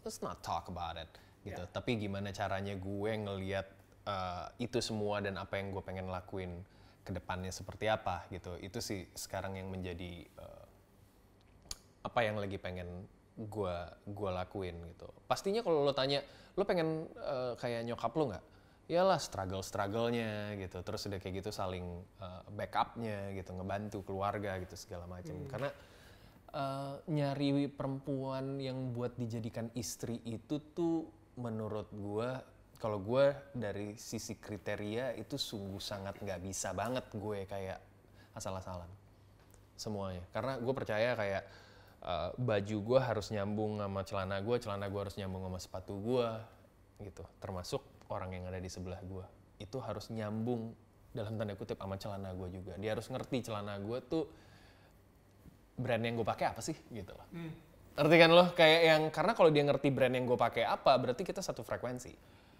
A: let's not talk about it gitu yeah. tapi gimana caranya gue ngelihat uh, itu semua dan apa yang gue pengen lakuin ke depannya seperti apa gitu itu sih sekarang yang menjadi uh, apa yang lagi pengen gue gua lakuin gitu. Pastinya kalau lo tanya, lo pengen uh, kayak nyokap lo nggak? Iyalah struggle-strugglenya gitu. Terus udah kayak gitu saling uh, backupnya gitu, ngebantu keluarga gitu segala macam. Hmm. Karena uh, nyari perempuan yang buat dijadikan istri itu tuh menurut gue kalau gue dari sisi kriteria itu sungguh sangat nggak bisa banget gue kayak asal-asalan semuanya karena gue percaya kayak uh, baju gue harus nyambung sama celana gue, celana gue harus nyambung sama sepatu gue, gitu. Termasuk orang yang ada di sebelah gue, itu harus nyambung dalam tanda kutip sama celana gue juga. Dia harus ngerti celana gue tuh brand yang gue pakai apa sih, gitu loh. Hmm. Ngerti kan loh, kayak yang karena kalau dia ngerti brand yang gue pakai apa, berarti kita satu frekuensi,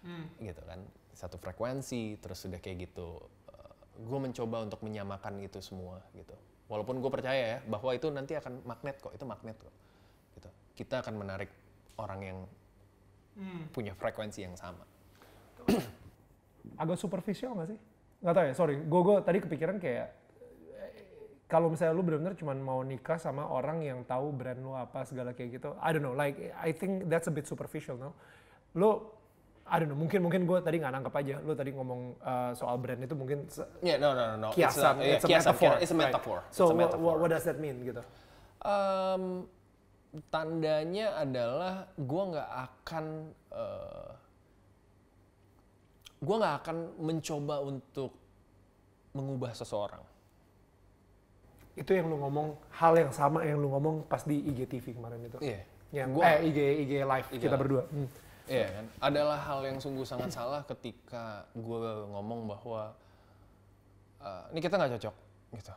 A: hmm. gitu kan, satu frekuensi. Terus udah kayak gitu, uh, eh, gue mencoba untuk menyamakan itu semua, gitu walaupun gue percaya ya bahwa itu nanti akan magnet kok itu magnet kok gitu kita akan menarik orang yang hmm. punya frekuensi yang sama
B: agak superficial nggak sih nggak tahu ya sorry gue gue tadi kepikiran kayak eh, kalau misalnya lu benar-benar cuma mau nikah sama orang yang tahu brand lu apa segala kayak gitu I don't know like I think that's a bit superficial no lu I don't know, mungkin mungkin gue tadi nggak nangkep aja. Lu tadi ngomong uh, soal brand itu mungkin
A: yeah, no, no, no, no. kiasan, it's, a, yeah, it's, a kiasan, metaphor. It's a metaphor. Right. So a metaphor. What,
B: what does that mean gitu?
A: Um, tandanya adalah gue nggak akan uh, eh, gue nggak akan mencoba untuk mengubah seseorang.
B: Itu yang lu ngomong hal yang sama yang lu ngomong pas di IGTV kemarin itu. Iya. Yeah. Yang gua, eh IG IG live IG kita live. berdua. Hmm Iya kan?
A: Adalah hal yang sungguh sangat salah ketika gue ngomong bahwa uh, ini kita nggak cocok gitu.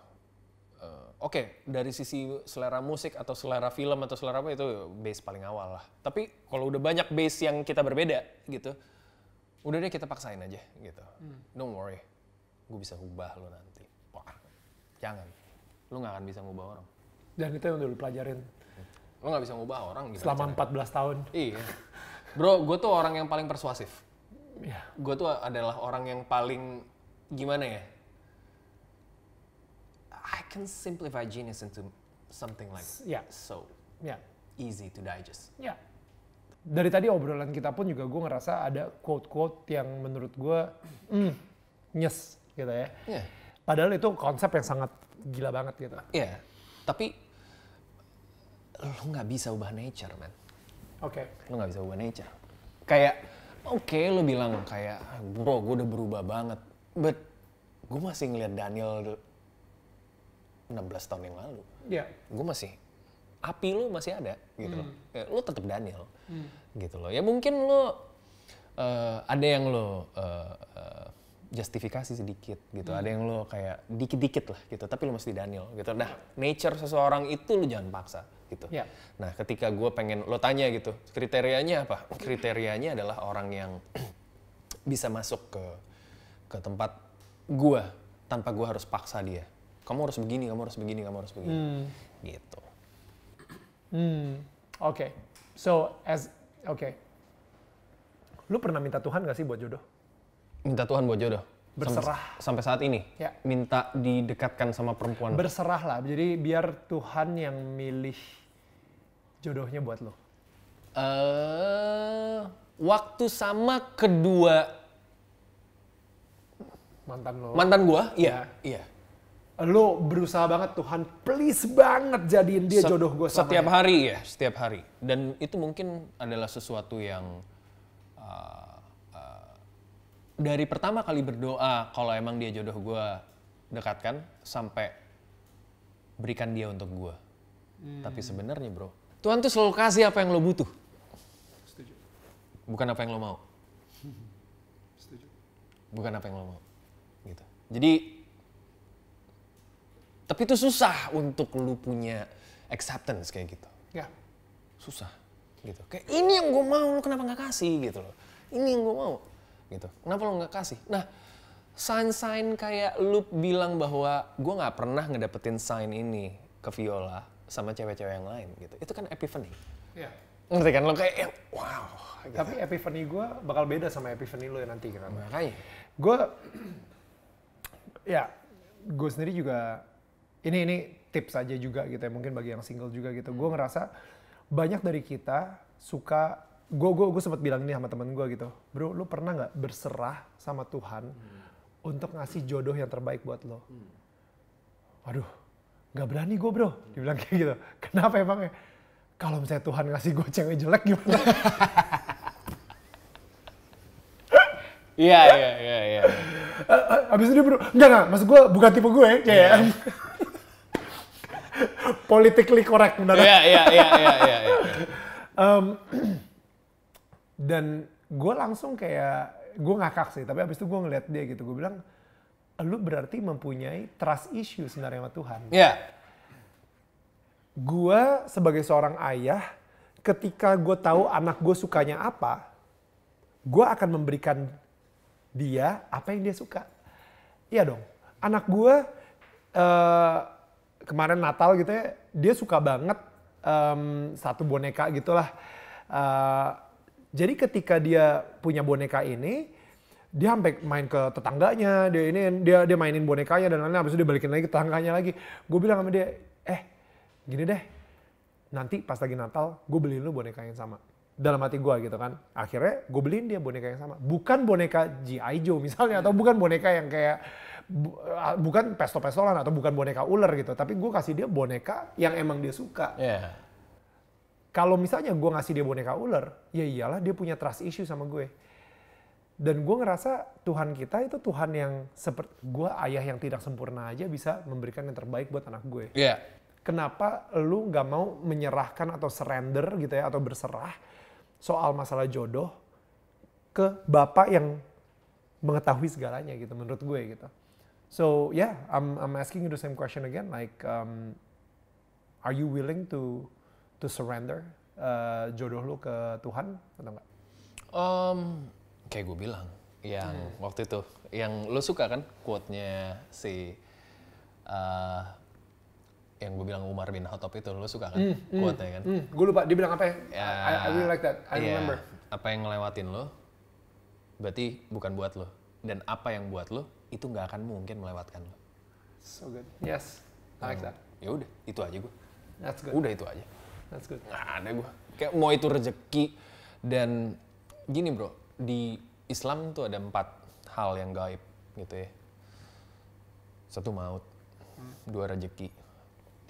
A: Uh, Oke, okay, dari sisi selera musik atau selera film atau selera apa itu base paling awal lah. Tapi kalau udah banyak base yang kita berbeda gitu, udah deh kita paksain aja gitu. Hmm. Don't worry, gue bisa ubah lo nanti. Wah, jangan, lo nggak akan bisa ngubah orang. Dan itu yang udah lo pelajarin. Lo nggak bisa ngubah orang. Selama aja. 14 tahun. Iya. Bro, gue tuh orang yang paling persuasif. Yeah. Gue tuh adalah orang yang paling gimana ya? I can simplify genius into something like yeah. so yeah. easy to digest.
B: Yeah. Dari tadi obrolan kita pun juga gue ngerasa ada quote-quote yang menurut gue mm, nyes gitu ya. Yeah. Padahal itu konsep yang sangat gila banget gitu. Iya, yeah. tapi
A: lu nggak bisa ubah nature, man Oke. Okay. Lo nggak bisa ubah nature. Kayak oke okay, lo bilang kayak bro gue udah berubah banget, but gue masih ngeliat Daniel 16 tahun yang lalu. Iya. Yeah. Gue masih api lo masih ada gitu mm. loh. Hmm. Ya, lo tetap Daniel mm. gitu loh. Ya mungkin lo uh, eh, ada yang lo uh, eh, uh, eh, justifikasi sedikit gitu. Hmm. Ada yang lo kayak dikit-dikit lah gitu, tapi lo mesti Daniel gitu. Nah, nature seseorang itu lo jangan paksa gitu. Yeah. Nah, ketika gue pengen lo tanya gitu, kriterianya apa? Kriterianya adalah orang yang bisa masuk ke ke tempat gue tanpa gue harus paksa dia. Kamu harus begini, kamu harus begini, kamu harus begini. Hmm. Gitu.
B: Hmm. Oke. Okay. So as oke. Okay. Lu pernah
A: minta Tuhan gak sih buat jodoh? Minta Tuhan buat jodoh. Berserah. Sampai, sampai saat ini. Ya. Minta didekatkan sama perempuan.
B: Berserah lah. Jadi biar Tuhan yang milih jodohnya buat lo.
A: Uh, waktu sama kedua
B: mantan lo. Mantan gua?
A: Iya. Ya.
B: Iya. Lo berusaha banget Tuhan, please banget jadiin dia Se jodoh gue Setiap
A: hari ya, setiap hari. Dan itu mungkin adalah sesuatu yang uh, dari pertama kali berdoa kalau emang dia jodoh gue dekatkan sampai berikan dia untuk gue. Hmm. Tapi sebenarnya bro, Tuhan tuh selalu kasih apa yang lo butuh. Setuju. Bukan apa yang lo mau. Setuju. Bukan apa yang lo mau. Gitu. Jadi, tapi itu susah untuk lo punya acceptance kayak gitu. Ya. Susah. Gitu. Kayak ini yang gue mau, lo kenapa nggak kasih gitu loh. Ini yang gue mau gitu. Kenapa lo nggak kasih? Nah, sign-sign kayak lu bilang bahwa gue nggak pernah ngedapetin sign ini ke Viola sama cewek-cewek yang lain gitu. Itu kan epiphany. Iya. Ngerti kan lo kayak
B: wow. Gitu. Tapi
A: epiphany gue bakal beda
B: sama epiphany lo ya nanti kan. Makanya. Gue ya gue sendiri juga ini ini tips aja juga gitu ya mungkin bagi yang single juga gitu. Gue ngerasa banyak dari kita suka gue gue gue sempat bilang ini sama temen gue gitu bro lu pernah nggak berserah sama Tuhan hmm. untuk ngasih jodoh yang terbaik buat lo hmm. waduh nggak berani gue bro hmm. dibilang kayak gitu kenapa emangnya kalau misalnya Tuhan ngasih gue cewek jelek gimana
C: Iya, iya, iya, iya.
B: Abis itu dia bro, enggak, enggak, maksud gue bukan tipe gue, ya Yeah. Ya. Iya. Politically correct, benar. Iya, iya, iya, iya, iya. iya. dan gue langsung kayak gue ngakak sih tapi abis itu gue ngeliat dia gitu gue bilang lu berarti mempunyai trust issue sebenarnya sama Tuhan Iya. Yeah. gue sebagai seorang ayah ketika gue tahu anak gue sukanya apa gue akan memberikan dia apa yang dia suka iya dong anak gue uh, kemarin Natal gitu ya dia suka banget um, satu boneka gitulah uh, jadi ketika dia punya boneka ini, dia sampai main ke tetangganya, dia ini dia dia mainin bonekanya dan lain-lain, habis itu dia balikin lagi ke tetangganya lagi. Gue bilang sama dia, eh gini deh, nanti pas lagi Natal gue beliin lu boneka yang sama. Dalam hati gue gitu kan. Akhirnya gue beliin dia boneka yang sama. Bukan boneka G.I. Joe misalnya, atau bukan boneka yang kayak bu, eh, bukan pesto-pestolan atau bukan boneka ular gitu, tapi gue kasih dia boneka yang emang dia suka. Yeah. Kalau misalnya gue ngasih dia boneka ular, ya iyalah dia punya trust issue sama gue. Dan gue ngerasa Tuhan kita itu Tuhan yang seperti gue ayah yang tidak sempurna aja bisa memberikan yang terbaik buat anak gue. Iya. Yeah. Kenapa lu gak mau menyerahkan atau surrender gitu ya atau berserah soal masalah jodoh ke bapak yang mengetahui segalanya gitu menurut gue gitu. So yeah, I'm I'm asking you the same question again like um, are you willing to to surrender uh, jodoh lu ke Tuhan atau enggak?
A: Um, kayak gue bilang, yang hmm. waktu itu, yang lo suka kan quote-nya si uh, yang gue bilang Umar bin Khattab itu, lo suka kan mm, mm, quote-nya kan?
B: Mm. Gue lupa, dia bilang apa ya?
A: Yeah, I, I really like that, I yeah, remember. Apa yang ngelewatin lo, berarti bukan buat lo. Dan apa yang buat lo, itu nggak akan mungkin melewatkan lo.
B: So good, yes, I like hmm. that.
A: Ya udah, itu aja gue. That's good. Udah itu aja. That's good. Nggak ada gue. Kayak mau itu rezeki dan gini bro, di Islam tuh ada empat hal yang gaib gitu ya. Satu maut, hmm. dua rezeki,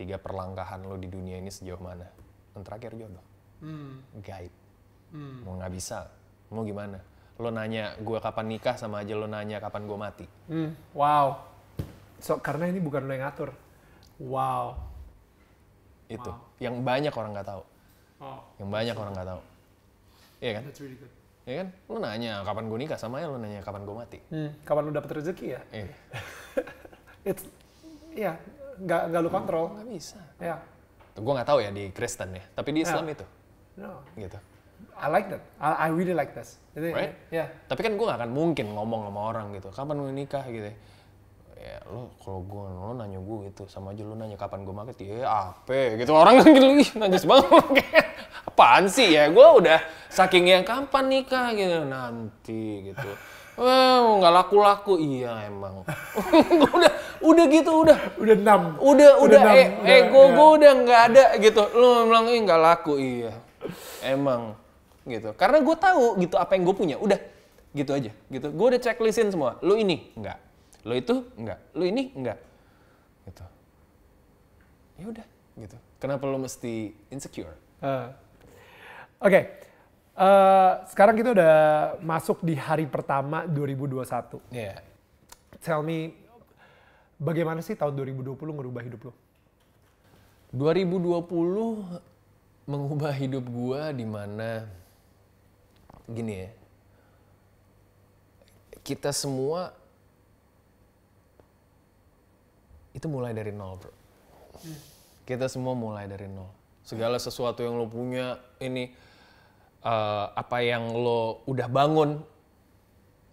A: tiga perlangkahan lo di dunia ini sejauh mana. Dan terakhir jodoh. Hmm. Gaib. Hmm. Mau nggak bisa, mau gimana? Lo nanya gue kapan nikah sama aja lo nanya kapan gue mati. Hmm. Wow. So, karena ini bukan lo yang ngatur. Wow itu wow. yang banyak orang nggak tahu oh. yang banyak orang nggak tahu iya kan That's really Iya kan lu nanya kapan gue nikah sama ya lu nanya kapan gue mati hmm, kapan lu dapet rezeki ya iya. it's
B: ya nggak nggak lu kontrol nggak bisa ya
A: gue nggak tahu ya di Kristen ya tapi di Islam yeah. itu no. gitu I like that. I, I really like this. right? Yeah. Tapi kan gue gak akan mungkin ngomong sama orang gitu. Kapan lu nikah gitu? Ya ya lo kalau gue lo nanya gue gitu sama aja lo nanya kapan gue makan ya apa gitu orang kan gitu ih nanya banget apaan sih ya gue udah saking yang kapan nikah gitu nanti gitu Wow, eh, nggak laku-laku iya emang. udah, udah gitu, udah. Udah enam. Udah, udah, udah e, ego gue udah nggak ada gitu. lu bilang ini nggak laku iya, emang gitu. Karena gue tahu gitu apa yang gue punya. Udah, gitu aja. Gitu, gue udah checklistin semua. lu ini nggak, lo itu enggak lo ini enggak gitu ya udah gitu kenapa lo mesti insecure
B: uh, oke okay. uh, eh, sekarang kita udah masuk di hari pertama 2021 yeah. Iya. tell me bagaimana
A: sih tahun 2020 merubah hidup lo 2020 mengubah hidup gua di mana gini ya kita semua itu mulai dari nol bro hmm. kita semua mulai dari nol segala sesuatu yang lo punya ini uh, apa yang lo udah bangun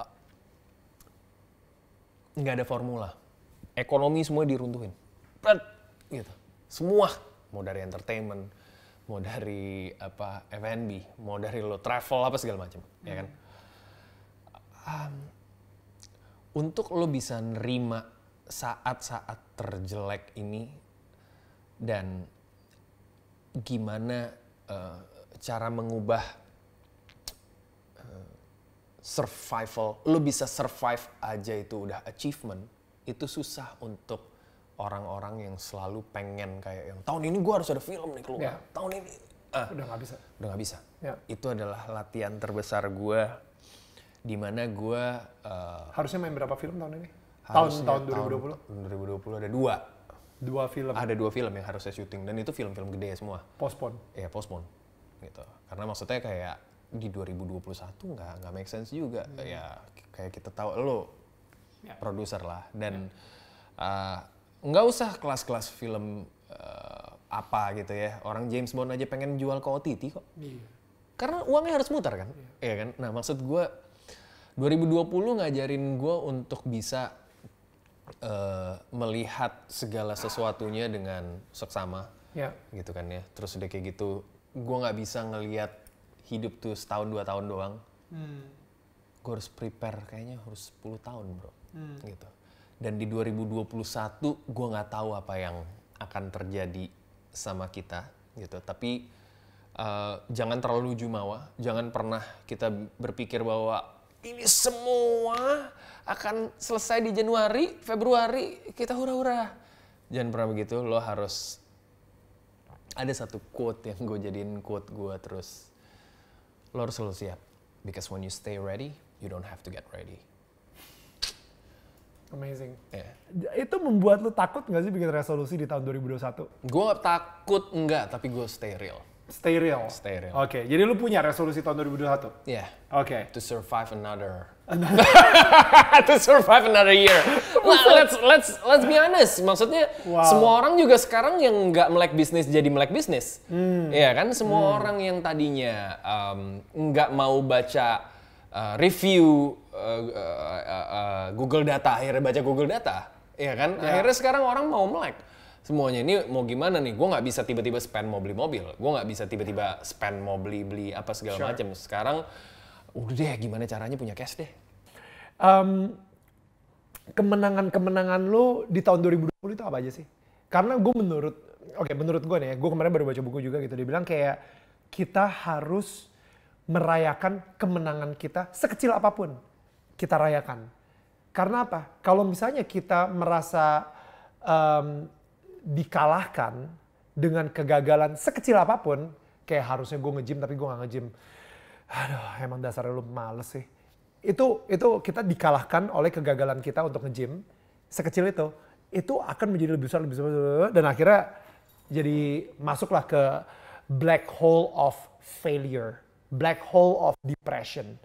A: eh, nggak uh, ada formula ekonomi semua diruntuhin Pret, gitu semua mau dari entertainment mau dari apa F&B mau dari lo travel apa segala macam hmm. ya kan um, untuk lo bisa nerima saat-saat terjelek ini dan gimana uh, cara mengubah eh, survival lu bisa survive aja itu udah achievement itu susah untuk orang-orang yang selalu pengen kayak yang tahun ini gue harus ada film nih keluar yeah. tahun ini uh, udah nggak bisa udah nggak bisa yeah. itu adalah latihan terbesar gue di mana gue uh, harusnya main berapa film tahun ini
B: tahun tahun 2020?
A: Tahun 2020 ada dua. Dua film. Ada dua film yang harus saya syuting dan itu film-film gede semua. Postpone. Iya, postpone. Gitu. Karena maksudnya kayak di 2021 nggak nggak make sense juga. Hmm. Ya kayak kita tahu lo ya. produser lah dan ya. uh, nggak usah kelas-kelas film uh, apa gitu ya. Orang James Bond aja pengen jual ke OTT kok. Iya. Karena uangnya harus mutar kan? Iya. iya, kan? Nah, maksud gue 2020 ngajarin gue untuk bisa uh, melihat segala sesuatunya dengan seksama ya. gitu kan ya terus udah kayak gitu gue nggak bisa ngelihat hidup tuh setahun dua tahun doang hmm. gue harus prepare kayaknya harus 10 tahun bro hmm. gitu dan di 2021 gue nggak tahu apa yang akan terjadi sama kita gitu tapi uh, jangan terlalu jumawa jangan pernah kita berpikir bahwa ini semua akan selesai di Januari, Februari kita hura-hura. Jangan pernah begitu, lo harus ada satu quote yang gue jadiin quote gue terus. Lo harus selalu siap. Because when you stay ready, you don't have to get ready. Amazing. Yeah.
B: Itu membuat lo takut gak sih bikin resolusi di tahun 2021?
A: Gue takut enggak, tapi gue stay real. Stay real? Stay real. Oke, okay. jadi lo punya resolusi tahun 2021? Iya. Yeah. Oke. Okay. To survive another to survive another year. Well, let's let's let's be honest. Maksudnya wow. semua orang juga sekarang yang nggak melek bisnis jadi melek bisnis, hmm. Iya kan? Semua hmm. orang yang tadinya um, nggak um, mau baca uh, review uh uh, uh, uh, Google Data akhirnya baca Google Data, Iya kan? Yeah. Akhirnya sekarang orang mau melek semuanya ini mau gimana nih gue nggak bisa tiba-tiba spend mau beli mobil gue nggak bisa tiba-tiba spend mau beli beli apa segala sure. macam sekarang udah deh gimana caranya punya cash deh. Um, kemenangan-kemenangan lo di tahun
B: 2020 itu apa aja sih? Karena gue menurut, oke okay, menurut gue nih, ya, gue kemarin baru baca buku juga gitu, dia bilang kayak kita harus merayakan kemenangan kita sekecil apapun kita rayakan. Karena apa? Kalau misalnya kita merasa um, dikalahkan dengan kegagalan sekecil apapun, kayak harusnya gue nge-gym tapi gue gak nge-gym aduh emang dasarnya lu males sih. Itu itu kita dikalahkan oleh kegagalan kita untuk nge-gym sekecil itu. Itu akan menjadi lebih besar, lebih besar, dan akhirnya jadi masuklah ke black hole of failure, black hole of depression.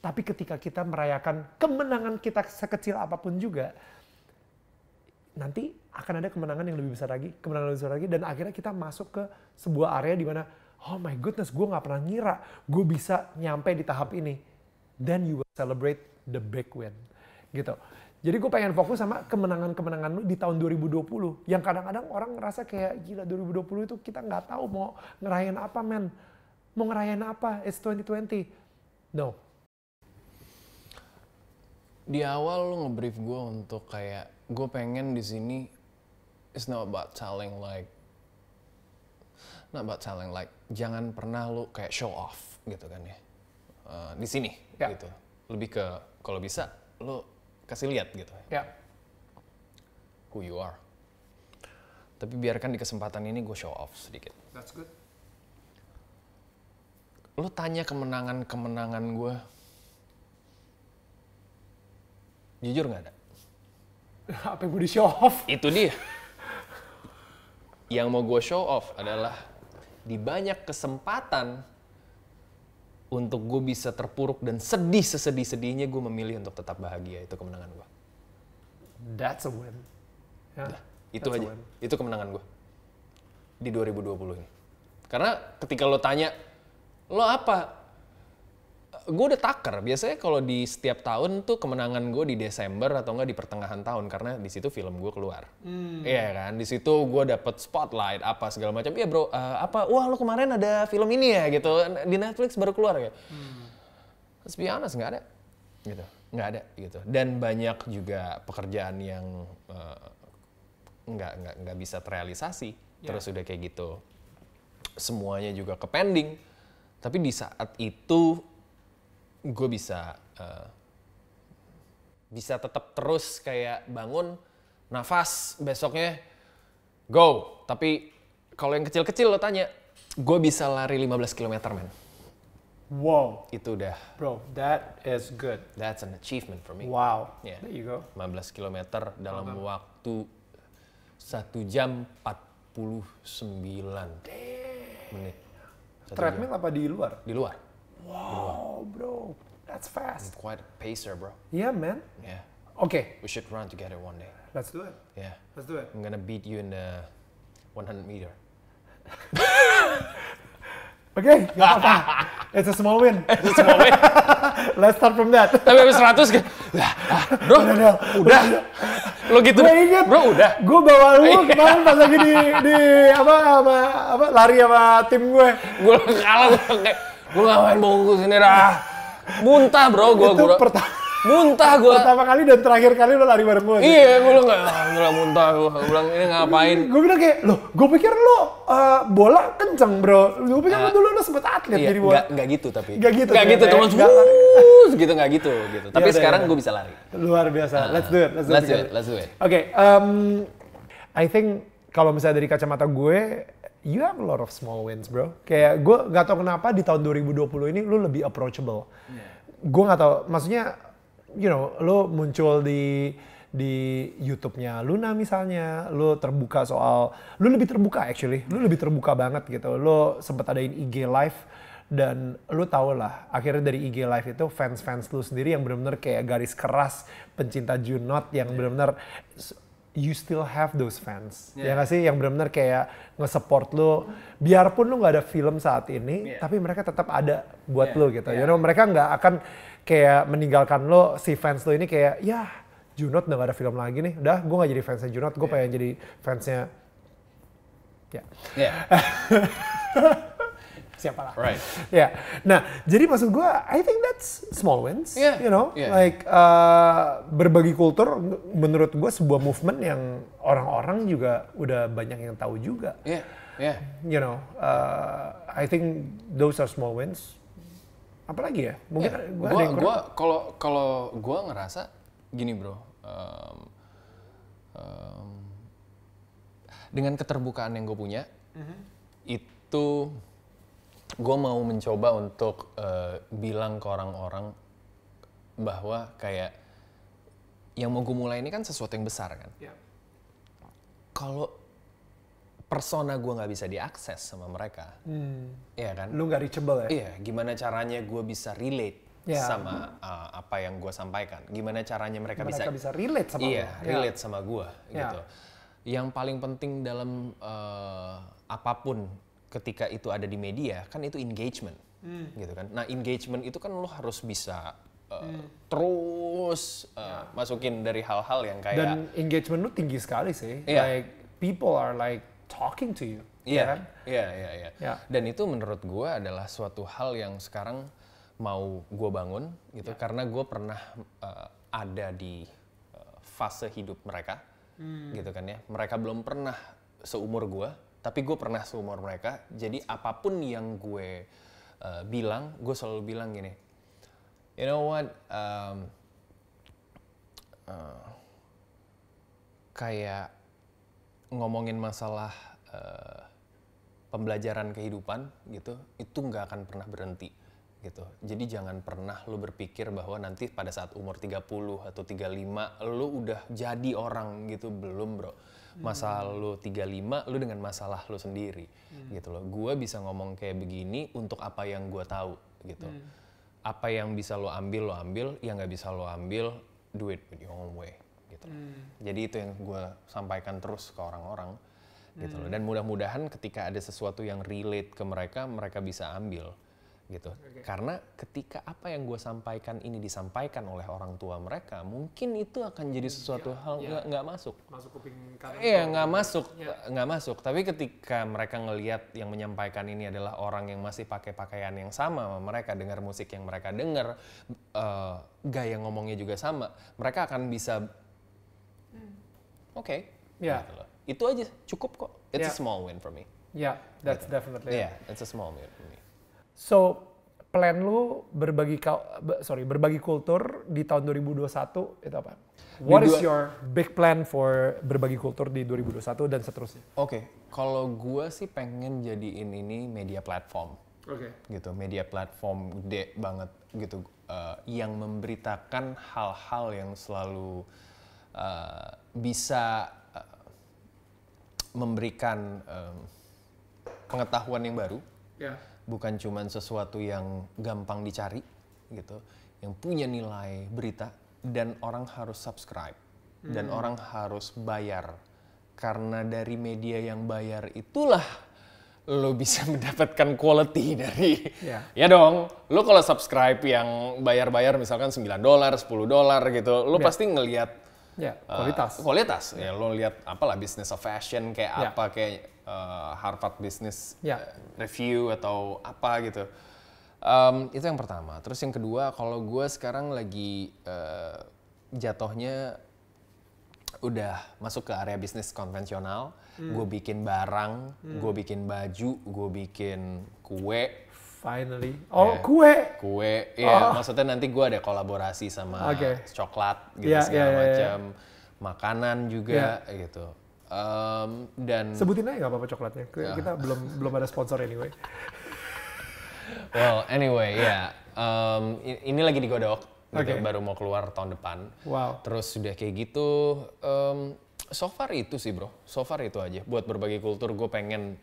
B: Tapi ketika kita merayakan kemenangan kita sekecil apapun juga, nanti akan ada kemenangan yang lebih besar lagi, kemenangan yang lebih besar lagi, dan akhirnya kita masuk ke sebuah area di mana oh my goodness, gue gak pernah ngira gue bisa nyampe di tahap ini. Then you will celebrate the big win. Gitu. Jadi gue pengen fokus sama kemenangan-kemenangan lu di tahun 2020. Yang kadang-kadang orang ngerasa kayak, gila 2020 itu kita nggak tahu mau ngerayain apa, men. Mau ngerayain apa? It's 2020.
A: No. Di awal lu ngebrief gue untuk kayak, gue pengen di sini it's not about telling like not about talent like jangan pernah lu kayak show off gitu kan ya uh, di sini yeah. gitu lebih ke kalau bisa lu kasih lihat gitu ya yeah. who you are tapi biarkan di kesempatan ini gue show off sedikit that's good lu tanya kemenangan kemenangan gue jujur nggak ada apa yang mau di show off itu dia yang mau gue show off adalah di banyak kesempatan untuk gue bisa terpuruk dan sedih sesedih-sedihnya gue memilih untuk tetap bahagia itu kemenangan gue. That's a win. Yeah. Nah, itu That's aja. Itu kemenangan gue di 2020 ini. Karena ketika lo tanya lo apa gue udah takar. Biasanya kalau di setiap tahun tuh kemenangan gue di Desember atau enggak di pertengahan tahun karena di situ film gue keluar.
C: Hmm. Iya
A: kan? Di situ gue dapet spotlight apa segala macam. Iya bro, uh, apa? Wah lo kemarin ada film ini ya gitu di Netflix baru keluar ya. Hmm. Let's be honest nggak ada, gitu. Nggak ada gitu. Dan banyak juga pekerjaan yang uh, nggak nggak nggak bisa terrealisasi. Yeah. Terus udah kayak gitu, semuanya juga ke pending. Tapi di saat itu gue bisa uh, bisa tetap terus kayak bangun nafas besoknya go tapi kalau yang kecil-kecil lo tanya gue bisa lari 15 km men wow itu udah bro that is good that's an achievement for me wow yeah. there you go 15 km dalam okay. waktu satu jam 49 sembilan menit treadmill apa di luar di luar Wow, bro, that's fast. I'm quite a pacer, bro. Yeah, man. Yeah. Okay. We should run together one day. Let's do it. Yeah. Let's do it. I'm gonna beat you in the 100 meter.
B: Oke, okay, gak apa-apa. It's a small win. It's a small win. Let's start from that.
A: Tapi habis 100 kan, bro, udah, udah, udah. Lo gitu, gue inget, bro, udah. Gue bawa lu iya. kemarin pas lagi di, di
B: apa, apa, apa,
A: lari sama tim gue. Gue kalah, gue gue gak main bongku sini dah. Muntah bro, gue gue pertama muntah gue pertama kali dan terakhir kali lo lari bareng gue iya gue lo nggak nggak muntah gue bilang ini ngapain
B: gue bilang kayak lo gue pikir lo uh, eh, bola kenceng bro gue pikir uh, dulu lo sempet atlet iya, jadi bola nggak
A: gitu tapi nggak gitu nggak gitu cuma gitu ya. wuuus gitu nggak gitu gitu iya, tapi ya, sekarang gue bisa lari
B: luar biasa uh, let's do it let's do it let's do it, it. oke okay, um, I think kalau misalnya dari kacamata gue you have a lot of small wins, bro. Kayak gue gak tau kenapa di tahun 2020 ini lu lebih approachable. Yeah. Gue gak tau, maksudnya, you know, lu muncul di di YouTube-nya Luna misalnya, lu terbuka soal, lu lebih terbuka actually, lu lebih terbuka banget gitu. Lu sempet adain IG live dan lu tau lah akhirnya dari IG live itu fans-fans lu sendiri yang bener-bener kayak garis keras pencinta Junot yang bener-bener benar you still have those fans. Ya yeah. Ya gak sih? Yang benar-benar kayak nge-support lo. Biarpun lo nggak ada film saat ini, yeah. tapi mereka tetap ada buat yeah. lo gitu. Yeah. You know, mereka nggak akan kayak meninggalkan lo, si fans lo ini kayak, ya Junot udah gak ada film lagi nih. Udah, gue gak jadi fansnya Junot, gue yeah. pengen jadi fansnya... Ya. Yeah. yeah. siapa lah. Right. Ya. Yeah. Nah, jadi maksud gue, I think that's small wins. Yeah. You know, yeah. like uh, berbagi kultur menurut gue sebuah movement yang orang-orang juga udah banyak yang tahu juga. Yeah. Yeah. You know, uh, I think those are small wins. Apalagi ya? Mungkin yeah. gue gua, gua
A: kalau kalau gue ngerasa gini bro. Um, um, dengan keterbukaan yang gue punya, mm -hmm. itu gue mau mencoba untuk uh, bilang ke orang-orang bahwa kayak yang mau gue mulai ini kan sesuatu yang besar kan. Yeah. Kalau persona gue nggak bisa diakses sama mereka,
C: hmm.
A: ya kan? Lu nggak reachable ya? Iya. Gimana caranya gue bisa relate
B: yeah. sama
A: uh, apa yang gue sampaikan? Gimana caranya mereka, mereka bisa? bisa relate sama iya, gue. Ya. relate yeah. sama gue yeah. gitu. Yang paling penting dalam uh, apapun ketika itu ada di media kan itu engagement hmm. gitu kan nah engagement itu kan lo harus bisa Uh, hmm. terus uh, ya. masukin dari hal-hal yang kayak dan
B: engagement lu tinggi sekali sih yeah. like
A: people are like talking to you iya ya kan? iya iya iya ya. dan itu menurut gue adalah suatu hal yang sekarang mau gue bangun gitu yeah. karena gue pernah uh, ada di uh, fase hidup mereka hmm. gitu kan ya mereka belum pernah seumur gue tapi gue pernah seumur mereka jadi apapun yang gue uh, bilang gue selalu bilang gini you know what um, uh, kayak ngomongin masalah uh, pembelajaran kehidupan gitu itu nggak akan pernah berhenti gitu. Jadi jangan pernah lo berpikir bahwa nanti pada saat umur 30 atau 35 lo udah jadi orang gitu belum, Bro masalah lu 35 lu dengan masalah lu sendiri hmm. gitu loh Gua bisa ngomong kayak begini untuk apa yang gua tahu gitu hmm. apa yang bisa lu ambil lu ambil yang nggak bisa lu ambil do it with your own way gitu hmm. jadi itu yang gua sampaikan terus ke orang-orang gitu hmm. loh dan mudah-mudahan ketika ada sesuatu yang relate ke mereka mereka bisa ambil gitu. Okay. Karena ketika apa yang gue sampaikan ini disampaikan oleh orang tua mereka, mungkin itu akan jadi hmm, sesuatu yeah. hal ya. nggak masuk. Masuk kuping kanan. Iya nggak masuk, ya. nggak masuk. Tapi ketika mereka ngelihat yang menyampaikan ini adalah orang yang masih pakai pakaian yang sama mereka, dengar musik yang mereka dengar, uh, gaya ngomongnya juga sama, mereka akan bisa, hmm. oke, okay, ya. yeah. gitu Itu aja cukup kok. It's yeah. a small win for me. Yeah, that's gitu. definitely. Yeah, it's a small win for me.
B: So plan lu berbagi sorry berbagi kultur di tahun 2021 itu apa? What is your big plan for berbagi kultur di 2021 dan seterusnya?
A: Oke, okay. kalau gue sih pengen jadiin ini media platform. Oke. Okay. Gitu, media platform gede banget gitu uh, yang memberitakan hal-hal yang selalu uh, bisa uh, memberikan uh, pengetahuan yang baru. Yeah bukan cuman sesuatu yang gampang dicari gitu, yang punya nilai berita dan orang harus subscribe hmm. dan orang harus bayar karena dari media yang bayar itulah lo bisa mendapatkan quality dari yeah. ya dong lo kalau subscribe yang bayar-bayar misalkan 9 dolar 10 dolar gitu lo yeah. pasti ngelihat Ya, eh, kualitas. Uh, kualitas. Ya, ya, lo lihat apalah bisnis of fashion kayak yeah. apa kayak uh, Harvard Business ya. eh, Review atau apa gitu. Um, itu yang pertama. Terus yang kedua, kalau gue sekarang lagi uh, jatuhnya udah masuk ke area bisnis konvensional. mm. Gue bikin barang, mm. gue bikin baju, gue bikin kue, Finally.
B: Oh, yeah. kue.
A: Kue. Iya, yeah. oh. maksudnya nanti gue ada kolaborasi sama okay. coklat gitu yeah, segala yeah, iya, iya. macam, makanan juga yeah. gitu. Um, dan sebutin
B: aja gak apa-apa coklatnya. Kita, ah. kita belum belum ada sponsor anyway.
A: well, anyway, ya. Yeah. Um, ini lagi digodok gitu, okay. baru mau keluar tahun depan. Wow. Terus sudah kayak gitu um, so far itu sih, Bro. So far itu aja. Buat berbagai kultur gue pengen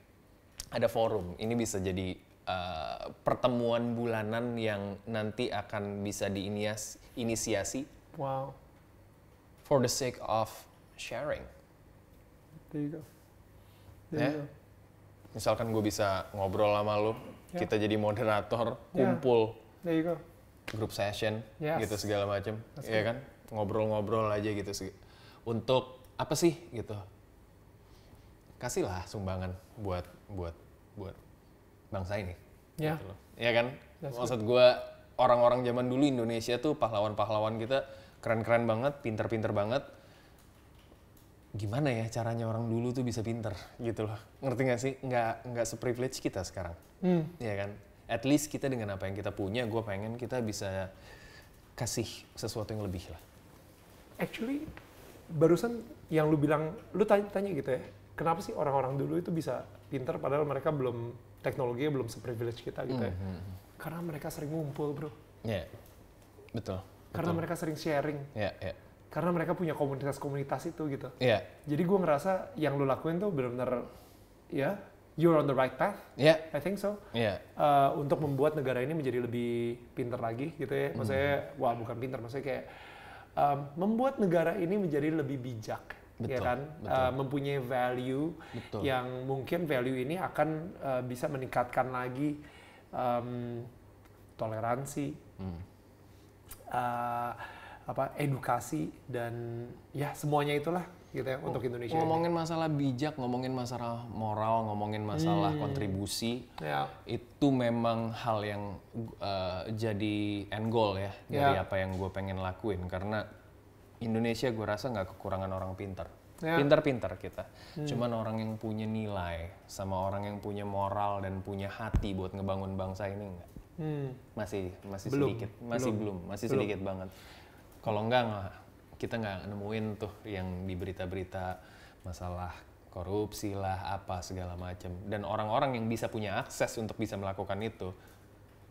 A: ada forum. Ini bisa jadi uh, pertemuan bulanan yang nanti akan bisa diinisiasi. Wow. For the sake of sharing. There you go. There yeah. you eh? go. Misalkan gue bisa ngobrol sama lo, yeah. kita jadi moderator, kumpul.
C: Yeah. There you go.
A: Group session, yes. gitu segala macam, ya kan? Ngobrol-ngobrol aja gitu sih. Untuk apa sih gitu? Kasihlah sumbangan buat buat buat bangsa ini. Ya. Gitu Ya kan? That's Maksud gue orang-orang zaman dulu Indonesia tuh pahlawan-pahlawan kita keren-keren banget, pinter-pinter banget. Gimana ya caranya orang dulu tuh bisa pinter gitu loh. Ngerti gak sih? Nggak, nggak seprivilege kita sekarang. Hmm. Ya kan? At least kita dengan apa yang kita punya, gue pengen kita bisa kasih sesuatu yang lebih lah.
B: Actually, barusan yang lu bilang, lu tanya-tanya gitu ya, kenapa sih orang-orang dulu itu bisa pinter padahal mereka belum teknologinya belum seprivilege kita gitu mm -hmm. ya. Karena mereka sering ngumpul, bro.
A: Iya, yeah. betul. Karena betul.
B: mereka sering sharing. Iya, yeah, iya. Yeah. Karena mereka punya komunitas-komunitas itu gitu. Iya. Yeah. Jadi gue ngerasa yang lu lakuin tuh bener-bener, ya, yeah, you're on the right path. Iya. Yeah. I think so. Iya. Yeah. Uh, untuk membuat negara ini menjadi lebih pinter lagi gitu ya. Maksudnya, mm. wah bukan pinter, maksudnya kayak um, membuat negara ini menjadi lebih bijak betul, ya kan Uh, mempunyai value betul. yang mungkin value ini akan uh, bisa meningkatkan lagi um, toleransi hmm. uh, apa edukasi dan ya semuanya itulah gitu ya untuk Indonesia ngomongin ini.
A: masalah bijak ngomongin masalah moral ngomongin masalah hmm. kontribusi ya. itu memang hal yang uh, jadi end goal ya ya dari apa yang gue pengen lakuin karena Indonesia gue rasa nggak kekurangan orang pinter, pinter-pinter pintar ya. kita. Hmm. Cuman orang yang punya nilai sama orang yang punya moral dan punya hati buat ngebangun bangsa ini enggak. Hmm. Masih masih belum. sedikit, masih belum, belum. masih belum. sedikit banget. Kalau enggak kita nggak nemuin tuh yang di berita-berita masalah korupsi lah apa segala macam dan orang-orang yang bisa punya akses untuk bisa melakukan itu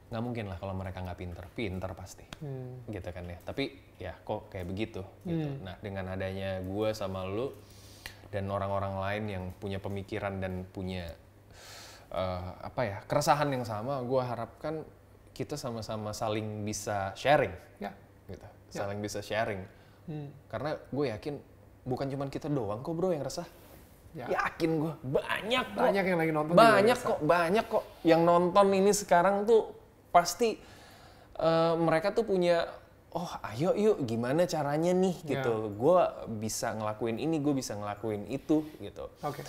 A: nggak mungkin lah kalau mereka nggak pinter, pinter pasti, hmm. gitu kan ya. Tapi ya kok kayak begitu, gitu. Hmm. Nah dengan adanya gue sama lu dan orang-orang lain yang punya pemikiran dan punya uh, apa ya keresahan yang sama, gue harapkan kita sama-sama saling bisa sharing, ya. gitu, ya. saling bisa sharing. Hmm. Karena gue yakin bukan cuma kita doang kok bro yang resah. Ya. Yakin gue banyak kok. Banyak yang lagi nonton. Banyak kok, banyak kok yang nonton ini sekarang tuh pasti uh, mereka tuh punya oh ayo yuk gimana caranya nih gitu yeah. gue bisa ngelakuin ini gue bisa ngelakuin itu gitu okay.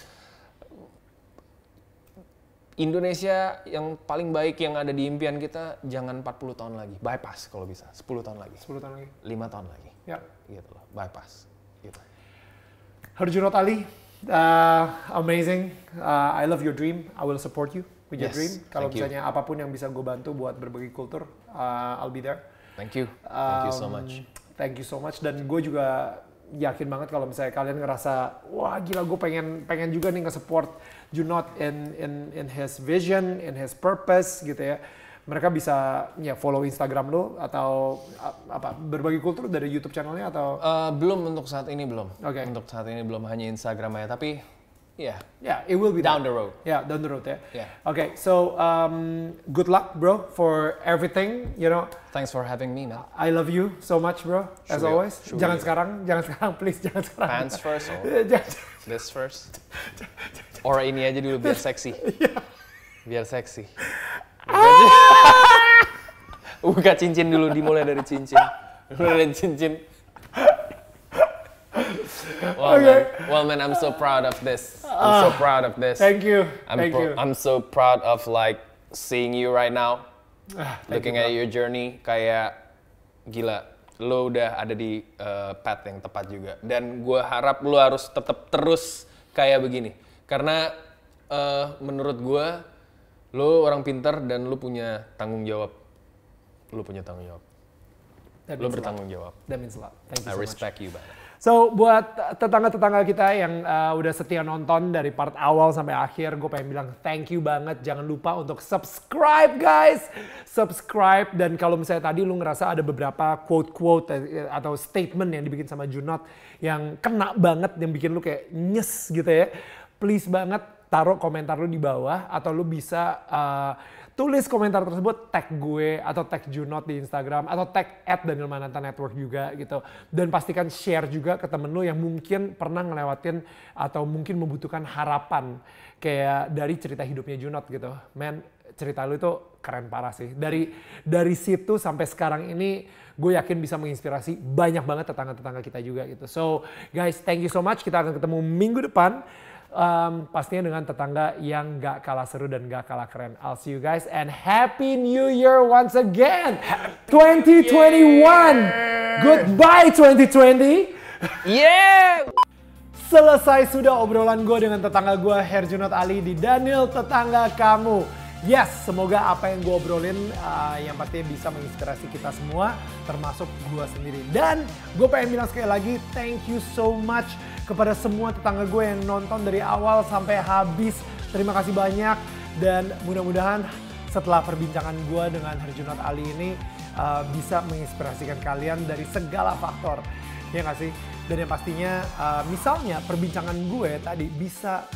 A: Indonesia yang paling baik yang ada di impian kita jangan 40 tahun lagi bypass kalau bisa 10 tahun lagi 10 tahun lagi 5 tahun lagi ya yeah. gitu loh bypass gitu Harjunot Ali
B: uh, amazing uh, I love your dream I will support you with your yes, dream. Kalau misalnya you. apapun yang bisa gue bantu buat berbagi kultur, uh, I'll be there.
A: Thank you. Um, thank you so um, much.
B: Thank you so much. Dan gue juga yakin banget kalau misalnya kalian ngerasa wah gila gue pengen pengen juga nih nge-support Junot in in in his vision, in his purpose gitu ya. Mereka bisa ya follow Instagram lo atau uh, apa berbagi
A: kultur dari YouTube channelnya atau uh, belum untuk saat ini belum. Okay. Untuk saat ini belum hanya Instagram aja tapi Yeah. Yeah, it will be down that. the road. Yeah, down the road. Yeah. Yeah. Okay, so um,
B: good luck, bro, for everything. You know. Thanks for having me, man. I love you so much, bro. Should as we, always. Jangan we. sekarang, jangan sekarang, please, jangan sekarang. Pants first. Or
A: this first. or ini aja dulu biar seksi. Yeah. Biar seksi. Ah! Buka cincin dulu dimulai dari cincin. Mulai dari cincin well, okay. man. well, man, I'm so proud of this. I'm so ah, proud of this. Thank you. I'm Thank you. I'm so proud of like seeing you right now,
C: uh, looking you, at
A: bro. your journey. Kayak gila, lo udah ada di uh, path yang tepat juga. Dan gue harap lo harus tetap terus kayak begini, karena uh, menurut gue lo orang pintar dan lo punya tanggung jawab. Lo punya tanggung jawab.
B: lo bertanggung jawab. That means a lot. Thank you I so respect you banget. So buat tetangga-tetangga kita yang uh, udah setia nonton dari part awal sampai akhir, gue pengen bilang thank you banget. Jangan lupa untuk subscribe guys, subscribe dan kalau misalnya tadi lu ngerasa ada beberapa quote-quote eh, atau statement yang dibikin sama Junot yang kena banget, yang bikin lu kayak nyes gitu ya, please banget taruh komentar lu di bawah atau lu bisa uh, tulis komentar tersebut tag gue atau tag Junot di Instagram atau tag at Daniel Mananta Network juga gitu dan pastikan share juga ke temen lu yang mungkin pernah ngelewatin atau mungkin membutuhkan harapan kayak dari cerita hidupnya Junot gitu men cerita lu itu keren parah sih dari dari situ sampai sekarang ini gue yakin bisa menginspirasi banyak banget tetangga-tetangga kita juga gitu so guys thank you so much kita akan ketemu minggu depan um, pastinya dengan tetangga yang gak kalah seru dan gak kalah keren. I'll see you guys and Happy New Year once again. 2021. Goodbye 2020. Yeah. Selesai sudah obrolan gue dengan tetangga gue Herjunot Ali di Daniel Tetangga Kamu. Yes, semoga apa yang gue obrolin uh, yang pastinya bisa menginspirasi kita semua, termasuk gue sendiri. Dan gue pengen bilang sekali lagi, thank you so much kepada semua tetangga gue yang nonton dari awal sampai habis. Terima kasih banyak dan mudah-mudahan setelah perbincangan gue dengan Herjunot Ali ini uh, bisa menginspirasikan kalian dari segala faktor. Ya nggak sih? Dan yang pastinya uh, misalnya perbincangan gue tadi bisa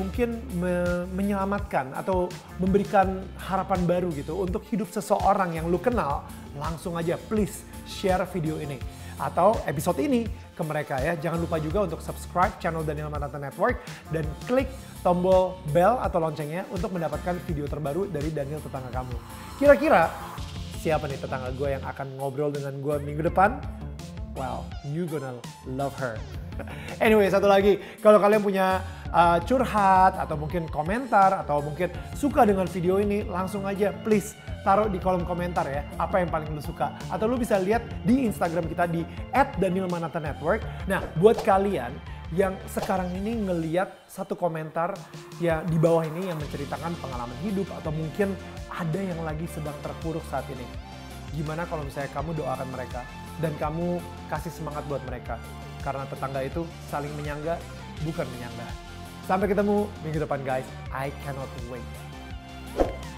B: mungkin me menyelamatkan atau memberikan harapan baru gitu untuk hidup seseorang yang lu kenal, langsung aja please share video ini atau episode ini ke mereka ya. Jangan lupa juga untuk subscribe channel Daniel Mananta Network dan klik tombol bell atau loncengnya untuk mendapatkan video terbaru dari Daniel tetangga kamu. Kira-kira siapa nih tetangga gue yang akan ngobrol dengan gue minggu depan? Well, you gonna love her. Anyway, satu lagi, kalau kalian punya uh, curhat atau mungkin komentar atau mungkin suka dengan video ini, langsung aja please taruh di kolom komentar ya apa yang paling lu suka. Atau lu bisa lihat di Instagram kita di @danielmanatanetwork. Nah, buat kalian yang sekarang ini ngeliat satu komentar ya di bawah ini yang menceritakan pengalaman hidup atau mungkin ada yang lagi sedang terpuruk saat ini. Gimana kalau misalnya kamu doakan mereka dan kamu kasih semangat buat mereka. Karena tetangga itu saling menyangga, bukan menyangga. Sampai ketemu minggu depan guys. I cannot wait.